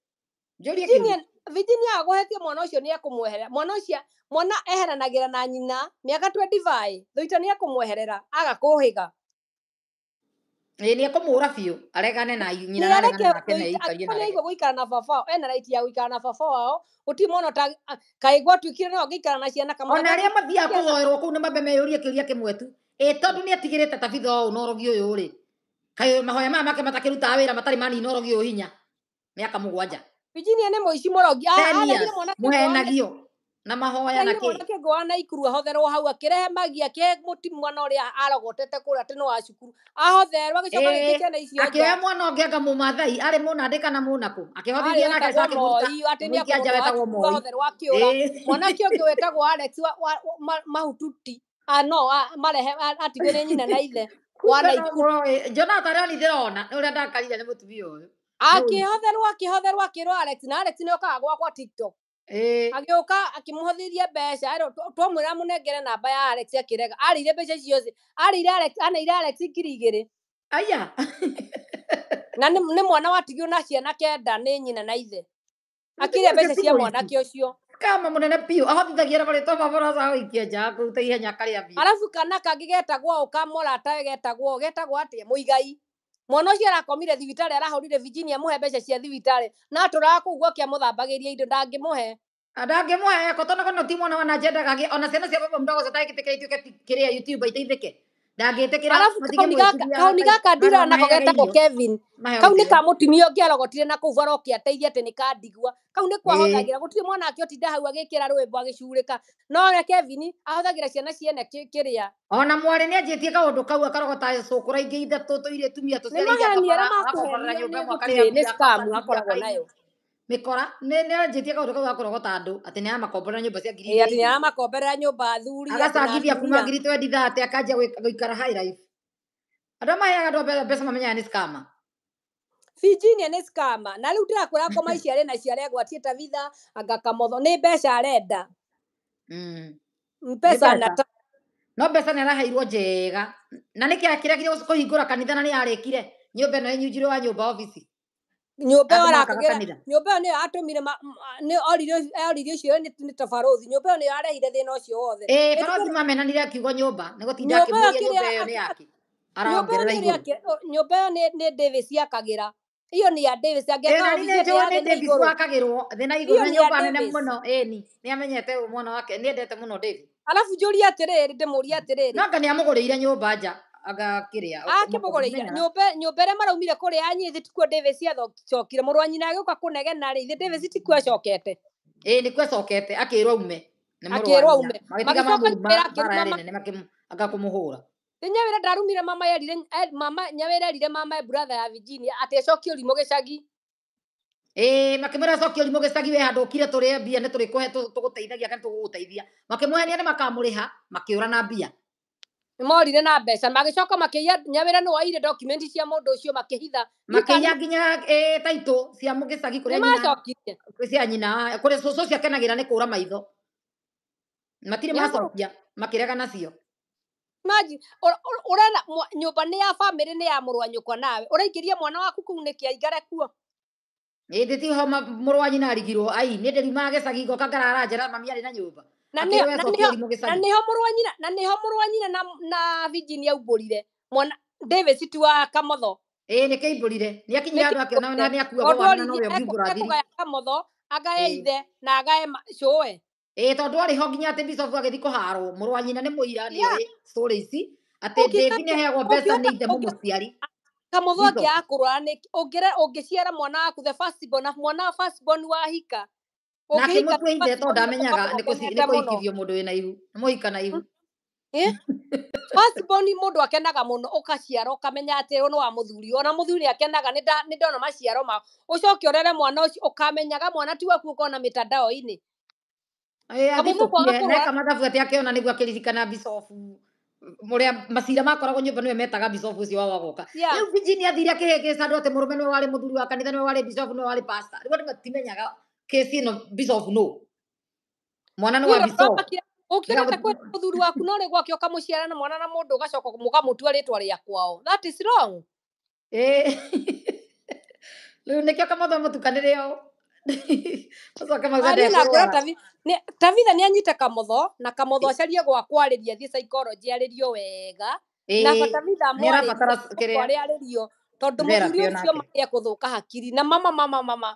Virginia agwetie mwana ucio ni akumweherera mwana ucio mwana eheranagira na nyina miaka 25 thuito ni akumweherera aga kuhiga ye ni akumura biå aregane na nyinaaiguo gå ikara na baba ena right ya gå na baba wao uti mwana ta kaigwa tukire na ngä na ciana kama ona a mathiaga kå ku ni u nä mambe meyå rie kä ria kä mwetu ä tondå nä atigä rä te mahoya mama ke matakiruta rutaga matari mani matarä uhinya miaka mugwanja Virginia nä må ici må rongimå henagio na mahoya na kä ngwa ikuru ahotherwo hau akä magia kä må ti mwana å rä a arogotete kå rä a tene wa cukuru ahotherwo agä coka gä kä akä oya mwana å ngä anga må mathai arä må na ndä kana må nakå akä hothithia nake akä akä wetagwo akä å ra mwanake å ngä wetagwo alex mahututi ah, no marehe atigä nä nyina na ithe wana jonathan rä onithä rona å rä a ndakarire nä må tumia å yå akihothero mm. akihothero akirwo alex na alex nä okaga gwakwa tiktok agä å ka akä må hothä rie namba ya alex akä rega arä ire mbeca ciothe arä ire alex ngiri aya na nä mwana watigio na ciana kenda nä nyina na ithe akirä mbeca cia mwanake å kama munene piu ahotithagia na marĩtwa ma boroca gũikia nja kũruta ihenya karĩa biũ arabu kana kangĩ getagwo ũkamora getagwo getagwo atĩa mũigai mwana ucio arakomire thibitarä arahurire Virginia muhe mbeca cia thibitarä na atåraga kå guo kia amå indo ndangä må he ah, ndangä må he kotonakono ti mwana wanajendagagä ona ciana cia baba mdogo citakä tä kä ituä ke kä rä a youtube aiteithä ke ndangätä kau nä gakandira nako getagwo kevin kau nä kamå må tumia å ngä arogotire na kå u arokä ateithia atä nä kandigua kau nä kwahåthagä ra gå tirä mwanake å tinda hau agä kä ra rwä mbo agä curä ka nore kevin ahåthagä ra ciana ciene kä rä a ona mwarä nä anjä tie kaå ndå kau akarogota cå kå ra ingä ithatå tå irä tumia tå nä maheni arä makå henia nä akoragwo nayo mikora njetĩa kaũndũ kau akũrogota andũ atĩ nĩ amakomborera nyumba cia ngiri atĩ nĩ amakomborera nyũmba athuri agacangithia kuma ngiri twendi thate akanjia guikara high life andå maheaga andå mbeca mamenyaga nä scama Virginia nä scama na rä u ndä rakwä ra koma ici arä na ciare gwatie ta vitha angakamotho ni mbeca arenda mm. mbeca mm. no mbeca nä araheirwo njega na nä kä akä rä agire kå hingå ra kanitha na ni arä nyumba no ä wa nyumba mba nyũmba ĩyo arakĩgĩra nyũmba ĩyo nĩyo atũmire nĩ oririo ũcio nĩ tabarũthi nyũmba ĩyo nĩyo arehire thĩna ũcio wothe barũthi mamenanire akiugo nyũmba nĩ gũtinda akĩmũria nyũmba ĩyo nĩ yake araongerera igũrũ nyũmba ĩyo nĩ Davis yakagĩra iyo nĩ ya Davis angĩakagĩrwo thĩna igũrũ nĩ nyũmba nene mũno ĩni nĩ amenyete mwana wake nĩendete mũno Davis alafu njũria atĩrĩrĩ ndĩmũria atĩrĩrĩ nanga nĩ amũgũrĩire nyũmba nja aga kiria nyobe nyumbe nyumbere maraumire kuria nyithi tikuo Davis athocokire murwa nyina agiuka kunegena ri thi Davis tikuo acokete ä nä kuo acokete akä rwo ume akä rwo ume agakå må hå ra nyawä ra ndarumire mama yerire eh, mama nyawä ra erire mama e buratha ya Virginia atä acokie å rimå gä cagi ä makä mwä ra acokie å rimå gä cagi we handå å kire tå rä mbia nä tå rä kå he tå gå teithagia kana tå gå na mbia morire na mbeca magicoka makiya nyawira ni waire document cia mundu ucio makihitha makiya nginya taito cia mugicagi kuria nyina macokire cia nyina kuri cucu ciakenagira ni kura maitho matire macokia makirega nacio maji urena nyumba ni ya family ni ya murwa nyukwa nawe uraingiria mwana waku kuu niki aigare kuo indi ti ho murwa nyina arigirwo ai ni ndiriumaga gicagi ngoka ngarara njera na nyumba na nä ho må rwanyina na nä aumbå rire davis tu wa kamotho ä nä kä imbå rire nä akinyä andå akä na nä akuagakågaya kamotho agae ithe na agae cåe ä tondå arä ho nginya atä bicobu agä thiä kå harwo må rwanyina nä må ira nä cå ici atä ndäbi nä heagwo mbeca nä ithe må ciari kamotho angä akå rora å ngä ciara mwana waku mwana wa wahika nake må tu ithe to ndamenyaga nä kåhikithio må ndå wä na ihu nä må hika na ihu må ndå akenaga må no å kaciara å kamenya atä nä wa må thuri ona må thuri akenaga nä ndona maciaro ma å coke å rere mwana å cio å kamenyaga mwana ti å kona mä tandao-inä kamathabu atä akeona nä guo akä bicobu muria macira makoragwo nyumba niwe metaga bicobu ucio wawagoka riu virginia athire akihingicandå atä må rå me nä warä må thuri wa kanitha nä warä bicobu nä warä pasta rä u andå kesi kĩci ĩno no mwana nĩ wa ũkĩona ta kwenda mũthuri waku no kwa kioka ũkamuciara na mwana na mũndũ ũgacoka mũkamutua rĩtwa rĩa yakwao that is wrong eh yo kama rĩu nĩkĩo kwa. Tavi, ne, tavi na anyite kamotho na kamotho acarie gwa kwarĩria thiĩ psychology arĩrio wega na tavi da batabitha mwarĩ arĩrio tondũ mũthuri ũcio marĩ kuthuka hakiri na mama mama mama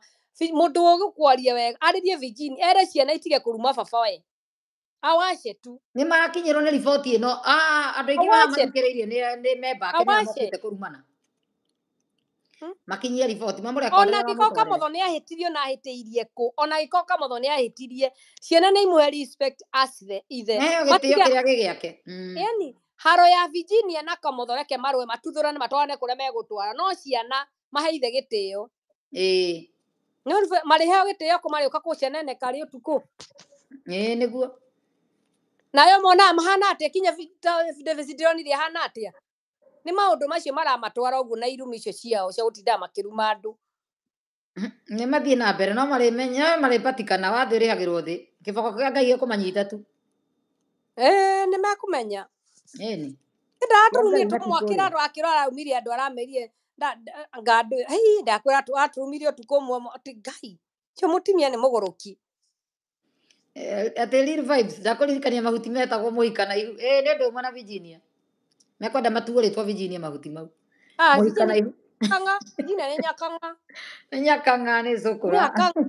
mundu ugukwaria wega aririe vijini ere ciana itige kuruma baba we awace tu nä marakinyä nä riboti ä no andå aingä mahamanyukä rä irie nä membake nä kårumana hmm? makinyie riboti ona giko kamotho nä ahätirie ona ahä tä irie kå ona giko kamotho nä ahä tirie ciana nä imwe ithe gä tä kä rä a gä gä ake yani haro ya virginia na kamotho reke marå e matuthå rane matwarane kå rä megå twara no ciana maheithe gä tä o nä marä heo gä tä o kå marä å ka kå ceneneka rä å tukå ä nä guo nayo monaga mahana atä a kinya ndonire hana atä a nä maå ndå macio maramatwara å guo na irumi icio ciao cia gå tindaga makä ruma andå nä mathiä na mbere no marä patikana wathä å rä hagä rwo thä kä boko kä a ngai ekå manyita tu nä mekå menya ä nä ndaratå rumie tå mwakä rarå akä rwo araumire andå aramerire ngandå ndakwä ra watå mirio tukå mwe atä ngai cio må timia nä må gå rå ki e, atä ndakå ririkania mahuti metagwo må ikana ä nä å ndå å mwe na virginia mekwenda matuå rä two virginia mahuti mau ah, må ikana ihu kanga nyakanga nyakanga ni cukura nyakanga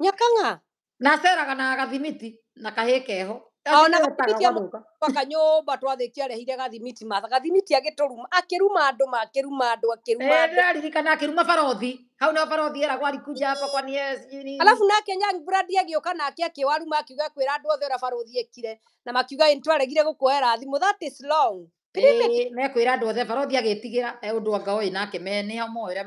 nyakanga na ceraga na gathimiti na kahä keho ona gatithia mwaka nyumba twathikia arehire gathimiti matha gathimiti agĩtũruma akĩruma andũ makĩruma andũ kana ee, ndĩraririkana ruma barothi hau na barothi eragwo arikuja hapa yes alafu nake young brand agĩũka nake akĩwaruma akiuga kwĩra andũ othe ũrĩa barothi ekire na makiuga nĩtwaregire gũkuoera thimũ that is long mekwĩra andũ othe barothi agĩtigĩra ee, ũndũ anga ũĩ nake me nĩo moĩ ũrĩa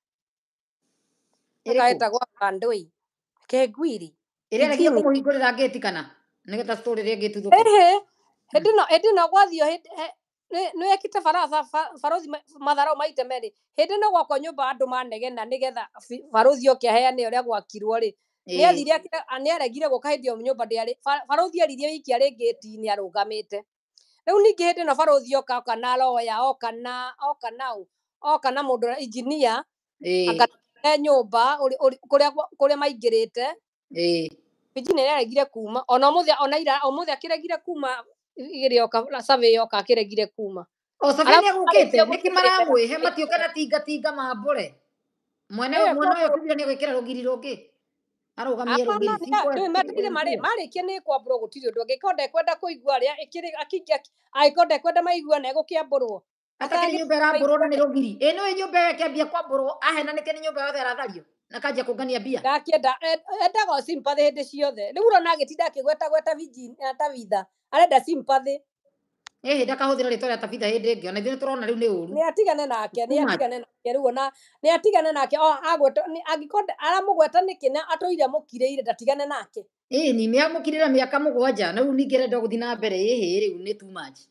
gaeta gwaka ndwi kengwiri ireragia kumuhingurira ngiti kana nigetha citurire ngiti thuku ehe hindi hmm. no hindi no gwathio nä wekite baratha barothi matharau maite merä hä no konyo nyå andå manegena nä getha barothi okä aheane å rä a gwakirwo rä nä athire nä aregire gå ka hä ndä ä yo nyå mba ndä barothi eririe wiki arä ngäti-inä arå gamä te rä u ningä hä ndä no barothi oka okana roya okana okana okana må ndå injinia akana e nyumba kuria kuria maingirite eh piji nä regire kuma ona muthia ona ira umuthia akiregire kuma igirioka save yoka akiregire kuma o save nä gukete niki kä he matiå kana tingatinga tinga mabure mwene å yå kugira kubira gwä kä ra rå ngiri rå ngä marä kia nä kwambå rwo gå tirä å ndå angä korwo ndekwenda kå igua rä a akä maigua na egå kä ambå rwo atarä nyå mba ärambå rå na nä rå giri ä no ä nyå mba ä kä ambia kwambå rwo ahenanä ke nä nyå mba yothe ärathario na kanjia kå ngania mbia ndakienda e, endaga sympathy hä ndä ciothe rä u rona agä tinda akä gweta gweta ta vitha arenda sympathy ähä ndakahå thä ra rä twa rä a tabitha hä ndä ä ngä ona ithuä nä tå rona rä u nä å ru nä atigane nake nä atigane nake rä u ona nä atigane nake angäkorwo aramå gweta nä kä na atå ire må kirä ire ndatigane nake ä ni mä amå kirä ra mä aka må gwanja na rä u ningä renda gå thiä na mbere ä hä rä u nä tumaji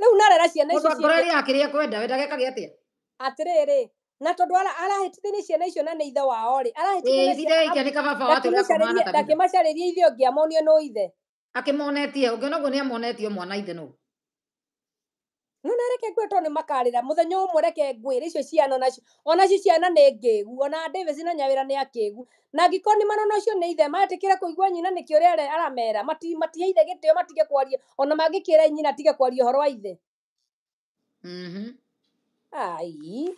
rä u narera ciana icio mũtongoria rĩrĩa akĩrĩa kwenda wendaga ĩkagĩa rä atĩrĩrĩ na tondå arahä tithä arahätithänie ciana icio na nä ithe wao rä arahätithindakä macarä ria ithe å ngä amonie nå ithe akä monetie å ngä onaguo nä amonetio mwana ithe nå no na reke ngwe to ni makarira muthenya umwe reke ngwira icio ciana nacio ona cio ciana ni ngigu ona Davis na nyawira ni akigu na ngiko ni manono ucio ni ithe matikira kuigua nyina niki uria aramera mati matiheire gitio matige kwaria ona mangikira nyina tige kwaria horo wa ithe mhm ai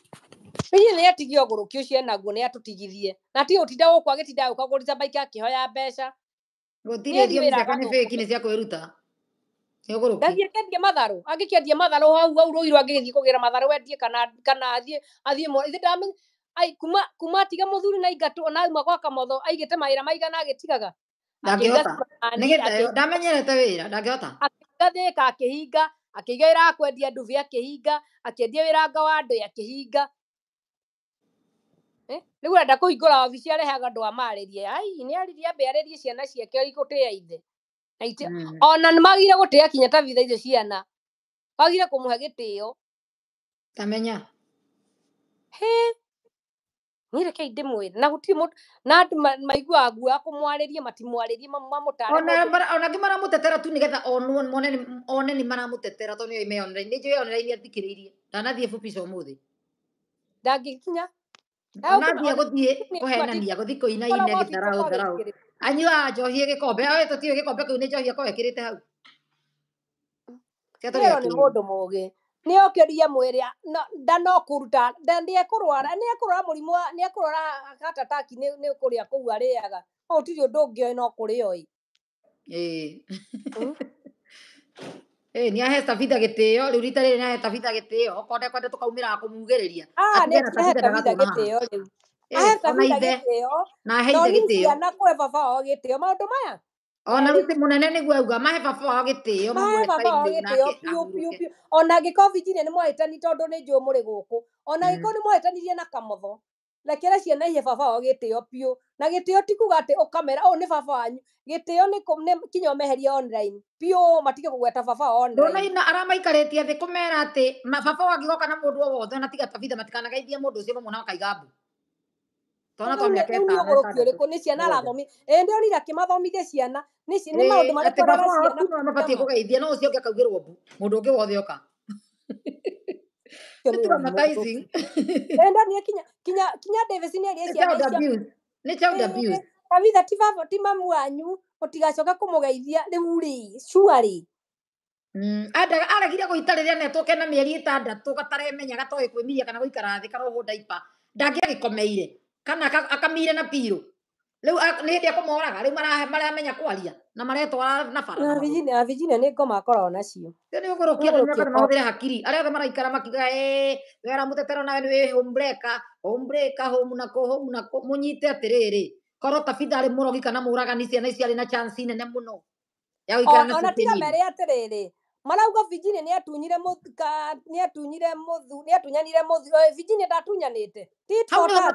Nyina nä atigia å gå rå ki å cio enaguo nä atåtigithie na tigå tinda gå kw uko tinda gå ka gå rica mbaika akä hoya mbeca gå tirä thio nä ciakwä ruta ndathiä akäendia matharå angä kä endia matharå hau au rå irwo angä gä thiä kå gä ra matharå endie kana athiä ithe kuma kuma tiga muthuri na ingatwo na uma gwaka motho aigite mawira maigana agitigaga ndamenyerete wira ndangihota akigathika akihinga akiiga wira akwendia nduvi akihinga akiendia wira nga wa andu akihinga riu renda kuhingura wabici arehaga andu amaririe ai ni aririe ambe aririe ciana ciake igutĩa ithe Mm. ona nä magire gå tä a kinya ta bitha icio ciana magire kå må he gä tä o tamenya hä niä rekei ndä mwä na gå tirä na andå maiguaga guoya kå mwarä rie matimwarä rie mamå tareona angä maramå tetera tu nä getha one nä maramå tetera tondå nä meonereire njå yonereire athikä rä irie ndanathiä bupica må thä ndangä kinya ndathiä gå thiä kå henania gå thiä kå inaine gä tharaå tharaå Anyua njohie gikombe oe tutire gikombe kiu ni njohie rä te hau nä nä må må ndå gä Leo ni mundu mugi ni okirire mwiri ndano kuruta ndiekurwara ni ekurwara murimu ni ekurwara gataki ni kuria kuu ariaga o tiri undu ungioi no kuria oi ä nä ahe tabitha gä tä o rä u rita rä rä nä ahe tabitha gä tä o okorwo tå kaumä raga kå mugä rä ria nä ahe tabitha gä tä o rä u ona ithe na he ithe gä tä o na ruti munene niguo auga mahe baba wao gitio mahe baba wao gitio piu piu piu ona ngiko vijine ni mwahitani tondu ni njumu muri guku ona ngiko mm. ni mwahitanirie na kamotho rekera ciana ihe baba wao gitio piu na gitio ti kuga ati ukamera uyu ni baba wanyu gitio ni kinya meherie online piu matige kugweta baba online ndona ina aramaikaritie thi kumera ati baba wangigoka na mundu wothe na tiga tabitha matikanageithie mundu ucio mamwe na makaiga tona to miaka ĩtano ũrĩkũ nĩ ciana arathomia eeh, ĩndĩ onire akĩmathomithia rä nĩ maũndũ marĩkũmabatiĩ kũgeithia no ũcio ũngĩ akaugĩrwo mbu mũndũ ũngĩ wothe oka ĩndĩ nĩkinya eeh, kinya kinya davis nĩ arĩa ciana eeh, kabitha ti baba ti mamu kana akamire na piro riu nä hä ndä ä moraga rä u maramenya kwaria na maretwa na bara na vijina nä ngoma akoragwo nacio nä å gå rå kia mahå thä re hakiri arä othe maraikara makiuga wera må nawe nä hombreka hombreka homu nako homu nako må nyite atä rä rä korwo tabitha arä må rogi kana må ragani ciana ici arä na chance nene må no ya gå ikara na tiga merä atä rä rä marauga Virginia nä atunyire nä atunyire muthu nä atunyanire muthu Virginia ndatunyanite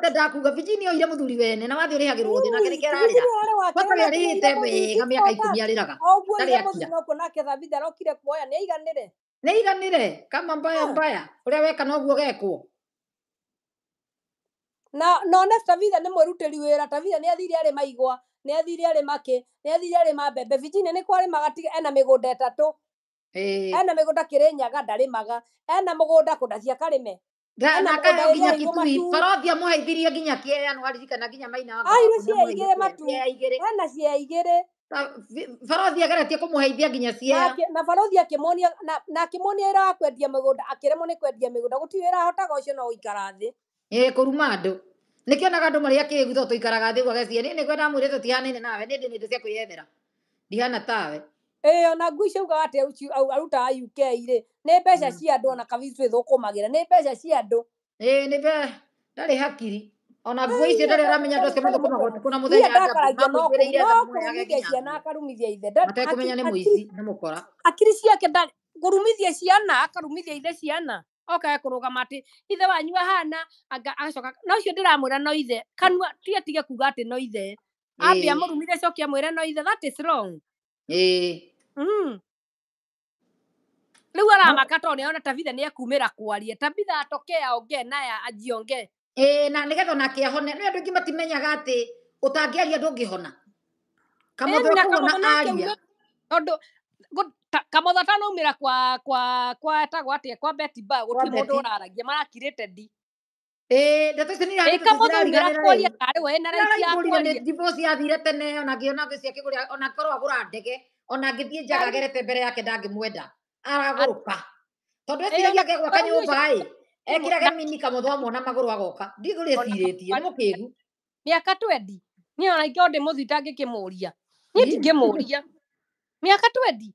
ndakuga Virginia oire muthuri wene na wathi urihagirwo uthi nake nä kerariraarihite wega mä aka ikumi arä raga oguo muthu nokuo nake thabitha rokire kuoya nä aiganä re nä aiganä re kama mbaya ah. mbaya å rä no weka noguo gekwo na none tavitha nä mwärutä ri wä ra tavitha nä athire arä maigwa ni athiri ari makä ni athiri ari ma mbembe Virginia nä kwarä maga ena mä gå nda ena mä gå nda kä rä nyaga ndarä ena må gå nda kå ndacia karä nginya kitui igä rä matu ena igä rä na barothi akĩmonia na akĩmonia ĩra wa kwendia mä gå nda akĩremwo nä kwendia mä gå nda gå tirä rahotaga å cio no gå ikara thä ä kå ruma andå nä kä onaga andå marä a kä gutho tå ikaraga thä guo nä nä rä tå tihanä nawe nä ndä nä ndå cia kwä yethera ndihana tawe ä hmm. ona ngui ciaugaga atä aruta uk rä nä mbeca cia andå ona kabi thå kå magä ra nä mbeca cia andå ndarä hakiri ona nguo icio ndarä aramenya andå acio mathå kå magå tukå na må thenyanokårumithia ciana akarumithia ithe matekåmenya nä må ici nä må kora akiri ciake kå rumithia ciana akarumithia ithe ciana okae kå rå gama ithe wanyua hana agacoka no cio ndä no ithe kanua tiatige kuga atä no ithe ambia må rumire cokia mwä no ithe that is wrong ä Mm. rä u aramaka tondå nä ona tabitha nä ekumä ra kwaria tabitha atoke aonge naya ajionge ä na nä getha onake ahone nä andå aingä matimenyaga atä å tangä aria ndå ngä hona tondå kamotha tanaumä ra kwa etagwo atä kwa betiba gå tirä må ndå å raragia marakirä te ndi ndeto ra kwaria tarä we na raici yathire tene ona ngä ona thä ciakä ona agå ra ndege ona ngithie njagagerete mbere yake ndangimwenda aragåka tondå eciragia gwaka nyå mba ä ekirage mini kamuthwa na maguru agoka ndigũrĩcirĩtie nĩ mũkĩgu mĩaka twendi ni ona ingĩo ndĩ mũthii itangĩkĩmũria niĩ ndingĩmũria mĩaka twendi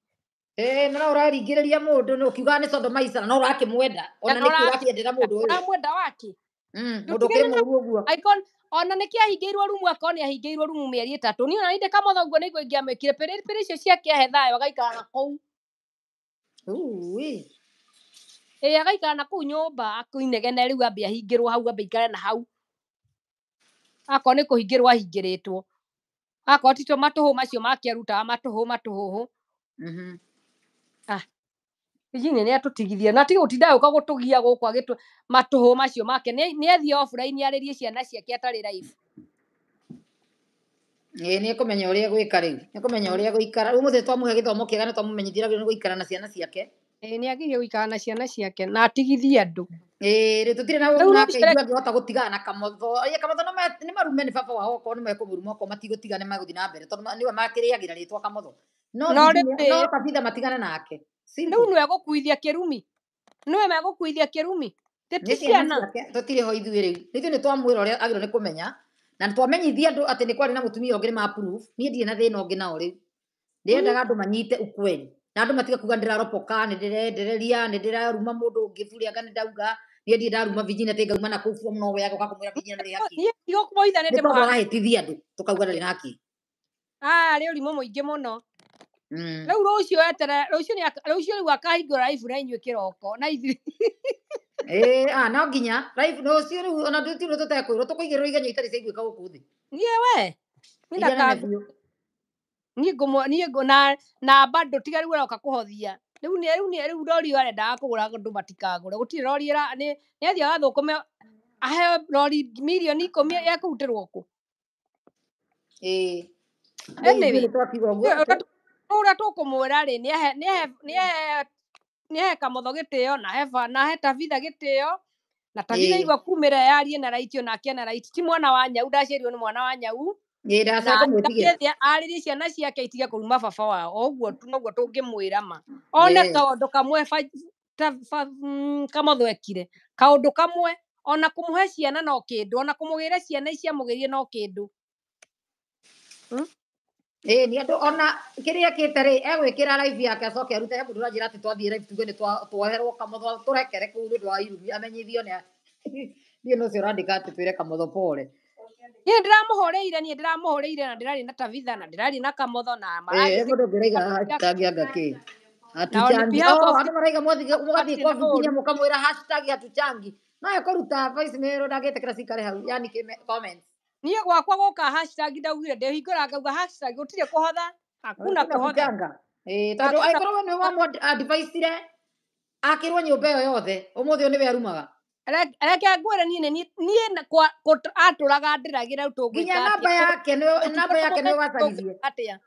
ĩĩ no ũraringĩrĩria mũndũ nĩ ũkiugaga nĩ tondũ maica no ũrakĩmwenda ona nĩkĩ ũrakĩendera mũndũ ũyũ ũramwenda wakĩ mm, mũndũ ũkĩrĩ mũru ũguo ona nä kä ahingä rumu akorwo nä ahingä irwo rumu mä eri ä tatå ni ona nindä kamotha guo nä iguo ingä amä kire pä rä icio ciakeahe thayo agaikara na kå u ä agaikara na kå u nyå mba akinegene rä u ambe ahingä rwo hau ambä ikare na hau akorwo nä kå hingä rwo ahingä rä two akorwo titwo matå hå macio makä arutaga matå hå matå hå mm-hmm. hå ah nyine nä atåtigithie na tigå tindaga å ka gå tå gia gå kwa gä matå hå macio make nä athiä offline arä rie ciana ciake atarä raibu ä nä kå menya å rä a gwä ka rä u nä kå menya å rä a gå ikara rä u må thä twamå he gä thomo kä ega nä twamå rä gå ikara na ciana ciake ä nä agä rie gå ikara na ciana ciake na atigithie andå ä rä tå tirä nangä hota gå tigana na kamotho kamotho nä marume nä baba wao okorwo nä mekå må ruma okorwo matigå tigana nä magå thiä na mbere tondå ni we makä rä agä ra rä twa kamotho no kabitha matigane nake riu nä we gå kuithia kä rumi nä we megå kuithia kä rumi tåtirä ho ithuä rä u rä ithuä nä twamwä ra å rä a agä rwo nä kå menya na nä twamenyithia andå atä nä kwarä na må tumia å ngä nä ma niä ndirä na thä na å ngä nao rä u ndä endaga mm. andå manyite ukweli na andå matiga kuga ndä raropoka nä ndä rendereria nä ndä raruma må ndå å ngä burianga nä ndauga niä ndie ndaruma vijina tä ngauma na kå u buo må no weaga å gakwä mwä ra vijina rä hakiagahä tithia andå tå kauga ndarä na hakä rä å rimå må ingä må no Mm. rä u rå cio etere rå cio rä u akahingå ra raibu na inyuä kä roko na ithuä ah, no nginya rå cio rä u ona ti rå tå tekwä rwo tå kå igä rwo igenyo itarä ciaiguä ka gå kå thä niä we niä na na tiga rä u aroka kå hothia rä u rä u rori arendaga kå gå ra ndå matikagå re gå tirä rori nä athiä agathå kome aheo rori mirioni ikå mi ekå rutä rwo kå ura rä a tå kå mwä ra rä nä ahe kamotho gä tä o na tavitha tabitha gä tä o na tabitha igua kumä ra yarie na raitio na raiti ti mwana wa nyau ndaciarirwo nä mwana wa nyau arä ciana ciake itige kå ruma baba wao oguo noguo tå ngä mwä ra ma one kaondå kamwe mm, kamotho ekire kaondå kamwe ona kå må he ciana no kä ndå ona kå må gä re ciana icia må gä rie no kä ndå hmm? ä nä andå ona kä rä a kä te rä egwä kä ra live yake acoke arute he må ndå ranjä ra atä twathiä live tuge nä twoherwo kamotho tå rekere kå u nä å ndå wa irumi amenyithio nä thiä no cio randä ka atä twä re kamothopore niä ndä ramå hå rä ire niä ndä ramå hå rä ire na ndä rarä na tabitha na ndä rarä na kamotho na må ndå ngä raiga tangäanga kä andå maraiga mågathiä kwa vikinya må kamwä ra hatucangi no ekå ruta ndagä te kä ra cikare hau yani comments niä gwakwa gå ka ndaugire ndä hingå ra ngauga gå tirä kå hotha hakuna kå hotha tondå angäkorwo we nä wamwandvaicire akä rwo nyå mba ä yo yothe å må thä å nä we arumaga reke ngwä niä niä atå raga ndä ragä ra tå nginya namba yake namba yake nä ågacaririe atä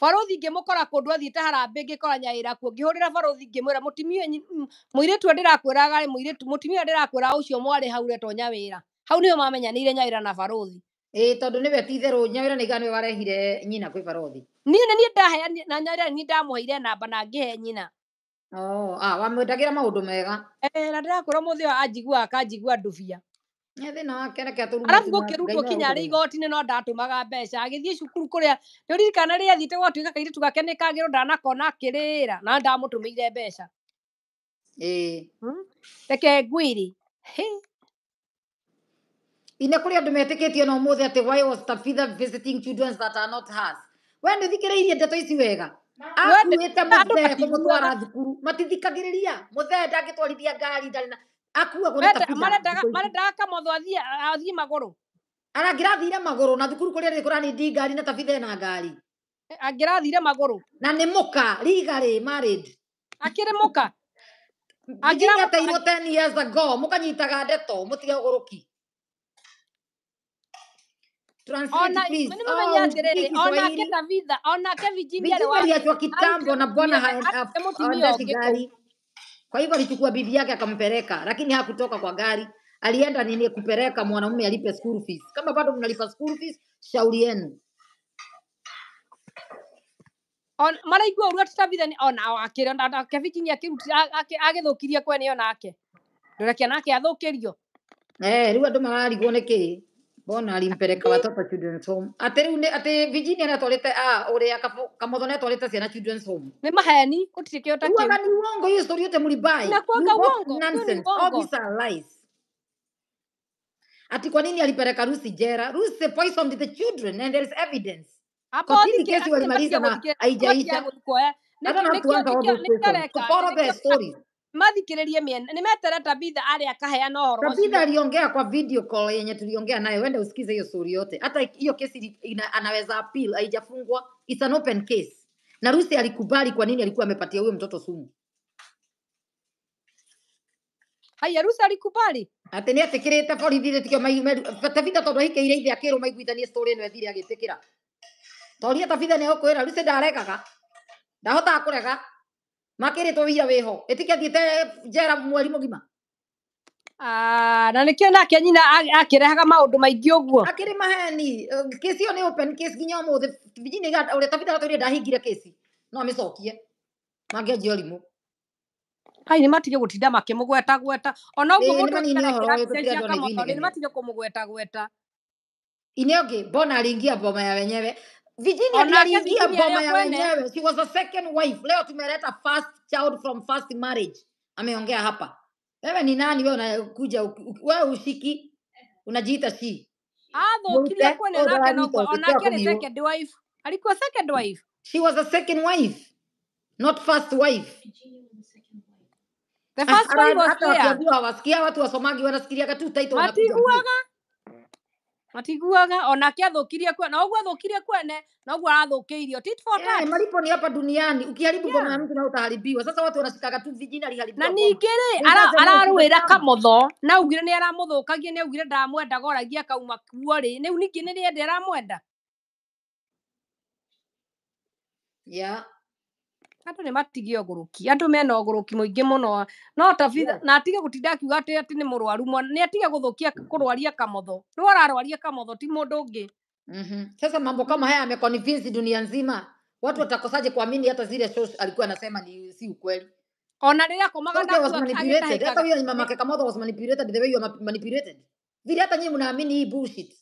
barothi ngä må kora kå ndå athiä taharambä ngä kora nyaä rakuo ngä hå rä ra barothi ngä mwä ra må tumia må mm, irä tu ndä rakwä raga må tumia ndä rakwä ra å cio mwarä haure tonya wä ra hau nä o mamenyanä nyaä ra na barothi ä tondå nä we ti itherå nyaä ra nä iga warehire nyina kwä barothi niä nä niä ndahe na nyaä ra niä ndamå heire namba na ngä he nyina oh, wamwendagä ra maå ndå mega na ndä rakwä ra må thä anjigua akanjigua ndubia arabu gå kä rutwo kinya arä igoti no ndatå maga mbeca agä thiä cukuru kå rä a nä å ririkana rä athiä te gwatuä ka kairä tugake nä kagä rwo ndanakona akä rä ra na ndamå tå mä ire mbeca hmm? reke ngwä rä ina kuri andu metikitie na umuthi ati why was tabitha visiting children that are not hers we ni thikiriirie ndeto ici wega akuite muthee kumutwara thukuru matithikagiriria muthee ndangitwarithia ngari ndari na akua marendaga kamotho athii maguru arangirathire maguru na thukuru kuria rikuranindi ngari na tabithe na ngari eh, angirathire ah, maguru na nä må ka rigari married akirä må ka ngatairwo ten years ago må kanyitaga ndeto må tiga gå rå ki Oh, kitambo na bwana kwa hivyo alichukua bibi yake akampeleka lakini hakutoka kwa gari alienda nini kupeleka mwanaume alipe school fees kama bado mnalipa school fees shauri yenu maraigua urua tutavithani ona akĩrenda nake kwene nake Bona alimpeleka pa children's home atere nä ate vijini nä atwarä a ore ya kapo kama dona atwarä te ciana children's home ni maheni gå tirä kä å ni uongo hiyo story yote mlibai na kwa uongo nonsense all these are lies ati kwa nini alipeleka Rusi jera Rusi poisoned the children and there is evidence hapo ni kesi walimaliza na haijaisha ndio na tuanza kwa kwa stories mathikiririe mien ni metere Tabitha ari akaheana horo Tabitha aliongea kwa video call yenye tuliongea nayo wende usikize hiyo story yote. Hata hiyo kesi anaweza appeal, haijafungwa, it's an open case. Na Rusi alikubali kwa nini alikuwa amepatia huyo mtoto sumu. Haya, Rusi alikubali ati ni atikirite borithi tikio Tabitha tondu ahikeire ithe akirwo maiguithanie story ino ethire agitikira toria Tabitha ni agukwira Rusi darekaga ndahotaga kurega makerĩtwo wira wĩho ĩtikathiĩte njera mweri ah na na nake nyina akĩrehaga maundu maingi ũguo akĩrĩ maheni kesi ginyo mu the case ga ore virginia to tabithagatũire hingire kesi no amĩcokie jori mu kai nä matige gå tinda makä må gweta gweta ona å guo nä matige kå må gweta gweta ini å ngä mbona aringia ya wenyewe Virginia ndiye aliingia boma ya wenyewe. She was a second wife. Leo tumeleta first child from first marriage. Ameongea hapa. Wewe ni nani wewe unakuja wewe ushiki unajiita si? Adho kile kwa nake na onake ni second wife. Alikuwa second wife. She was a second wife. Not first wife. The first wife was there. Wasikia watu wasomagi wanasikilia tu title. Wati uaga matiguaga onake athũkirie kwa na ũguo athũkirie kwene na ũguo arathũkĩirio tit for eh, that yeah, malipo ni hapa duniani ukiharibu yeah. kwa mtu na utaharibiwa sasa watu wanashikaga tu vijina liharibiwa na ningĩ ara ararũĩra kamotho na ugire nĩ aramũthũkagia nĩ augire ndamwendaga goragia kauma kuo rĩ rĩu ningĩ nĩ rĩende ya yeah andå nä matige å gå rå ki andå mena å gå rå ki må ingä må no no na atige gå tinda akiuga atä atä nä må rwaru nä atige gå thå kia kå rwaria kamotho rä ararwaria kamotho ti må ndå å ngä sasa mambo kama haya yameconvince dunia nzima watu mm. watakosaje kuamini hata zile shows alikuwa anasema ni si ukweli ona rä rä a hata huyo hata hii bullshit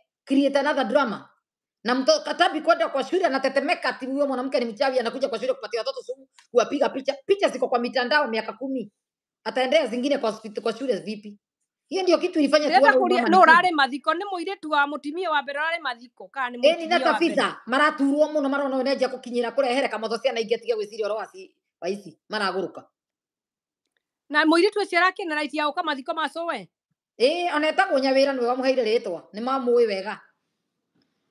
create another drama na mtoto katabi kwenda kwa shule anatetemeka, ati huyo mwanamke ni mchawi, anakuja kwa shule kupatia watoto sumu, kuwapiga picha. Picha ziko kwa mitandao miaka kumi, ataendea zingine kwa, hospitali- kwa shule vipi? Hiyo ndio kitu ilifanya tuone huyu mama no urare madhiko ni mwiretu wa mutimia wa mbere urare mathiko kana ni eni na mutimia wa mbere tabitha maraturwo mũno marona nenja kũkinyĩra kũrehere kamotho ciana gwiciria gwĩciria ũhoro waci waici maragũrũka na muiritu ũcio arakenera itiagũka madhiko macowe ä ona etagwo nyawä nä wega må heire rä nä mamå wega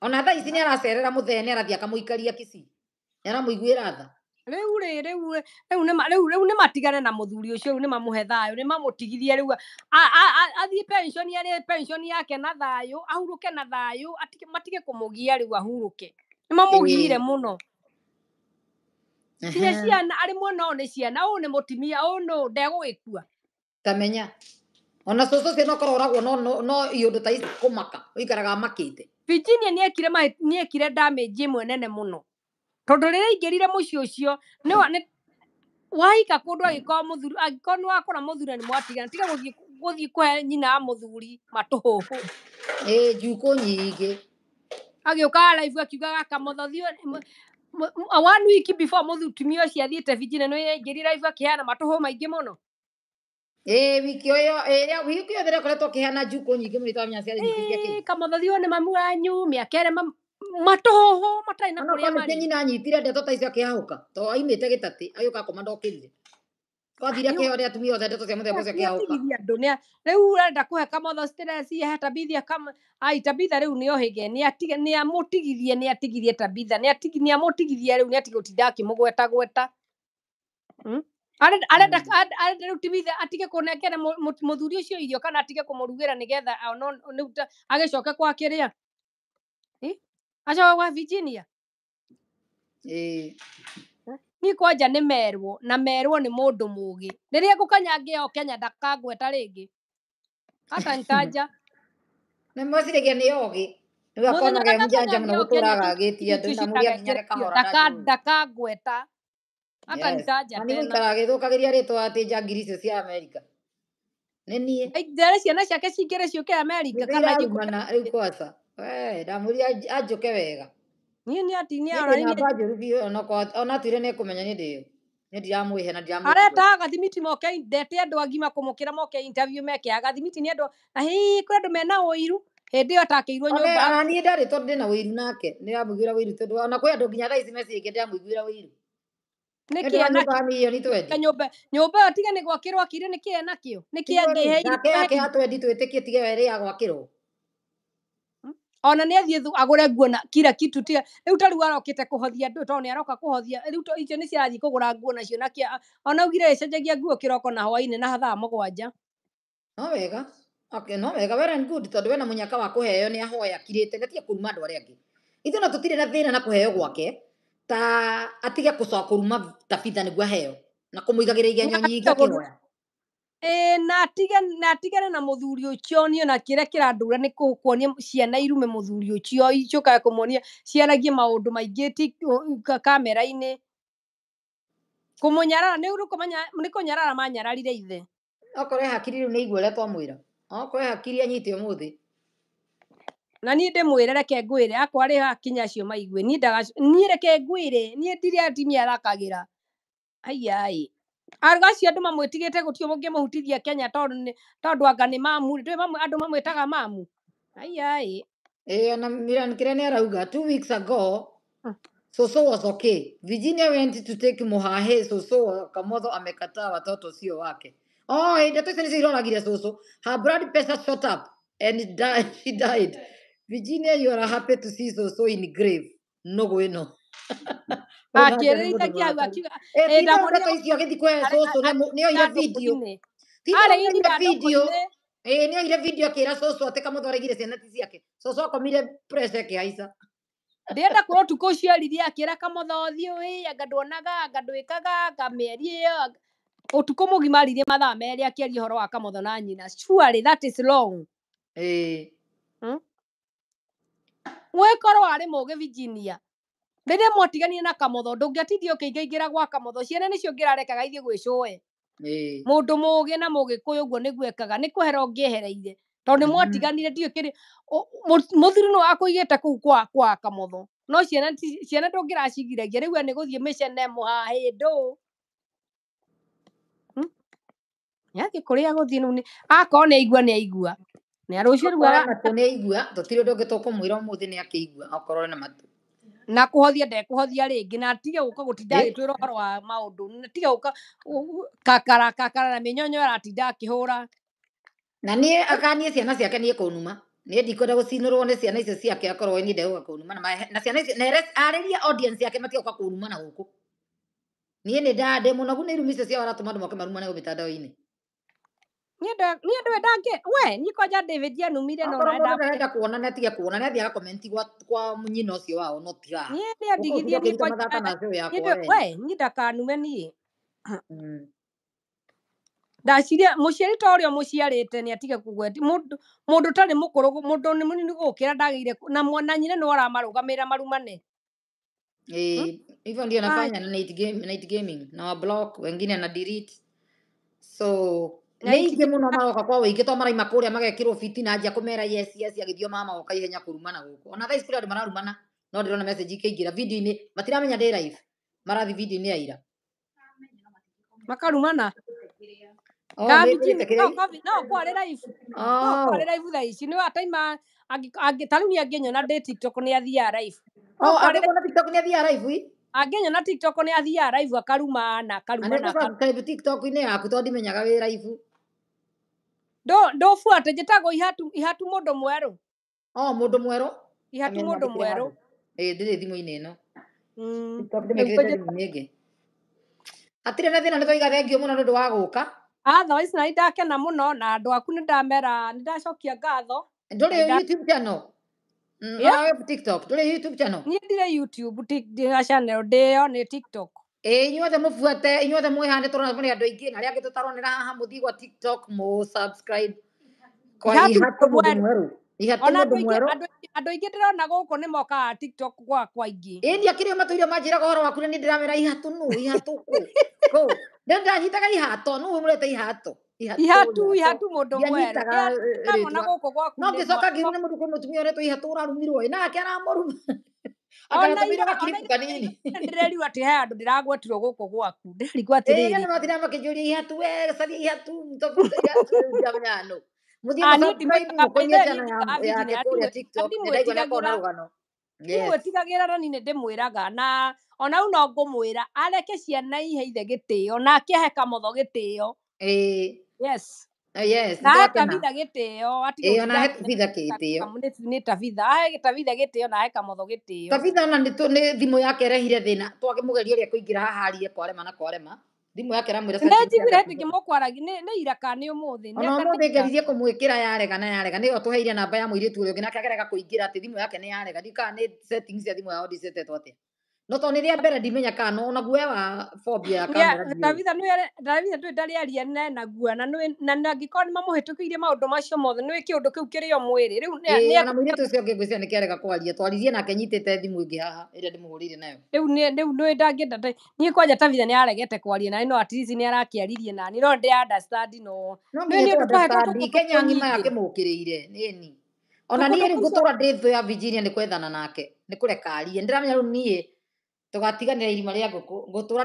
ona tha ici nä aracerera må thee nä arathiä akamå ikaria kici nä aramå iguä ra tha rä u rä rä u rä u nä matigane na må thuri å cio rä u nä mamå he thayå nä mamå tigithie rä pension yake na thayå ahurå ke na thayå matige kå må gia rä u ahurå mamå giire ciana arä mwena å nä ciana å nä må timia å nå ndegå ona cucu cio nokorwo no no iundu ta ici kumaka uikaraga makite Virginia niekire niekire damage imwe nene muno tondu riria ingirire muci ucio ni wahika kundu agikorwo muthuri agikorwo ni wakora muthuri ni mwatigana tiga guthii kuhe nyina wa muthuri matuhuhu ä njuku nyingä agä å kaga live akiugaga kamothothi one week before må thutumia å cio te vijina nä ingä ri live akä heana matå hå maingä må no ä kä heana njukå nyingä må nä mamu ranyu mä aka ere matå hoho matarä na kå rä a anyitire ndeto ta icio akä hahå ka to aimä te gä tatä agä å ka koma ndokä rire rä u renda kå he kamotho citirecihe tabithia rä u nä ohäge nä amå tigirie nä atigirie tabitha nä amå tigirie rä u nä atigå tinda akä må gweta gweta hmm? arenda mm. rutimithia atige kuneke na muthuri ucio irio kana atige kumurugira nigetha agicoke ah, kwa kiria acoke gwa virginia niä kwanja nä merwo na merwo nä må ndå må gä rä rä a ngå kanyangä ao kenya ndakangweta rä ngä atantanja nä mweciragia nä ogä ndakangweta akandaja yes. ikara githukagiria ritwa ati njangiri cia america nä niä aithere ciana ciake cingä ciuke amerika kana rä u wega niä nä kå menya nä gathimiti moke ndete andå angima kå må kä ra moke mekeaga gathimiti nä andå na hä kwä andå mena å iru hä yo atakä irwo nyå mbaniä ndarä tondå ndä na wä iru nake nä ramå iguä ra wä iru tondå ona kwä andå nginya thaa meciä ngä ndä ramå iguä ra wä iru nä kä enakio nyå mba ä yo tiga nä gwakä rwo akire nä kä enakio nä kä angä twendi twä tä kie tige rä agwakä rwo hmm? ona nä athiä thu agå re nguo kitu tiga rä u ta rä u arokä te kå aroka kå hothia rä u icio nä cirathiä nguo nacio na kä ona ugire cenjagia nguo kä na hwainä na hathaa må no wega okay, no wega well and good tondå wena må nyaka wa kå heo nä ahoya kirä te natia kå ruma andå arä angä na thä na na kå heo gwake ta atige tabitha nä guo heo na kå igenyo nyingi kinoya ä na atigane na må thuri å cio nio na kä rä a kä randå nä kuonia ciana irume må thuri å cio cå kaga kå muonia ciaragie maå ndå maingä ti kamera-inä kå må nyarara nä kå nyarara manyararire ithe okorwo hakiri rä u nä iguo å rä a twamwä ra okorwo hakiri anyite må thä na niä ndä mwä re reke ngwä re akwa rä hakinya acio maigue niä reke ngwä re niä ndirä atimia arakagä ra aiai acio andå mamwä tigä te gå tiå må ngä må hutithia kenya tondå anga nä mamu andå mamwä taga mamu aiai ona miran kire nä arauga two weeks ago soso was okay virginia went to take muhahe soso kamotho amekataa watoto sio wake oh ndeto icio nä cio iroragire soso her blood pressure shot up and she died Virginia, you are happy to see so so in grave. No bueno. Akirita kiagwa kiga. Eh, ndamu ndio hiyo kiti so so ni ile video. Ale ile video. Eh, ni ile video akira so so ateka mutho regire ciana tici yake. So so akomire yake Ndienda akira anga nduonaga anga anga mieri iyo utuko mugimaririe mathaa meri wa kamotho na nyina surely that is long eh hmm? wikorwo ari mugi Virginia riria mwatiganie na kamotho ndungiatithio ukiingaingira gwa kamotho ciana nicio ngirarekaga ithie gwicuwe mundu mugi na mugikuyu uguo niguo ekaga ni kwehera ngiehereire ni mm-hmm. mwatiganire ndiũ kiri muthuri no akuigite kuu kwa kwa kamotho no ciana ciana ndungiracigiragia riu ni guthie micene muhahi hmm? ya ke kũrĩa gũthiĩ rĩu nĩ akorwo nĩ aigua nĩ aigua nä arå cio rä a matå nä aigua tåtirä ndå ngä tåkåmwä ra å må thä nä akä na matå na kå hothia ndekå hothia rä ngä na tige gå ka gå tinda gä twä ra horo wa maå ndå tige gå ka kakara kakara na mä nyonyo aratinda akä hå ra na niä akanie ciana ciake niä kå numa nä ndikwenda gå cinå rwo nä ciana icio ciake akorwo nä ndegåka kå numa na ciana icio arä ria audience yake matigoka kå numa na gå kå niä nä ndandä må nogu nä irumi icio ciao aratå ma andå moke marumane gå mä tandao-inä ni ndå ndangä we niko nja david yenumire nonaenda kuonana tiga kuonana athia gakomenti kwa nyina å cio wao no tiga niä nä andigithie we ni ndakanume niä ndacirie må ciari ta å rä a må ciarä te nä atige kugweti må ndå tarä må kå rå må ndå nä må nini gå kä ra ndagä ire na mwana nyine nä waramarå gamä ra marumane hivyo ndio nafanya na mm? night gaming na block wengine na delete so na ingä må no magoka kwa wä ingä to maraima kå rä a magekä fitina njia kå mera yes agä thio mama magoka ihenya kå rumana gå kå ona thaici kå mararumana no ndä rona message ikä ingä ra video-inä matiramenya ndä live marathi video-inä ya makarumana oh, no tiktok oh, tiktok na tiktok akarumana akarumana tiktok ndå bua atä njä tagwo ihatu må ndå mwerå må ndå mwerå ihatu må ndå mwerå ndä rä thimå inä ä no hatirä na thä ah, na nä twaiga thengiå må no nä å ndå wa gå ka atha waici na nä ndakena må no na andå aku nä ndamera nä ndacokia ngatho ndå rä youtube channel mm, ah, ndå rä youtube channel niä ndirä youtube ndä yo nä tiktok ä inyuothe må buate inyuothe mwä handä tå rona nä andå aingä na a angä tå taronä ra haha må thiä gwa tiktok må andå aingä ndä rona gå kå nä mokaga tiktok gwakwa aingä ä ni akä rä matå manjä raga horo waku nä ndä ramera ihatå nu ihatu kå nä ndanyitaga ihato nu må rete ihato ihatu ihatu mundu mwerunamona guku gwaku no ngicoka ngirune muruko mutumia uretwo ihatu urarumirwo nake aramuruma ndireriu atä he andå ndä ragwetirwo gå kå gwaku ndärigwo atä rärmatina tigagä ra nani ndä mwä raga na ona rä u no ngå mwä ra areke ciana iheithe gä tä o na nake he kamotho gä tä o Ah, yes nahetabitha tä o nä tabitha ahe gä tä o nahe gä tä o ona thimå yake rehire thä na twagä må geri å rä a kå ingä ra haharie kwarema na kwarema thimå yake ramwä re njiguire atä ngä nä iraka nä å må thä ona må thä ngeririe kå mwä kä ra yarega na yarega nä tå heire namba ya må irä tu å rä å ngä nake agerega kå ingä ra atä thimå yake nä yarega ndikaa nä cia thimå yao ndicetetwo atä a no to nä rä a mbere ndimenyaka no na guoya wa fobia davidha ndå ndarä aria na guo na nangäkorwo nä mamå hä tå kä irie maå ndå macio mothe nä kä å ndå kä u kä rä o mwä rä na må irä tå cio ngä ngwä cia nä kä arega kwaria twaririe nake nyitä te thimå ä haha iria rä a ndä må hå rä ire nayo rä u nä ndangä niä aregete kwaria na no at least ni arakiaririe na ni no ndi understand no kenya ng'ima yakä må kä rä ire nini ona niä rä ni ngå tå ra ndä thå ya virginia ni kwethana nake ni kurekaria reka arie ndä ramenya tugatiganira irima ria a ngutura kå ngå tå ra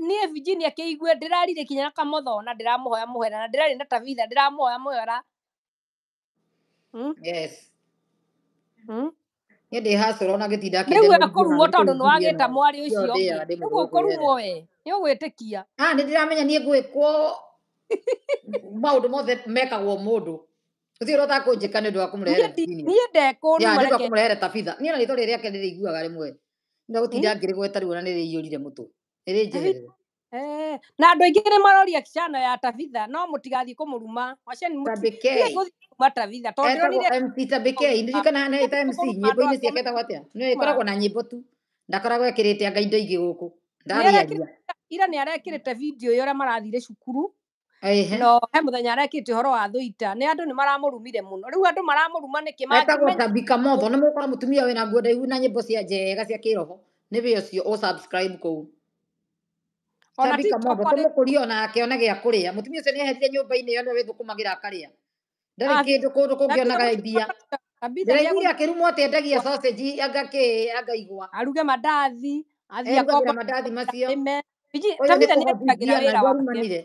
niä virginia kä igue ndä rarire kinya na kamothona ndä ramå hoya na ndirari na tavitha ndiramuhoya muhera hoya hmm? yes hera nä ndä hacå ona gä tinda nä guä kå rumwo tondå nä wagä ta mwarä å cio nä gå kå we ni å gwä tä kia nä ndä ramenya niä mothe mekagwo må ndå uthi rota kunjika ni ndu akumurere niä ndekå nä ndekå kå må rehere tabitha niä na rä tho rä rä ake rä rä iguaga rä mwe no gå tinda hm? rä gweta rä ona nä rä iyå rire må tå nä rä na andå aingä nä maroria cano ya tabitha no må tigathiä kå må ruma tabitha tabikeindirikanaaneta mc nyä mbo-inä ciake etagwo atä a nä koragwo na nyä mbo tu ndakoragwo ekä rä te anga indo ingä gå kå ndariaria ira nä arekä rä te video yo å rä a marathire cukuru no he må thenya arekite horo wa thuita nä andå nä maramå rumire må no rä u andå maramå ruma nä kä maetagwo motho nä må kora må tumia wä na nguo ndaihu na nyä mbo cia njega cia kä roho nä wä å cio å kå u motho tå må kå ria ona ake ona gä a kå rä a må tumia å cio nä eherire nyå mba-inä ä yo nä wä thå kå magä ra akarä a ndarä ah, kä ndå kå ndå kå ngä onaga iria ndäraiguire akä rumwo atä endagia sausage angakä angaigwa aruge mandathi athiä mandathi macio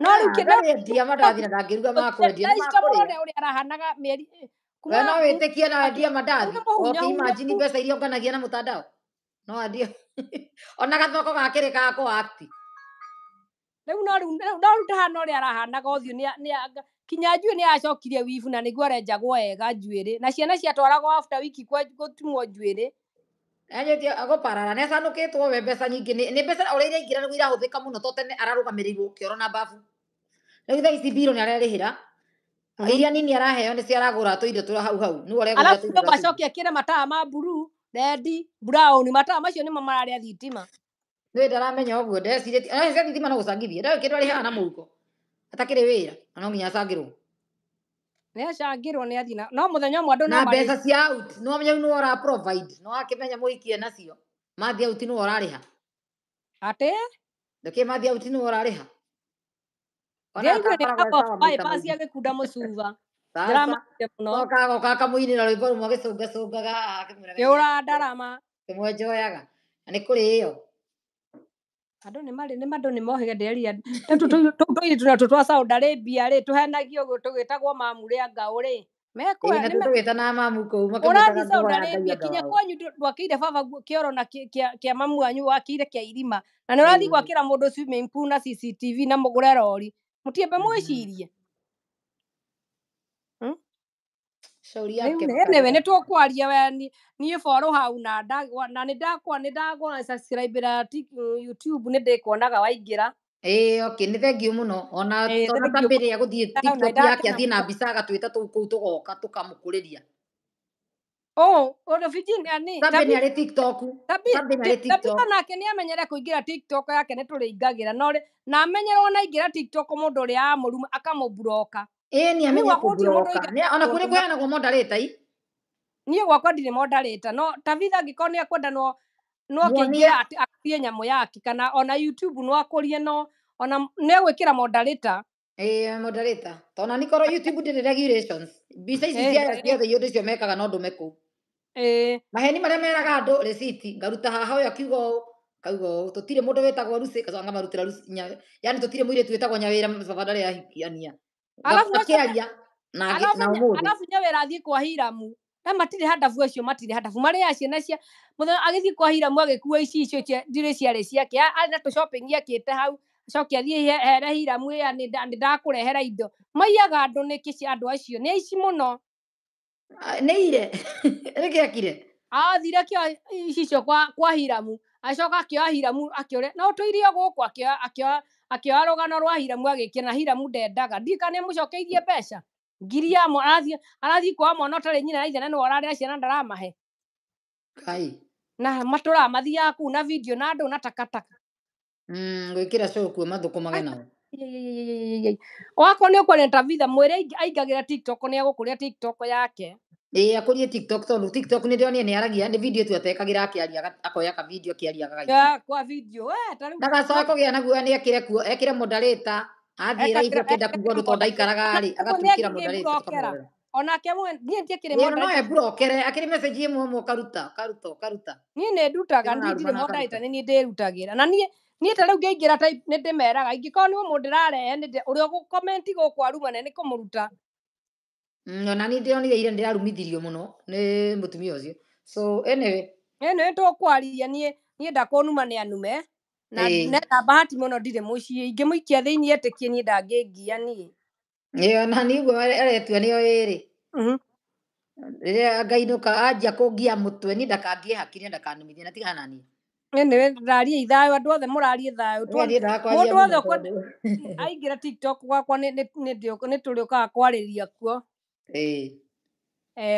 no rä u wendia na ndangä ruga makwendia å no tä kie na wendia mandathi okiimajini mbeca iria na må tandao ona gathoko gakä rä kå rä u no rä ndahana å rä arahanaga å thiå kinya njuä nä acokirie wibu na nä guo arenjagwo wega njuä rä na ciana ciatwaragwo wiki gå tumwo njuä rä ago parara ne sanu ke to we besa nĩ acanũkĩtwo mbeca besa ore mbeca ũrĩa ngira rĩu irahũthĩka muno to tene ararũgamĩrĩirwo ũkĩoro na bafu. mbabu rĩu thaa biro mbirũ ara arerĩhĩra iria nini ara heyo araheo gura to ido tũra hau hau ore gura nĩ arabu ũgacokia kĩre mata ma buruu rendi burauni mataa macio nĩmo mararĩa thitima ndũĩ ndaramenya ũguo ndecirĩtie thitima no gũcangithie ndoĩ kĩndũ arĩheaga na muko. Atakire wĩra Ana nginya sangiru necangirwo nä athi no må thenya å mwe andå na mbeca cia nä no menya no ora provide no akimenya muikie nacio mathi out no orariha ate ndeke mathi out no orariha cia gä kunda må cuba ndäramagoka kamå-inä rwimbo rå mwe gä cångacångaga kä å ra ndarama kä mwe njoyaga na nä kå rä ä yo andå nä mandå nä mohäge nderia tå tåirä tå natå twa saå ndarä mbia rä tå henagio tå gä tagwo mamu rä a ngaå rä mekårathi saå ndarä mbia kinya kwanyu ndwakä ire baba kä oro na kä mamu wanyu wakä ire kä irima na nä å rathiä gwakä ra må ndå na cctv na må gå re rori må tiembe mwä cirie shauri yake nene ne twakwaria we nie foro una na na ni ndakwa ni ndagwa subscribe ra youtube ni ndikuonaga waingira eh okay ni thank you muno ona tona ta ya gũthiĩ tiktok yake athiĩ na mbica agatwĩta tũu kũu ni tũkamũkũrĩria tabĩ arĩ tiktok tiktok tabita nake nĩ amenyere kũingĩra tiktok yake ni nĩ tũrĩingagĩra na amenyere ona ingira tiktok mundu ri amuruma akamũburoka ä nä amenya kå mburoka ona kå rä kweana guo mondarä ta i niä kwa ndirä mondarä ta no tavitha angä korwo akwenda no no ati akie nyamo yake kana ona youtube no akårie no ona ne agwä kä ra mondarä ta ä mondarä ta tona nä korwo youtube ndä regulations bisa isi ya ya iå ndå cio kana ndo ndå eh maheni mara mera meraga ndo receipt ngaruta haha å yå akiuga å kauga å tå tirä må ndå wä tagwo rucä ngacoka yani tå tirä må irä tu wä tagwo nyawä ra baba ndarä makiaria na umuthi alafu nyo werathie kwa hiramu na matire handabu acio matire handabu mari ya ciana cia muthenya agithie kwa hiramu agikua ici icio ndire ciarĩ ciake na tũ shopping akĩte hau acoke athiĩ here hiramu ĩya nĩ ndakũrehera indo maiyaga andũ nĩkĩ cia andũ acio nĩ aici mũno nĩ ire rĩgĩakire athire kio icicio kwa hiramu acoka akioya hiramu akĩore na ũtũirio gũkũ akĩoya akioya rũgano rwa hiramu agĩkia na hiramu ndendaga ndika nĩ mũcokeirie mbeca ngiri ya mwana arathi kwa mwana tare nyina ithe na ithene nĩwe ũrarĩa ciana ndaramahe kai na matura mathiaga kuu na video na ndu na takataka mm gwikira gwĩkĩra cokuo mathũkũmage nao wakorwo nĩ ũkweneta bitha mwĩrĩ aingagira tiktok ni agukuria tiktok yake ä akå rie tondå tiktok nä ndä onie nä aragia nä video tu atekagä ra akä aria akoya ka video akä aria gagaitagacoe kå gä a naguo nä ekä re kuo ekä re moderata athiä ra ithu akä enda kuga ndå tondå aikaragarä agatuä kä ra moderata onake akä rä message ä mwamwe karuta karuta karuta niä nä ndutaga ndirä moderata nä niä ndä rutagä ra na niä niä ta rä u ngä aingä ra nä ndä meraga ingä korwo nä må ndä rarehe å rä a gå komenti gå kwarumane nä kå må ruta ona ni ndironire ire ndirarumithirio muno ni mutumia ucio so anyway ene tukwaria nie nie ndakonuma ni anume na nenda bahati muno ndire mucii ingimuikia thiini etikie nie ndangingia nie ĩyo na niguo aretua nĩyo ĩrĩ rĩrĩa ngainũka anjia kũngia mũtwe ni ndakangie hakiri ndakanumithie na tigananie nĩwe ndarie ithayo andũ othe mũrarie thayo mũndũ othe aingĩra tiktok gwakwa nĩ tũrĩũkaga kwarĩria kuo ii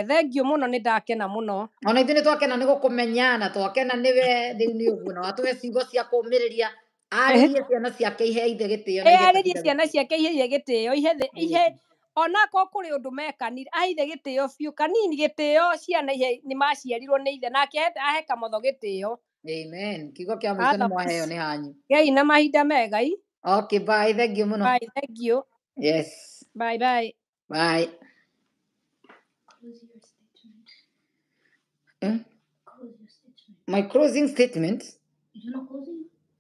thengio må no nä ndakena må no ona ithuä nä twakena nä gå kå menyana twakena nä we rä u nä å guo na watå he ciugo cia kå mä rä ria arä ciana ciake ihe ithe gä tä o arä rie ciana ciake iheie gä tä o ihe onako kå rä å ndå mekanire aithe ah, gä tä o biå kanini gä tä o ciana ihe nä maciarirwo nä ithe nake ahe kamotho gä tä o kiugo kä a nä mwaheo nä hanyu gei na mahinda megai okay bye thengiå må no thengiå yes bye bye bye Eh? My closing statement.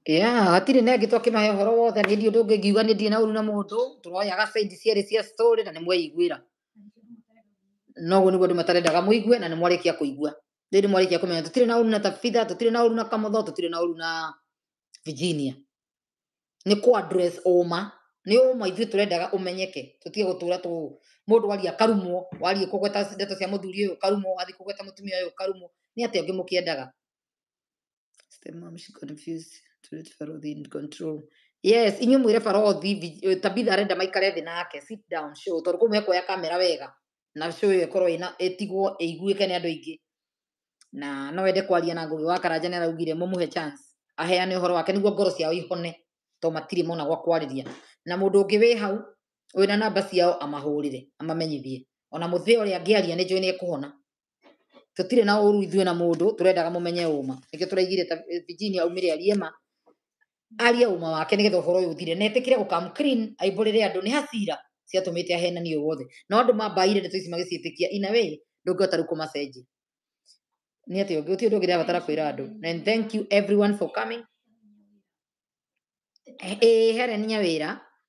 Yeah, hatirä na ngä twakena he horo wothe nä ndi å ndå ngä ngiuga nä na å ru na må ndå tå royaga cierä cia story na nä mweiguä ra noguo nä guo andå matarendaga må igue na nä mwarä kia kå igua rä nä mwarä kia kå menya tå tirä na å ru na tabitha tå tirä na å ru na kamotho tå tirä na å ru na virginia nä kå oma nä å ma ithuä tå rendaga å menyeke tå tige gå tå ra tå må ndå waria karumwo warie kå gweta ndeto cia må thuri å yå karumwo wathiä kå gweta må tumia å yå karumwo nä atä angä må kä endaga yes inyuä mwire re barothi eh, tabitha renda maikare thi nake sit down show tondå kå kwa kamera wega na show ye koro ina etigwo eiguike ni andå ingi na no wende kwaria na ngugi wa karanja nä araugire må må he aheane uhoro wake nä guo ngoro ciao ihone to matirä mona gwa kwarä na mundu ungi wi hau wina namba ciao amahurire amamenyithie ona muthia uria angiaria ni njui ni ekuhona tutire na uru ithue na mundu turendaga mumenye uma nikio turaigire ta eh, Virginia aumire arie ma aria uma wake nigetha uhoro uyu uthire na etikire gukam clean aibũrĩre andũ nĩ hacira ciatũmĩte ahenani ũyũ wothe no andũ mambaire ndeto ici magĩciĩtĩkia ina wĩ ndũngĩhota rĩu kũmacenjia nĩ atĩ ũngĩ ũtiũndũ ũngĩ ndĩrabatara kwĩra andũ and thank you everyone for coming ĩĩ heren nya wĩra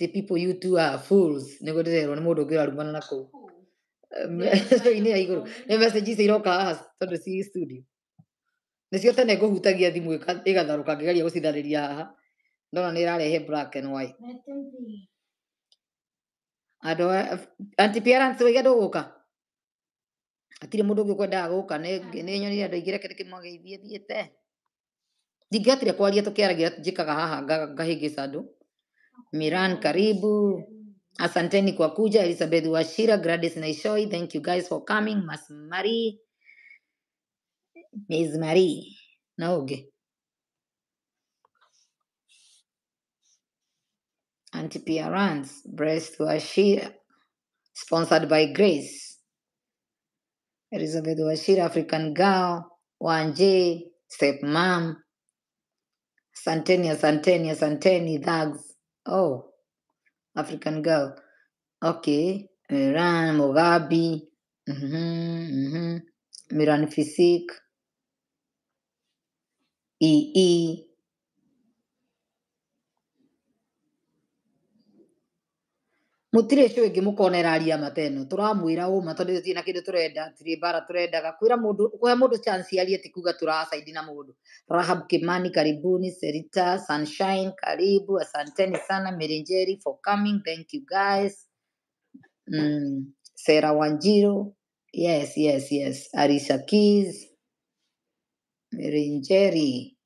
say people you two are fools nä guo ndä rerwo nä må ndå å ngä rarumana na kå inä ya igå rå nä message icio iroka haha tondå ci studio nä cio tene ngå hutagia thimå ä gatharå ka ngä geria gå citharä ria haha ndona nä ä rarehe black and white andå anti parents wä gandå gå ka atirä må ndå å ngä kwendaga gå ka nä nyonire andå aingä reke rä kä mageithie thiä te ndingäatire kwaria tå kä aragä ra njä kaga haha ngahä ngä ca andå Miran, karibu. Asanteni kwa kuja. Elizabeth Washira, Gladys Naishoi, thank you guys for coming. Mas Marie, Ms. Marie, naoge. Antipiarans, Breast Washira, sponsored by Grace. Elizabeth Washira, African Girl, Wanje, Step Mom. Asanteni, asanteni, asanteni, thugs. Oh, African girl. Okay. Miran Mugabe, mm-hmm, mm-hmm. Miran Fisik, EE, mutirä cå ä ngä må kona äraria mateno tå ramwä ra å ma tondå ä tirä na kä ndå tå renda tirä mbara tå rendaga kwä ra kå he må ndå arie tä kuga tå racaidi na må ndå rahab kimani karibuni serita sunshine karibu asanteni sana mirinjeri for coming thank you guys mm, sera wanjiro yes yes yes arisa keys mirinjeri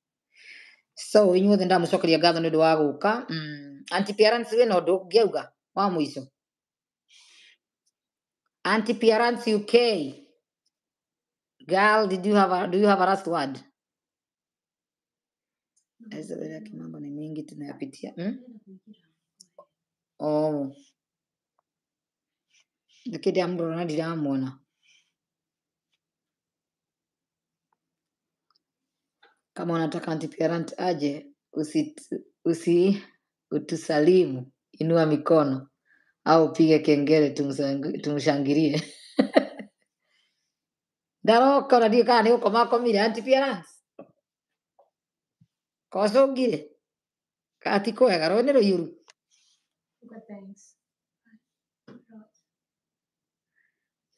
so inyuothe ndamå cokeria ngatho nä å ndå wa gå ka mm. antipiarance wä na å ndå ngä auga wa mwisho anti parents uk girl did you have a, do you have a last word mambo ni mingi tunayapitia hmm? oh lakini amdo ronadi kama unataka antiparent aje usi, usi utusalimu inua mikono au piga kengele tumshangilie ndaroka unadio ndiä kana nä gå komakomire anti parents kocångire kati kwega rå nä rå iyå ru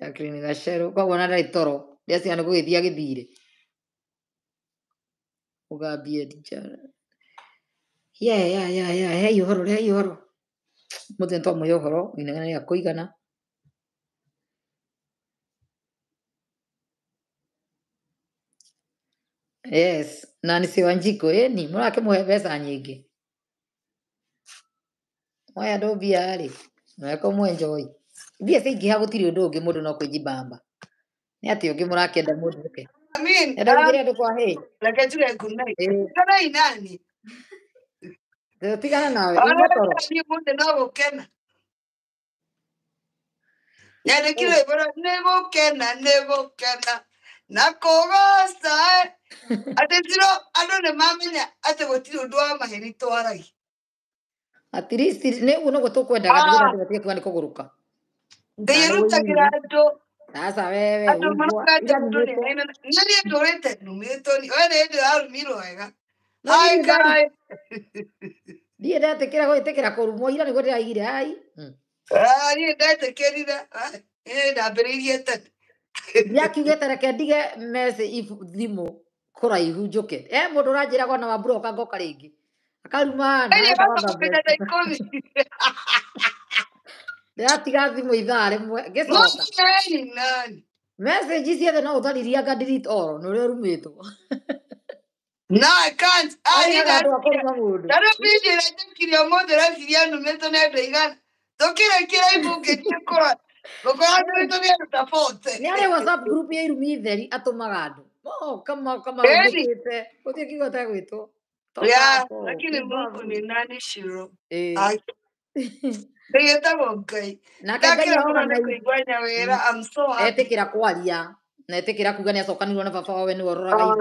Jacqueline Gacheru koguo na ndarä toro ndäaciga nä gå gä thiä agä thire ndijara yeah, yeah, yeah, yeah. hei å horo hei Mũthĩ nĩtwamũheire ũhoro inegene rĩa gana. yes ni, Wanjiku ke mũrakĩmũhe mbeca anyege. mwaya andũ mbia rĩ mweko mwenjoy mbia ciaingĩha gũtirĩ ũndũ ũngĩ mũndũ no kwĩjibamba nĩ atĩ ũngĩ mũrakĩenda mũndũ ũke Amin. Nenda kugire um, andũ kwa hĩ Reke njuge kwa hei. Ĩĩ. Good night inani. Tupigana nawe nyandĩkire igũrũ nĩ gũkena nĩ kena na kũgoca atĩ tiro andũ nĩ mamenya atĩ gũtirĩ ũndũ wa maheni twaragia at least nĩ ũguo nĩguo tũkwendaga tũgatige kuga nĩ kũgũrũka ndĩrutagĩra andũ sasa wewe andũ maruganja andũ nĩ niĩ ndũrĩte numĩtwo ni we nĩ hĩndĩ ũrarumirwo wega Ai, Niä ndetĩkä ra gwĩtĩkĩra kũrumwo ira nĩguo ndĩraigire ai hmm. ah, niĩ ndetĩkĩrire ah, ndambĩrĩirie tene nĩakiugĩte reke ndige thimũ kũraihu njũke e mũndũ ũranjĩra gwana wa mburũka ngoka rĩngĩ akarumandĩratiga thimũ ithaa rĩmwe ngĩcoka message ciothe no ũtharirianga ndirĩ ũrĩ ũrumĩtwo No, I can't. I can't. Narabindi rajukira mothe raciria numito nendo igana. Tukire kira ibunge tikora. Gukora numito ni andu ta forte. Ni ari WhatsApp group ya irumi theri atumaga andu. Oh, kama kama ndikite. Uthi kigo ta gwitwo. Yeah, lakini Mungu ni nani shiro. Eh. Ndiyetagwo Ngai. Na kagira ona kuigwanya wera. I'm so happy. Etikira kwaria. Na etikira kuga ni acokanirwo na baba wawe ni wororaga.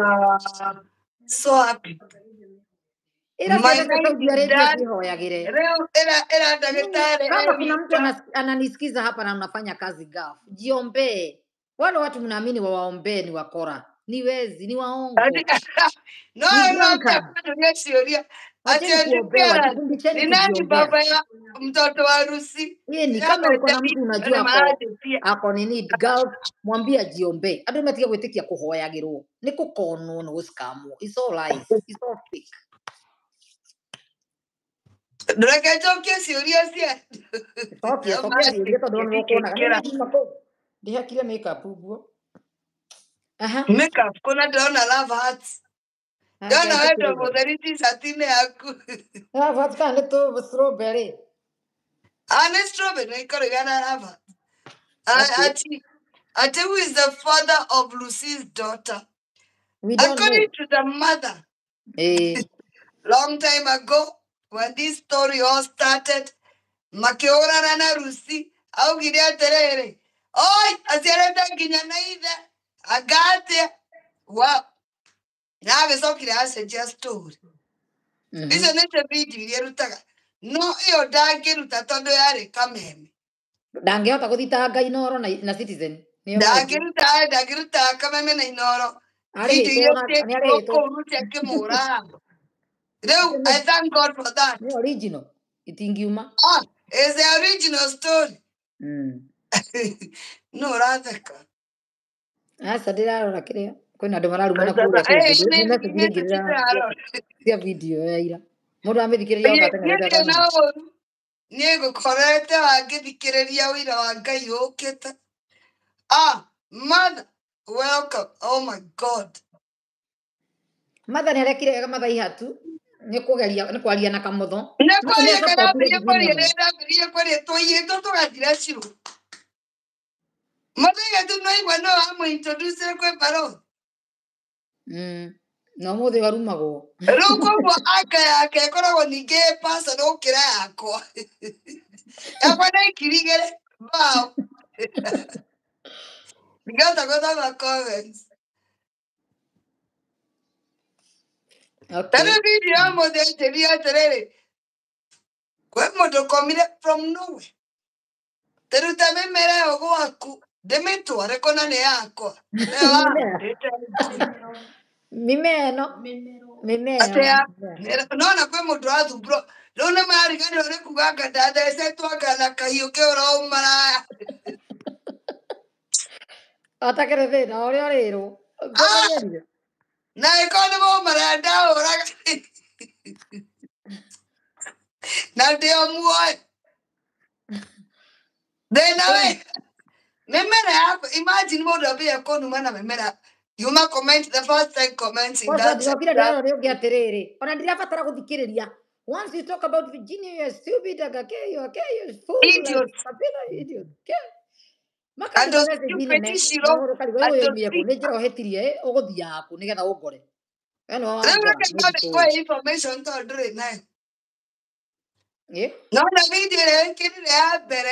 Ah só hapa, mtu ananisikiza hapa na mnafanya kazi gafu, jiombee. Wale watu mnaamini wawaombee ni wakora, ni wezi, ni waongo. Asiyejulikana ni nani baba ya mtoto wa harusi? Hii ni kama uko na mtu unajua ako ni need girl, mwambie ajiombe. Andu matige gwitikia kuhoyagirwo ni kukonwo na gucamwo. It's all lies, it's all fake. Ndureke njokie ciuria cia Tokia tokia ciuria tondu ni ukuona makeup guo. Aha. Makeup kuna ndona love hearts. ನಾನು ಆಟ modalities ಹತ್ತಿನೇ ಹಾಕು ಆ ಭತ್ತ ಅಲ್ಲ ತೋ ಸ್ಟ್ರಾಬೆರಿ ಅಲ್ಲ ಸ್ಟ್ರಾಬೆರಿ ಕರೆ ಗಾನ ಆವ ಅಚ್ಚಿ ಅಚ್ಚಿ who is the father of Lucy's daughter we don't according know. to the mother Hey. long time ago when this story all started makeonana na Lucy How au gidia terere oi asiarenda nginya I got agate wow nabe sokire acenjia story mm-hmm. icio nä cio bindio iria rutaga no ä yo ndangä ruta tondå yarä kameme e ndangä hota gå thitanga inoro na citizen ndangä ruta kameme na inoro bindio iria kå u ciakä i thank god for that nä original itingiuma ah is e the original story mm no ratheka asa ndä rarora kwä na andå mararumana cia video ya må ndå amä thikä rä ria nä ngå korete wa thikä rä ria å ira wa ngai å kä te matha nä arekire wega matha ihatu nä kå geria nä kwaria na kamotho nä kwaria no igua introduce kwä baroti Mm. no må thä waru magwo rä u koguo anga yake ĩkoragwo ningĩ pasa no gå kä ra yakwa yakwa nä ngiri igä rä gå thoma tarä u video må thä njä ria atä rä rä kwä må ndå komire from nowhere tarä u mä mere å gwaku Demetore con aneaco. Mimeno. Eh, cioè, Mimeno. Mimeno. Non abbiamo trovato un pro. Non è mai ricordo che non è da destra tu a calaca io che romma. Ata che reveda, ore ore ero. Na economo mara da ora. Na de omuoi. De nave. Mimera yako, imagine mũndũ ambĩ ekũnuma na mĩmera yuma comment the first time commenting that. Ndĩrokire ndĩrorĩũngi atĩrĩrĩ, ona ndirabatara gũthikĩrĩria. Once you talk about Virginia, you're stupid, okay, you're okay, you're fool. Idiot. idiot. Yaani information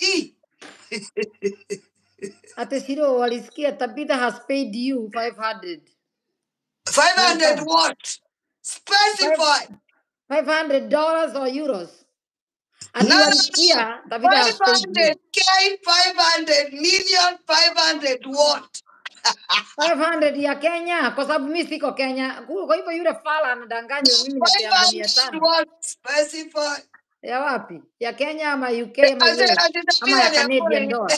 E. Ateshiro walisikia Tabitha has paid you 500. 500 what? Specify. 500 dollars or euros. And Tabitha has paid 500k, 500 million, 500 what? 500 ya Kenya kwa sababu mimi siko Kenya. Kwa hivyo yule fala anadanganya mimi na 500 what? Specify ya wapi ya Kenya ama UK eh, ama, ama ya Canada dola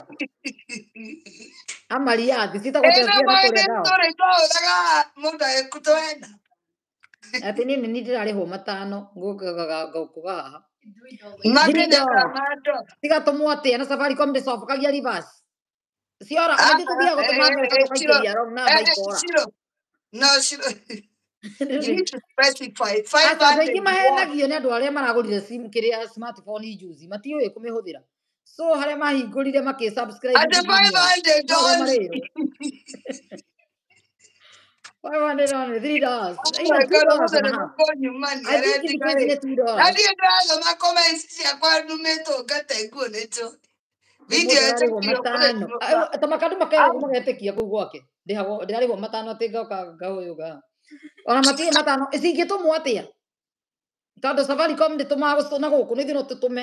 ama riadhi sitagoteakoreda eh, eh, ati nini ni matano ngukugaha tigatumwo atia na safaricom ndicobokagia rivasi ciora andi ah, tuthiaga gutumathekatukaigeria rong namba ikora no specify. Five so I think my na yena dware marago diresim kiria smartphone ijuzi matiyo ekume hodira. So hare ma higori de ma ke subscribe. At the five hundred dollars. Five hundred dollars, three dollars. Oh my God, I'm going to call you money. I think it's going to two dollars. I think it's going to come and see a quarter meto get a good little. Video matano. Tamakadu makayo kumagetekia kugwake. Ndihagwo ndirarigwo matano ati ngoka ngahuyu ga. Onamateye matano icingitwo mwatia tondå Safaricom ndä maga gå na gå kå nä tome.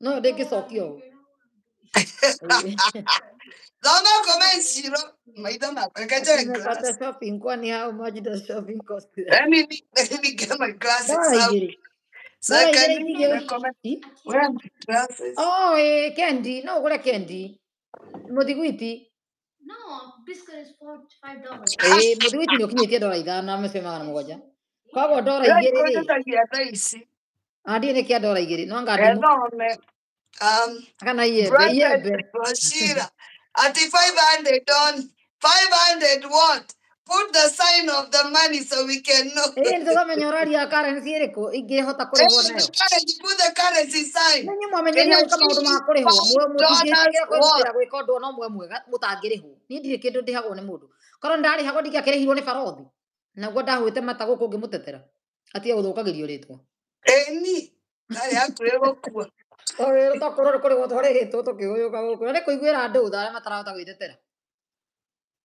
no come ma i perché c'è shopping qua tå tå me no yo ndä ngä cokia å thoma komenciro maitho makwekejekndi oh, eh, no å gå re kendi må thiguiti No, Biscuit is for five dollars. Hey, Eh, mudiwe chino kinye tia dola ithano ame sema kana mugoja. Kwa go dola igiri. Kwa go tagia thaisi. Andi ne kia dola igiri. No anga dimu. Ethome. Um, kana yebe, yebe. Bashira. Ati 500 on 500 what? put the sign of the money so we can know. Eri ndio mmenyoraria currency iriku ingihota kurihwo nayo. Put the currency sign. Ninyi mwamenyagia uka maundu ma kurihwo. Mutingĩkĩra kwĩrutĩra gwĩka ũndũ ona ũmwe mwega mũtangĩrĩhwo. Niĩ ndirĩ kĩndũ ndĩhagwo nĩ mũndũ. Korwo ndarĩhagwo ndingĩakĩrĩhirwo nĩ barothi. Naguo ndahũĩte mata gũkũ ngĩmũtetera. Atige gũthũkagĩrio rĩtwa. Ĩni, ndarĩ hakuhĩ gũkua. Tokũrwo kũrĩhwo twarĩhĩtwo tũkĩhũyũka gũkũ. Na nĩ kũiguĩra andũ tha arĩa matarahota gwĩtetera.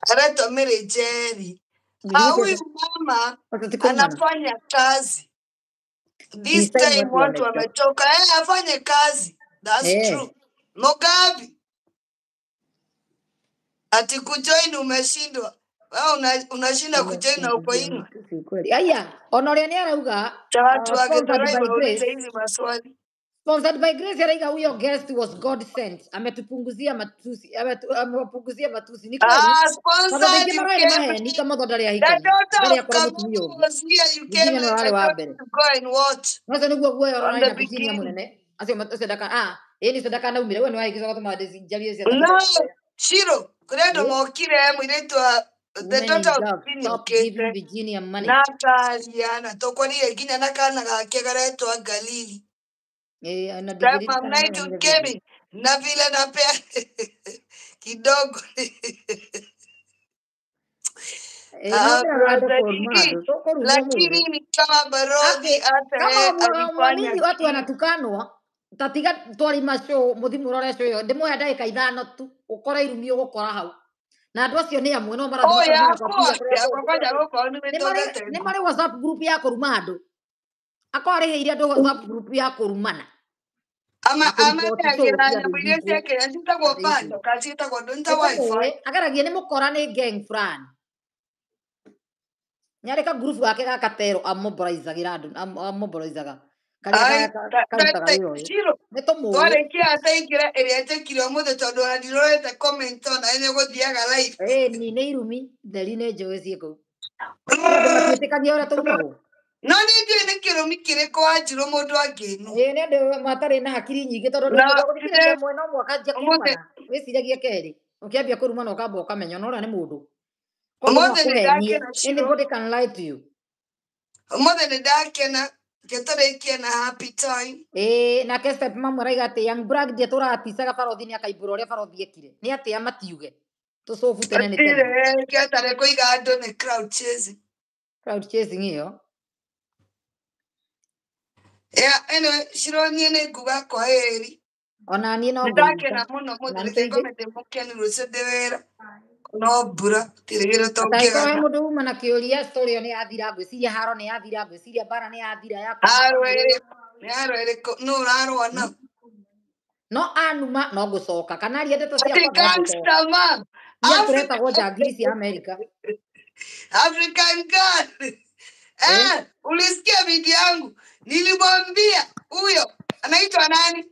anaitwa Mary Njeri. Huyu mama anafanya kazi this time, watu wametoka eh, afanye kazi that's hey. Eh. true. mogabi ati kujoin umeshindwa unashinda una kujoin na uko inwa. Aya, ona uria ni arauga ta watu wage hizi maswali sponsored by grace yaraiga huyo guest was god sent ametupunguzia matusi ametupunguzia matusi ni kweli ah sponsored by niguo guo munene asio matusi ah, sadaka na umire wewe waiki eh? the daughter of Natalia, na tokwanire nginya na kana gake garetwa Galili Eh, anadigirika Mama sana na vile Mkemi, na vile napea kidogo Eh, Ah, labda watu formato hatusadiki, soko lakini rumwamwire ni kama Barodi ah, watu wanatukanwa tatiga twarima show muthi murore show yo ndimuhe ndagika ithano tu ukora irumi ugukora hau na andu acio ni amwe no marathi oh, mari whatsapp group ya kuruma andu akorwo arihiire andu whatsapp group ya kurumana ama amathagirania iria ciakenya ciĩtagwo bando kana ciĩtagwo ndonta wifi ageragia nä må kora nä gang fulani nyarä ka ngurubu gake gakatero amomboraizaga ra andå amomboraizaga twarĩkia ataingĩra ĩrĩa njĩkire ũmũthĩ tondũ ona ndirorete comment ona ĩnĩ gũthiaga live nĩ irumi theri nĩ njũĩ ciĩ kũu tĩkagia ũrĩa tũrutagwo no nä ndiå nä kä rå mi kä rä kå må ndå angä nu nä andå matarä na hakiri nyingä tondå kerä å kä ambia kå ruma na å kamba å kamenya ona å rä a nä må ndå må thä nä ndakena nake mamwe araiga atä young brag ndie tũraticaga barothi nĩ akaimbũra ũrĩa barothi ekire nĩ atĩa matiuge tũcobu tene nĩ tene kĩatare kũiga andũ nĩ crowd chasing ĩno cironiĩ nĩ nguga kwa ĩri ona niĩ no ndakena mũno mũthirite ngomete mũkenu rũcio ndĩ wĩra no mbura tirigĩrwo tongĩwe mũndũ uma na kĩũria story ĩyo nĩ yathira ngwĩciria haro nä yathira ngwĩciria mbara nĩ yathira yaharo ĩrĩkũ nũ ũrarũa no anuma no coka kana aria ndeto ciaia retagwo njangiri cia amerika african girl eh? eh, ulisikia bidi yangu nilimwambia huyo anaitwa nani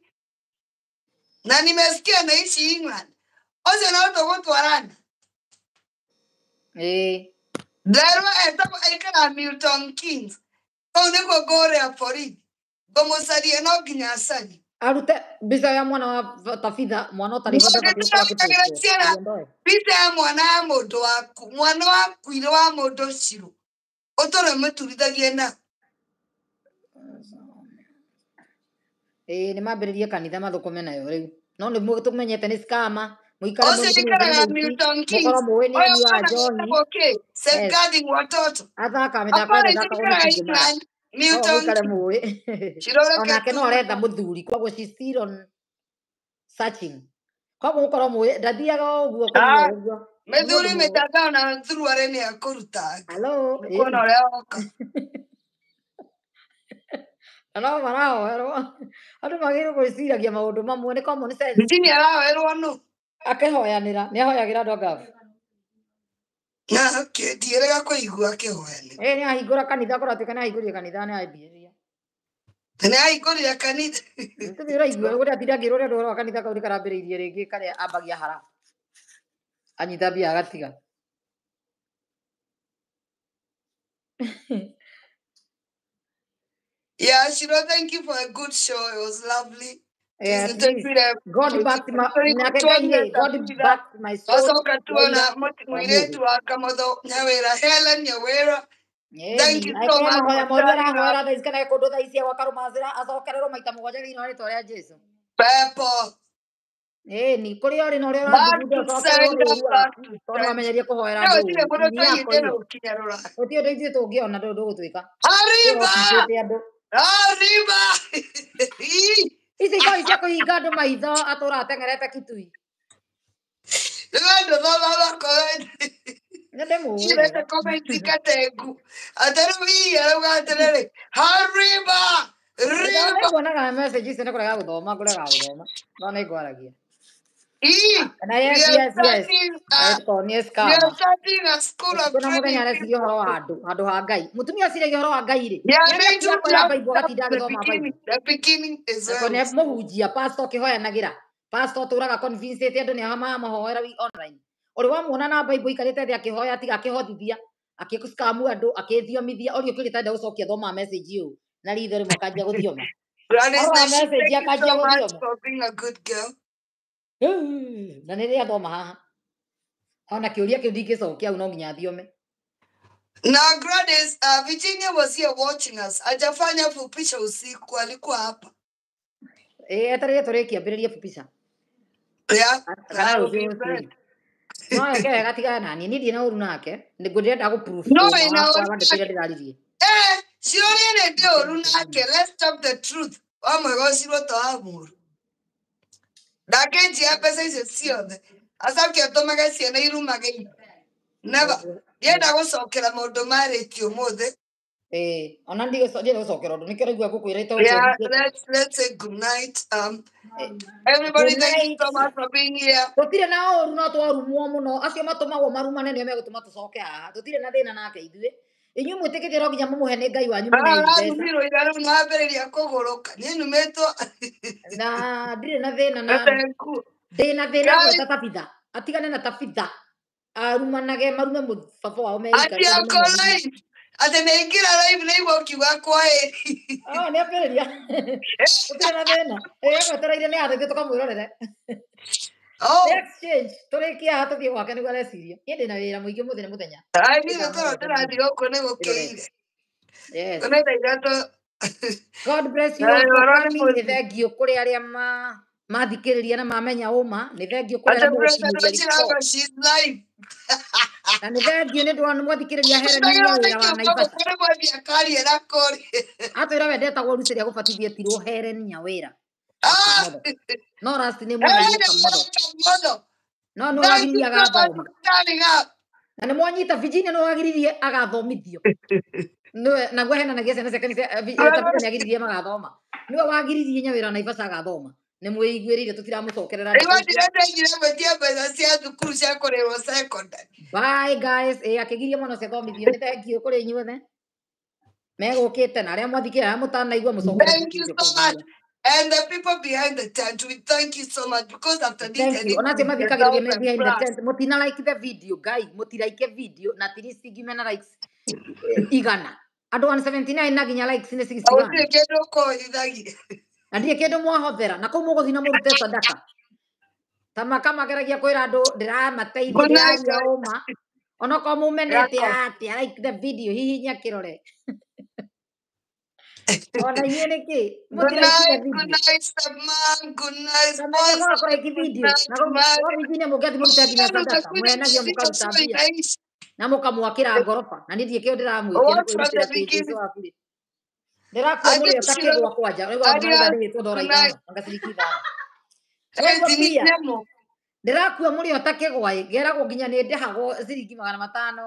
na nimesikia anaishi england ose naotogotwarana hey. Eh. ndarwa aikara milton kings niguo borithi no nginya arute mbica ya mwana wa tabitha mwana mbica ya mwana ndå waku mwana wakuire wa ĩĩ eh, nĩ mambĩrĩrie kanitha mathũkũme nayo rĩu no nĩ tũmenyete nĩ scama mũikarathaka mĩthakore mũĩ onake no arenda mũthuri koguo koguo gũkorwo mũĩ ndathiaga ũguo ah, ũguo mĩthuri mĩtandao na thuruarĩ nĩ akũrutanga kuona eh. ũrĩa woka no maraoerwo andå magä rwo gwä ciragia maå ndå mamwe nä komå nä cenjini araoerwo nå akä hoyanä ra nä ahoyagä ra andå a ngabu ndiä rega kå igua akä hoyanä ä nä ahingå ra kanitha kå ratuä ka nä ahingå rire kanitha nä ambirä nä ahingå rire kanitha tå thiä raigua gå rä atindangä rwo rä andå rwa kanitha kau rä karambä rä irie rä ngä karä ambagia hara anyita agatiga Yeah, Shiro, thank you for a good show. It was lovely. Yeah, God back my God back my soul. Osoka tuona mwiretu akamodo nyawera Helen nyawera Thank you so much. Mwera mwera thaici kana kundu thaici gwakaru macira acokererwo maita mugwanja thiini wa ritwa ria Jesu. Pepo. Ĩĩ nĩ kũrĩ ori na ũrĩa ũrathiĩ wamenyerie kũhoera gũtirĩ ũndũ ithuĩ tũngĩona ndũgũtuĩka. Arriba! arriba ithigoi ciako hinga andå maitho atå ra tengerete kitui nä wendå thomamakirete komenti katengu atä rä arauga atä rä rä message icio nä kå rega gå thoma ngå rega gå thoma no nä hii nä mũthenya ũhoro wa andå handå ha ngai må tumia aciragia ũhoro wa ngai rä gatinda agä thoma må hunjia pasto å hoyanagä ra pasto tå raga tä andå nä ahamaga mahoera online å rä wamuona na baibå ikarä te thä akä hoya tiga akä hotithia akä skamu andå akä thiomithia å rä å kä rä tenda gå cokia thoma message å na ritho rä mwe kanjia gå thioma kanjia gå thioma na nä rä athoma haha ona kä å ria kä u ndingä cokia u no nginya thiome na Gladys, uh, Virginia was here watching us. Ajafanya fupisha usiku, alikuwa hapa. Eh, atarere tureki ambiriria fupisha. Yeah. Kana rucio. No, yake gatiga nani, ni ndina uru nake. Ni ngwendirenda gå proof. No, ina uru. Eh, ciũria nä ndä å ru nake. Let's talk the truth. Wamwega å cirwo to amuru. Daketi hapa sasa sio. Asabke atomaga ciana irumaga ini. Never. Ndienda gũcokera maũndũ marĩtio ũmũthĩ. Eh, ona ndiga so ndiga so kero ni kero gwa kukwireta Yeah, let's let's say good night. Um everybody thank you so much for being here. Tutire na oru no twaru muo muno. Acio matumagwo marumane ndio megutuma tucoke haha. Tutire na thina nake ithuĩ inyuĩ mwĩtĩkĩtie no nginya mũmũhe nĩ ngai wanyu mũneirarumĩrwo iraru mwambĩrĩria kũgũrũka niĩ numĩtwo na thä na thĩna na thä na thĩna yaani gweta tabitha atigane na tabitha arumanage marume baba wao meikaiakolai atĩ nĩ ingĩra live nĩ igwo kiuga kwahĩri oh, nĩ ambĩrĩria gũtirĩ na thĩna ĩgwetereire nĩ tå kia ha tå thiä gwake nä guo areciria ndä na wä ra må ingä må thä nä må thenya niä kå nä gå rä arä a mathikä rä ria na mamenya å ma nä thengiå kå rä na nä thengiå nä ndå mwathikä rä ria herenawä ra wa naibatwä ra wendetagwo rutä rä a gå batithie tirwo herenia wä ra no no agiririe agathoma na nä mwanyita virginia no agiririe agathomithio naguo henanagia eh, ah. eh, ciana cia kanitha agiririe magathoma nä we wagiririe nyawä naivasa agathoma nä mwä iguä rä ire tå tiramå cokerera ndäraigire mbeca cia thukuru cia kå rä rwo akä girie mwana cia thomithio nä thengiå kå rä inyuothe megå na arä a mwathikirä arä a må tanaigua må cokerera And the people behind the tent, we thank you so much because after this thank you. Onasema kwenye behind the tent. Moti na like the video, guy. Moti like the video. Na tiri sigi mena likes igana. Ado Andu 179 na ginya likes ni 61. Autire kendo ko ithagi. Andire mwa mwahothera. Na kou muguthi na kia sadaka. Tamaka drama tayi andu ndiramateithia Ono uma. Onokorwo mumenete atia like the video hihinya kirore. Ona nyenekei mutiraciathimwakorwa ikivindio na vingine mugethi mumitathina sadaka mwenagio mukarutambia na mukamwakira ngoroba na nindiä kä å ndä ramwä ndärakuonire ta kä gwa kwanja nä tå ndoraiangaciriki ithano ndärakua må rä o ta kä gwaä ngeragwo nginya nä ndehagwo ciringi magana matano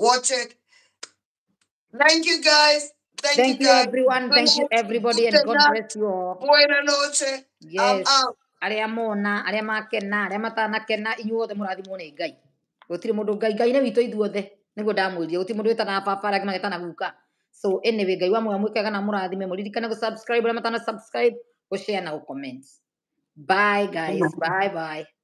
watch it. Thank you guys. Thank, Thank you, guys. everyone. Good Thank you everybody and God bless you all. Buena noche. Yes. I'm out. aria mona aria makena aria matanakena inyuothe murathimone ngai gutire mundu ngai ngai ne wito ithuothe niguo ndamwirie gutire mundu witana papa aria magetana guka so anyway ngai wa moya mwikega na murathime muririkane gu subscribe aria matana subscribe share. na gucomment bye guys bye bye